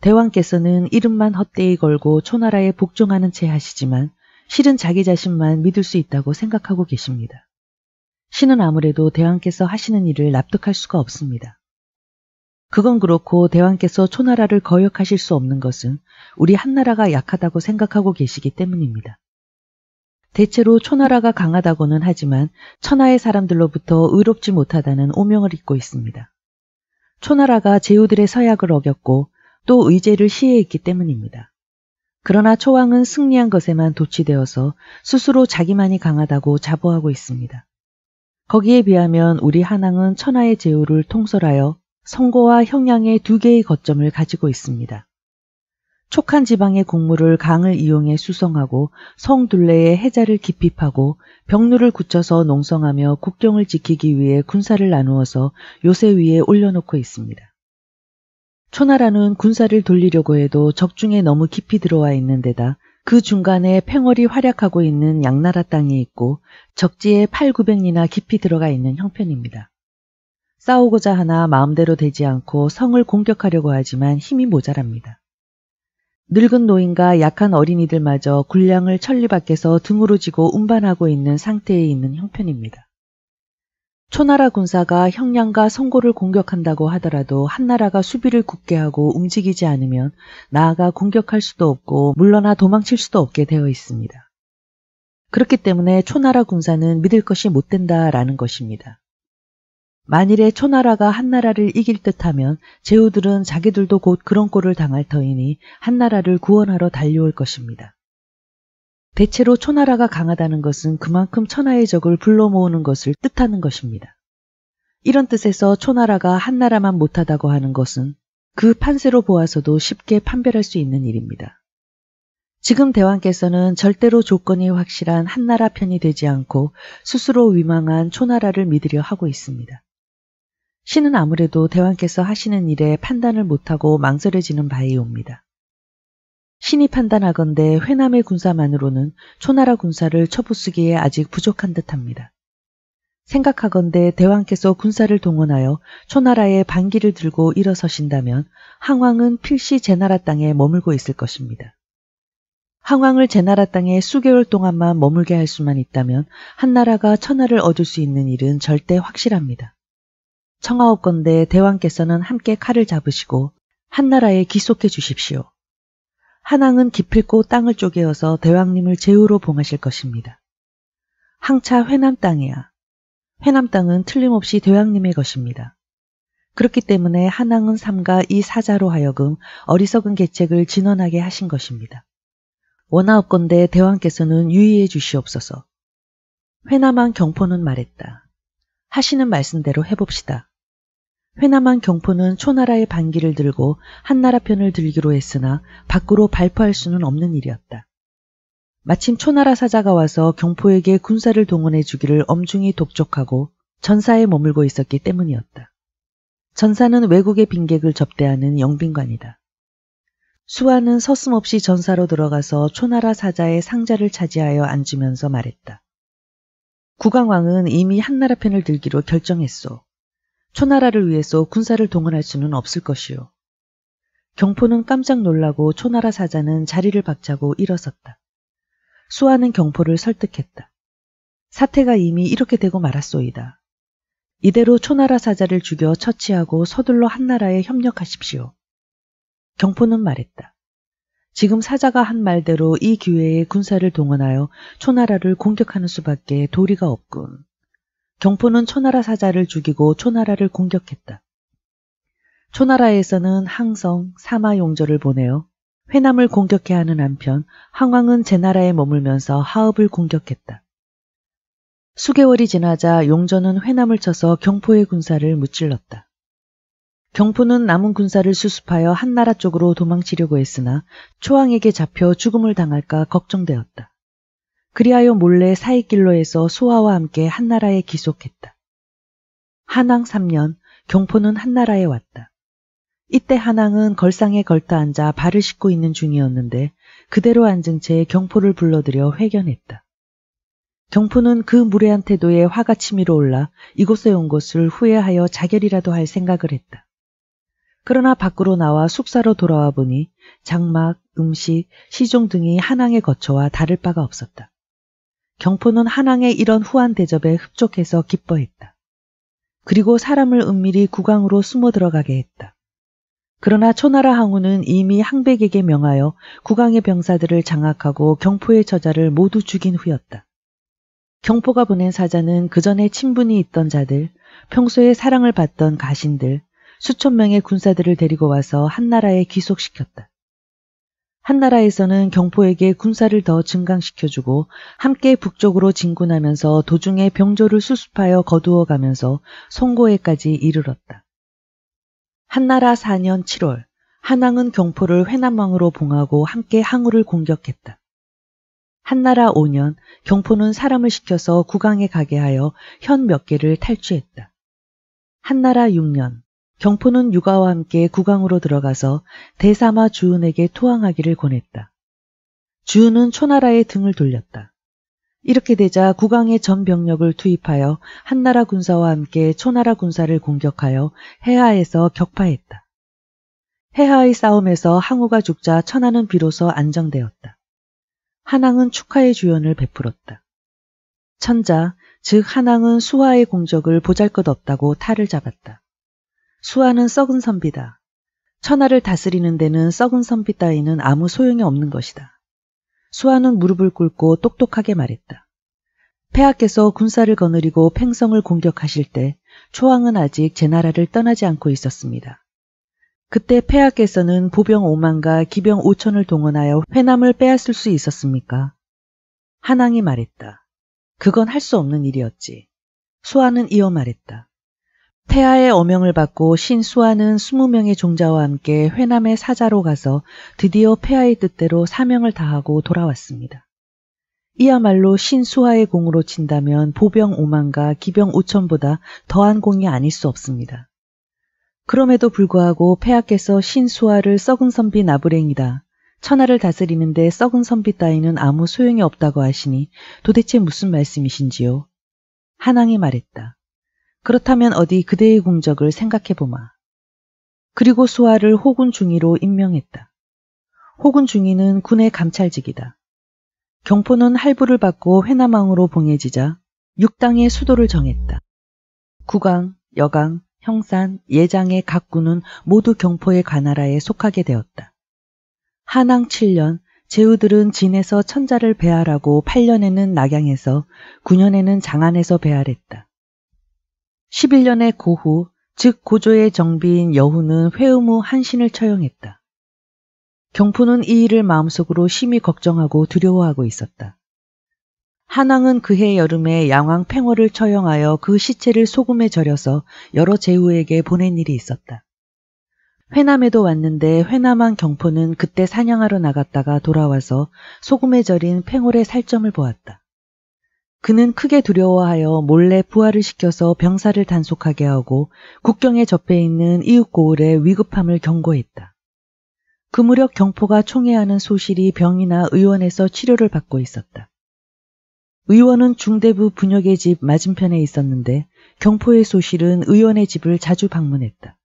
대왕께서는 이름만 헛되이 걸고 초나라에 복종하는 채 하시지만 실은 자기 자신만 믿을 수 있다고 생각하고 계십니다. 신은 아무래도 대왕께서 하시는 일을 납득할 수가 없습니다. 그건 그렇고 대왕께서 초나라를 거역하실 수 없는 것은 우리 한나라가 약하다고 생각하고 계시기 때문입니다. 대체로 초나라가 강하다고는 하지만 천하의 사람들로부터 의롭지 못하다는 오명을 입고 있습니다. 초나라가 제후들의 서약을 어겼고 또 의제를 시해했기 때문입니다. 그러나 초왕은 승리한 것에만 도취되어서 스스로 자기만이 강하다고 자부하고 있습니다. 거기에 비하면 우리 한왕은 천하의 제후를 통솔하여 성고와 형량의두 개의 거점을 가지고 있습니다. 촉한 지방의 곡물을 강을 이용해 수성하고 성 둘레에 해자를 깊이 파고 병루를 굳혀서 농성하며 국경을 지키기 위해 군사를 나누어서 요새 위에 올려놓고 있습니다. 초나라는 군사를 돌리려고 해도 적중에 너무 깊이 들어와 있는 데다 그 중간에 팽월이 활약하고 있는 양나라 땅이 있고 적지에 8,900리나 깊이 들어가 있는 형편입니다. 싸우고자 하나 마음대로 되지 않고 성을 공격하려고 하지만 힘이 모자랍니다. 늙은 노인과 약한 어린이들마저 군량을 천리 밖에서 등으로 지고 운반하고 있는 상태에 있는 형편입니다. 초나라 군사가 형량과 성고를 공격한다고 하더라도 한나라가 수비를 굳게 하고 움직이지 않으면 나아가 공격할 수도 없고 물러나 도망칠 수도 없게 되어 있습니다. 그렇기 때문에 초나라 군사는 믿을 것이 못 된다라는 것입니다. 만일에 초나라가 한나라를 이길 듯하면 제후들은 자기들도 곧 그런 꼴을 당할 터이니 한나라를 구원하러 달려올 것입니다. 대체로 초나라가 강하다는 것은 그만큼 천하의 적을 불러 모으는 것을 뜻하는 것입니다. 이런 뜻에서 초나라가 한나라만 못하다고 하는 것은 그 판세로 보아서도 쉽게 판별할 수 있는 일입니다. 지금 대왕께서는 절대로 조건이 확실한 한나라 편이 되지 않고 스스로 위망한 초나라를 믿으려 하고 있습니다. 신은 아무래도 대왕께서 하시는 일에 판단을 못하고 망설여지는 바에옵니다. 신이 판단하건대 회남의 군사만으로는 초나라 군사를 처부수기에 아직 부족한 듯합니다. 생각하건대 대왕께서 군사를 동원하여 초나라의 반기를 들고 일어서신다면 항왕은 필시 제나라 땅에 머물고 있을 것입니다. 항왕을 제나라 땅에 수개월 동안만 머물게 할 수만 있다면 한나라가 천하를 얻을 수 있는 일은 절대 확실합니다. 청하옵건대 대왕께서는 함께 칼을 잡으시고 한나라에 기속해 주십시오. 한왕은 기필코 땅을 쪼개어서 대왕님을 제후로 봉하실 것입니다. 항차 회남 땅이야. 회남 땅은 틀림없이 대왕님의 것입니다. 그렇기 때문에 한왕은 삼가 이 사자로 하여금 어리석은 계책을 진언하게 하신 것입니다. 원하옵건대 대왕께서는 유의해 주시옵소서. 회남왕 경포는 말했다. 하시는 말씀대로 해봅시다. 회남한 경포는 초나라의 반기를 들고 한나라 편을 들기로 했으나 밖으로 발포할 수는 없는 일이었다. 마침 초나라 사자가 와서 경포에게 군사를 동원해 주기를 엄중히 독촉하고 전사에 머물고 있었기 때문이었다. 전사는 외국의 빈객을 접대하는 영빈관이다. 수아는 서슴없이 전사로 들어가서 초나라 사자의 상자를 차지하여 앉으면서 말했다. 국왕왕은 이미 한나라 편을 들기로 결정했소. 초나라를 위해서 군사를 동원할 수는 없을 것이요. 경포는 깜짝 놀라고 초나라 사자는 자리를 박차고 일어섰다. 수아는 경포를 설득했다. 사태가 이미 이렇게 되고 말았소이다. 이대로 초나라 사자를 죽여 처치하고 서둘러 한나라에 협력하십시오. 경포는 말했다. 지금 사자가 한 말대로 이 기회에 군사를 동원하여 초나라를 공격하는 수밖에 도리가 없군. 경포는 초나라 사자를 죽이고 초나라를 공격했다. 초나라에서는 항성, 사마용조를 보내어 회남을 공격해 하는 한편 항왕은 제나라에 머물면서 하읍을 공격했다. 수개월이 지나자 용조는 회남을 쳐서 경포의 군사를 무찔렀다. 경포는 남은 군사를 수습하여 한나라 쪽으로 도망치려고 했으나 초왕에게 잡혀 죽음을 당할까 걱정되었다. 그리하여 몰래 사이길로에서 소아와 함께 한나라에 귀속했다 한왕 3년 경포는 한나라에 왔다. 이때 한왕은 걸상에 걸터 앉아 발을 씻고 있는 중이었는데 그대로 앉은 채 경포를 불러들여 회견했다. 경포는 그 무례한 태도에 화가 치밀어 올라 이곳에 온 것을 후회하여 자결이라도 할 생각을 했다. 그러나 밖으로 나와 숙사로 돌아와 보니 장막, 음식, 시종 등이 한항에 거쳐와 다를 바가 없었다. 경포는 한왕의 이런 후한 대접에 흡족해서 기뻐했다. 그리고 사람을 은밀히 국왕으로 숨어 들어가게 했다. 그러나 초나라 항우는 이미 항백에게 명하여 국왕의 병사들을 장악하고 경포의 처자를 모두 죽인 후였다. 경포가 보낸 사자는 그 전에 친분이 있던 자들, 평소에 사랑을 받던 가신들, 수천 명의 군사들을 데리고 와서 한나라에 귀속시켰다. 한나라에서는 경포에게 군사를 더 증강시켜주고 함께 북쪽으로 진군하면서 도중에 병조를 수습하여 거두어가면서 송고에까지 이르렀다. 한나라 4년 7월 한왕은 경포를 회남왕으로 봉하고 함께 항우를 공격했다. 한나라 5년 경포는 사람을 시켜서 국왕에 가게 하여 현 몇 개를 탈취했다. 한나라 6년 경포는 육아와 함께 국왕으로 들어가서 대사마 주은에게 투항하기를 권했다. 주은은 초나라의 등을 돌렸다. 이렇게 되자 국왕의 전 병력을 투입하여 한나라 군사와 함께 초나라 군사를 공격하여 해하에서 격파했다. 해하의 싸움에서 항우가 죽자 천하는 비로소 안정되었다. 한왕은 축하의 주연을 베풀었다. 천자, 즉 한왕은 수하의 공적을 보잘것없다고 탈을 잡았다. 수아는 썩은 선비다. 천하를 다스리는 데는 썩은 선비 따위는 아무 소용이 없는 것이다. 수아는 무릎을 꿇고 똑똑하게 말했다. 폐하께서 군사를 거느리고 팽성을 공격하실 때 초왕은 아직 제 나라를 떠나지 않고 있었습니다. 그때 폐하께서는 보병 5만과 기병 5천을 동원하여 회남을 빼앗을 수 있었습니까? 한왕이 말했다. 그건 할 수 없는 일이었지. 수아는 이어 말했다. 태아의 어명을 받고 신 수아는 20명의 종자와 함께 회남의 사자로 가서 드디어 폐하의 뜻대로 사명을 다하고 돌아왔습니다. 이야말로 신수아의 공으로 친다면 보병 5만과 기병 5천보다 더한 공이 아닐 수 없습니다. 그럼에도 불구하고 폐하께서 신수아를 썩은 선비 나부랭이다. 천하를 다스리는데 썩은 선비 따위는 아무 소용이 없다고 하시니 도대체 무슨 말씀이신지요? 한왕이 말했다. 그렇다면 어디 그대의 공적을 생각해보마. 그리고 수아를 호군 중위로 임명했다. 호군 중위는 군의 감찰직이다. 경포는 할부를 받고 회남왕으로 봉해지자 육당의 수도를 정했다. 국왕, 여강, 형산, 예장의 각 군은 모두 경포의 가나라에 속하게 되었다. 한왕 7년, 제후들은 진에서 천자를 배활하고 8년에는 낙양에서, 9년에는 장안에서 배활했다. 11년의 고후, 즉 고조의 정비인 여후는 회음후 한신을 처형했다. 경포는 이 일을 마음속으로 심히 걱정하고 두려워하고 있었다. 한왕은 그해 여름에 양왕 팽월을 처형하여 그 시체를 소금에 절여서 여러 제후에게 보낸 일이 있었다. 회남에도 왔는데 회남한 경포는 그때 사냥하러 나갔다가 돌아와서 소금에 절인 팽월의 살점을 보았다. 그는 크게 두려워하여 몰래 부하를 시켜서 병사를 단속하게 하고 국경에 접해 있는 이웃 고을의 위급함을 경고했다. 그 무렵 경포가 총애하는 소실이 병이나 의원에서 치료를 받고 있었다. 의원은 중대부 분역의 집 맞은편에 있었는데 경포의 소실은 의원의 집을 자주 방문했다.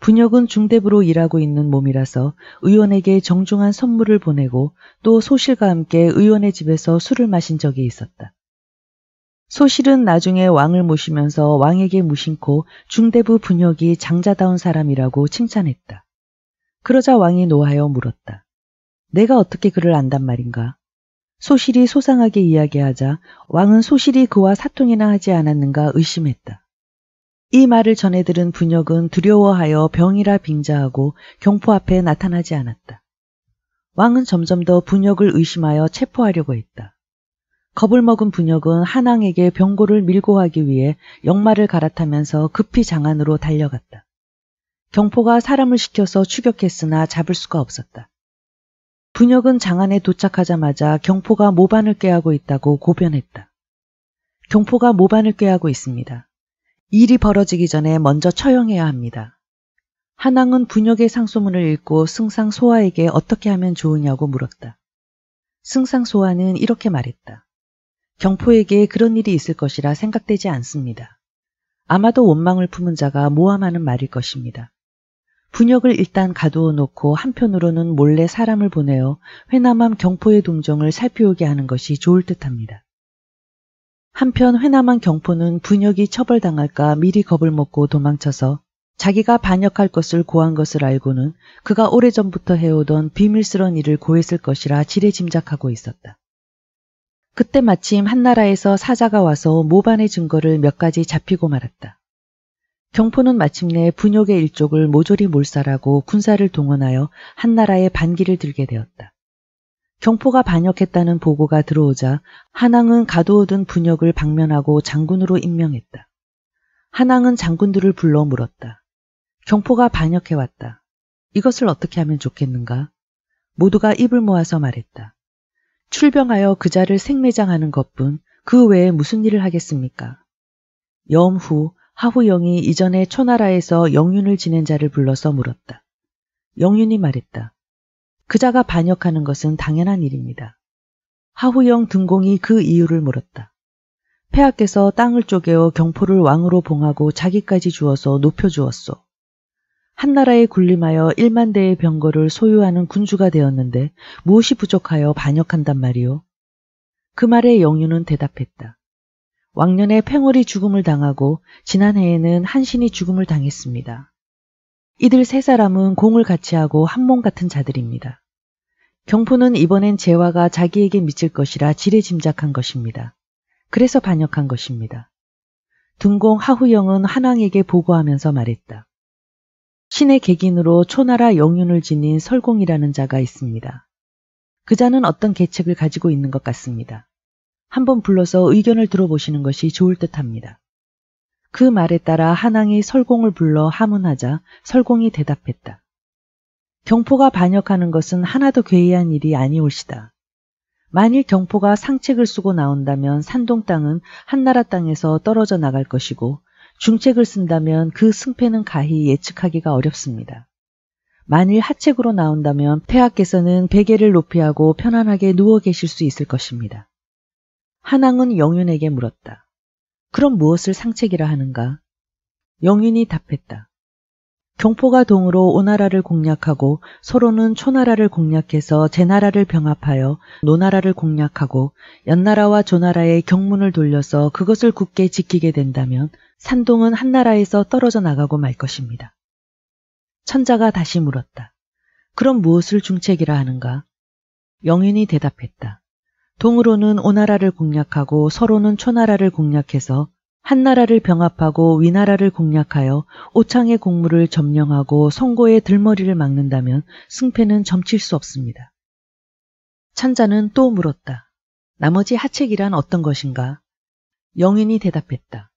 분역은 중대부로 일하고 있는 몸이라서 의원에게 정중한 선물을 보내고 또 소실과 함께 의원의 집에서 술을 마신 적이 있었다. 소실은 나중에 왕을 모시면서 왕에게 무심코 중대부 분역이 장자다운 사람이라고 칭찬했다. 그러자 왕이 노하여 물었다. 내가 어떻게 그를 안단 말인가? 소실이 소상하게 이야기하자 왕은 소실이 그와 사통이나 하지 않았는가 의심했다. 이 말을 전해 들은 분역은 두려워하여 병이라 빙자하고 경포 앞에 나타나지 않았다. 왕은 점점 더 분역을 의심하여 체포하려고 했다. 겁을 먹은 분혁은 한왕에게 병고를 밀고 하기 위해 역마를 갈아타면서 급히 장안으로 달려갔다. 경포가 사람을 시켜서 추격했으나 잡을 수가 없었다. 분혁은 장안에 도착하자마자 경포가 모반을 꾀하고 있다고 고변했다. 경포가 모반을 꾀하고 있습니다. 일이 벌어지기 전에 먼저 처형해야 합니다. 한왕은 분혁의 상소문을 읽고 승상 소아에게 어떻게 하면 좋으냐고 물었다. 승상 소아는 이렇게 말했다. 경포에게 그런 일이 있을 것이라 생각되지 않습니다. 아마도 원망을 품은 자가 모함하는 말일 것입니다. 분역을 일단 가두어 놓고 한편으로는 몰래 사람을 보내어 회남함 경포의 동정을 살피오게 하는 것이 좋을 듯합니다. 한편 회남한 경포는 분역이 처벌당할까 미리 겁을 먹고 도망쳐서 자기가 반역할 것을 고한 것을 알고는 그가 오래전부터 해오던 비밀스런 일을 고했을 것이라 지레 짐작하고 있었다. 그때 마침 한나라에서 사자가 와서 모반의 증거를 몇 가지 잡히고 말았다. 경포는 마침내 분욕의 일족을 모조리 몰살하고 군사를 동원하여 한나라에 반기를 들게 되었다. 경포가 반역했다는 보고가 들어오자 한왕은 가둬오던 분역을 방면하고 장군으로 임명했다. 한왕은 장군들을 불러 물었다. 경포가 반역해왔다. 이것을 어떻게 하면 좋겠는가? 모두가 입을 모아서 말했다. 출병하여 그자를 생매장하는 것뿐 그 외에 무슨 일을 하겠습니까? 염후 하후영이 이전에 초나라에서 영윤을 지낸 자를 불러서 물었다. 영윤이 말했다. 그자가 반역하는 것은 당연한 일입니다. 하후영 등공이 그 이유를 물었다. 폐하께서 땅을 쪼개어 경포를 왕으로 봉하고 자기까지 주어서 높여 주었소. 한나라에 군림하여 1만 대의 병거를 소유하는 군주가 되었는데 무엇이 부족하여 반역한단 말이오? 그 말에 영유는 대답했다. 왕년에 팽월이 죽음을 당하고 지난해에는 한신이 죽음을 당했습니다. 이들 세 사람은 공을 같이 하고 한 몸 같은 자들입니다. 경포는 이번엔 재화가 자기에게 미칠 것이라 지레짐작한 것입니다. 그래서 반역한 것입니다. 둔공 하후영은 한왕에게 보고하면서 말했다. 신의 객인으로 초나라 영윤을 지닌 설공이라는 자가 있습니다. 그 자는 어떤 계책을 가지고 있는 것 같습니다. 한번 불러서 의견을 들어보시는 것이 좋을 듯 합니다. 그 말에 따라 한왕이 설공을 불러 하문하자 설공이 대답했다. 경포가 반역하는 것은 하나도 괴이한 일이 아니올시다. 만일 경포가 상책을 쓰고 나온다면 산동 땅은 한나라 땅에서 떨어져 나갈 것이고 중책을 쓴다면 그 승패는 가히 예측하기가 어렵습니다. 만일 하책으로 나온다면 폐하께서는 베개를 높이 하고 편안하게 누워 계실 수 있을 것입니다. 한왕은 영윤에게 물었다. 그럼 무엇을 상책이라 하는가? 영윤이 답했다. 경포가 동으로 오나라를 공략하고 서로는 초나라를 공략해서 제나라를 병합하여 노나라를 공략하고 연나라와 조나라의 경문을 돌려서 그것을 굳게 지키게 된다면 산동은 한나라에서 떨어져 나가고 말 것입니다. 천자가 다시 물었다. 그럼 무엇을 중책이라 하는가? 영인이 대답했다. 동으로는 오나라를 공략하고 서로는 초나라를 공략해서 한나라를 병합하고 위나라를 공략하여 오창의 공물을 점령하고 성고의 들머리를 막는다면 승패는 점칠 수 없습니다. 찬자는 또 물었다. 나머지 하책이란 어떤 것인가? 영인이 대답했다.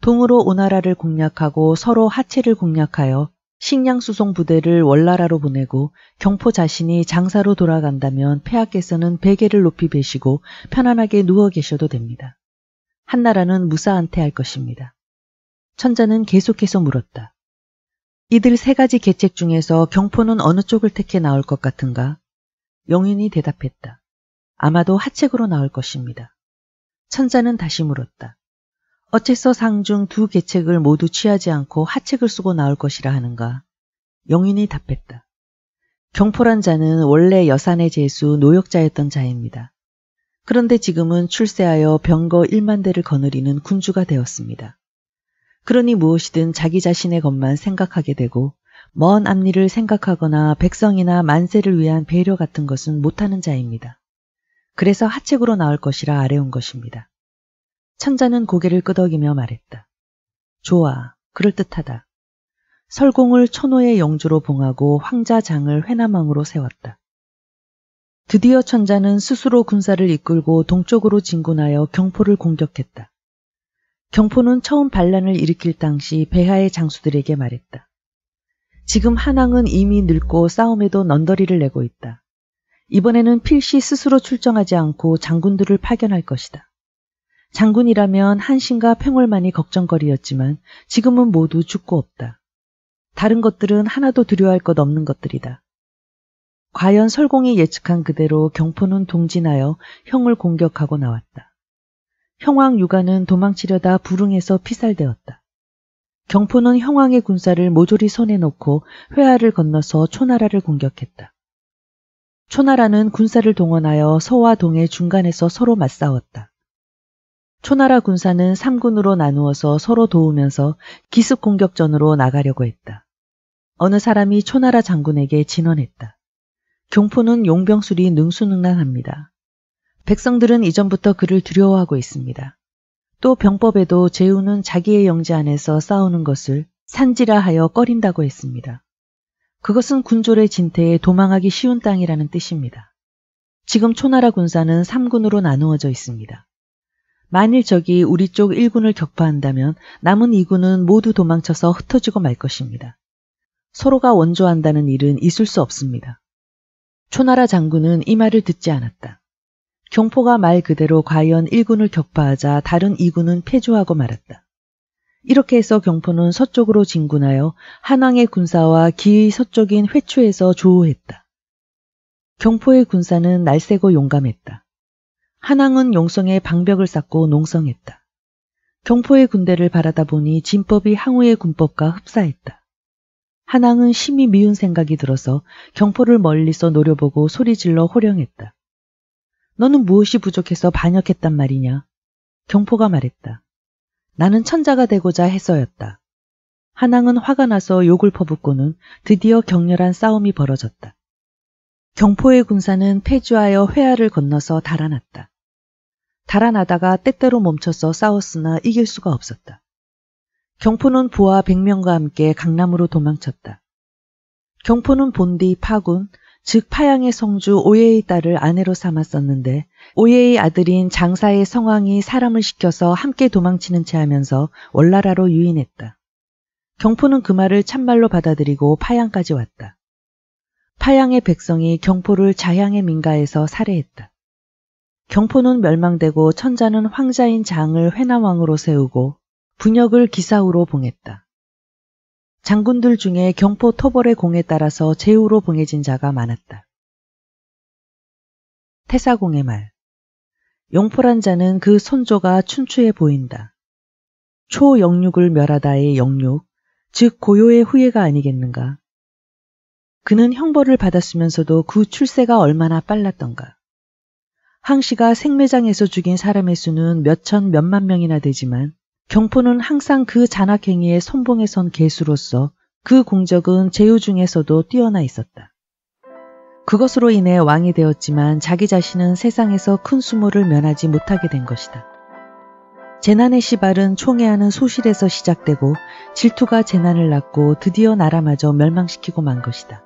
동으로 오나라를 공략하고 서로 하체를 공략하여 식량수송 부대를 월나라로 보내고 경포 자신이 장사로 돌아간다면 폐하께서는 베개를 높이 베시고 편안하게 누워 계셔도 됩니다. 한나라는 무사한테 할 것입니다. 천자는 계속해서 물었다. 이들 세 가지 계책 중에서 경포는 어느 쪽을 택해 나올 것 같은가? 영인이 대답했다. 아마도 하책으로 나올 것입니다. 천자는 다시 물었다. 어째서 상중 두 계책을 모두 취하지 않고 하책을 쓰고 나올 것이라 하는가? 영인이 답했다. 경포란 자는 원래 여산의 제수 노역자였던 자입니다. 그런데 지금은 출세하여 병거 1만 대를 거느리는 군주가 되었습니다. 그러니 무엇이든 자기 자신의 것만 생각하게 되고 먼 앞니를 생각하거나 백성이나 만세를 위한 배려 같은 것은 못하는 자입니다. 그래서 하책으로 나올 것이라 아래온 것입니다. 천자는 고개를 끄덕이며 말했다. 좋아, 그럴듯하다. 설공을 천호의 영주로 봉하고 황자장을 회남왕으로 세웠다. 드디어 천자는 스스로 군사를 이끌고 동쪽으로 진군하여 경포를 공격했다. 경포는 처음 반란을 일으킬 당시 배하의 장수들에게 말했다. 지금 한왕은 이미 늙고 싸움에도 넌더리를 내고 있다. 이번에는 필시 스스로 출정하지 않고 장군들을 파견할 것이다. 장군이라면 한신과 평월만이 걱정거리였지만 지금은 모두 죽고 없다. 다른 것들은 하나도 두려워할 것 없는 것들이다. 과연 설공이 예측한 그대로 경포는 동진하여 형을 공격하고 나왔다. 형왕 유가는 도망치려다 부릉에서 피살되었다. 경포는 형왕의 군사를 모조리 손에 놓고 회화를 건너서 초나라를 공격했다. 초나라는 군사를 동원하여 서와 동의 중간에서 서로 맞싸웠다. 초나라 군사는 3군으로 나누어서 서로 도우면서 기습 공격전으로 나가려고 했다. 어느 사람이 초나라 장군에게 진언했다. 경포는 용병술이 능수능란합니다. 백성들은 이전부터 그를 두려워하고 있습니다. 또 병법에도 제우는 자기의 영지 안에서 싸우는 것을 산지라 하여 꺼린다고 했습니다. 그것은 군졸의 진태에 도망하기 쉬운 땅이라는 뜻입니다. 지금 초나라 군사는 3군으로 나누어져 있습니다. 만일 적이 우리 쪽 1군을 격파한다면 남은 2군은 모두 도망쳐서 흩어지고 말 것입니다. 서로가 원조한다는 일은 있을 수 없습니다. 초나라 장군은 이 말을 듣지 않았다. 경포가 말 그대로 과연 1군을 격파하자 다른 2군은 폐주하고 말았다. 이렇게 해서 경포는 서쪽으로 진군하여 한왕의 군사와 기의 서쪽인 회추에서 조우했다. 경포의 군사는 날쌔고 용감했다. 한왕은 용성에 방벽을 쌓고 농성했다. 경포의 군대를 바라다 보니 진법이 항우의 군법과 흡사했다. 한항은 심히 미운 생각이 들어서 경포를 멀리서 노려보고 소리질러 호령했다. 너는 무엇이 부족해서 반역했단 말이냐? 경포가 말했다. 나는 천자가 되고자 해서였다. 한항은 화가 나서 욕을 퍼붓고는 드디어 격렬한 싸움이 벌어졌다. 경포의 군사는 폐주하여 회화를 건너서 달아났다. 달아나다가 때때로 멈춰서 싸웠으나 이길 수가 없었다. 경포는 부하 100명과 함께 강남으로 도망쳤다. 경포는 본디 파군, 즉 파양의 성주 오예의 딸을 아내로 삼았었는데 오예의 아들인 장사의 성왕이 사람을 시켜서 함께 도망치는 채 하면서 월나라로 유인했다. 경포는 그 말을 참말로 받아들이고 파양까지 왔다. 파양의 백성이 경포를 자향의 민가에서 살해했다. 경포는 멸망되고 천자는 황자인 장을 회남왕으로 세우고 분역을 기사우로 봉했다. 장군들 중에 경포 토벌의 공에 따라서 제우로 봉해진 자가 많았다. 태사공의 말. 영포란 자는 그손조가 춘추해 보인다. 초영육을 멸하다의 영육, 즉 고요의 후예가 아니겠는가. 그는 형벌을 받았으면서도 그 출세가 얼마나 빨랐던가. 항씨가 생매장에서 죽인 사람의 수는 몇천 몇만 명이나 되지만 경포는 항상 그 잔악행위의 선봉에 선 개수로서 그 공적은 제후 중에서도 뛰어나 있었다. 그것으로 인해 왕이 되었지만 자기 자신은 세상에서 큰 수모를 면하지 못하게 된 것이다. 재난의 시발은 총애하는 소실에서 시작되고 질투가 재난을 낳고 드디어 나라마저 멸망시키고 만 것이다.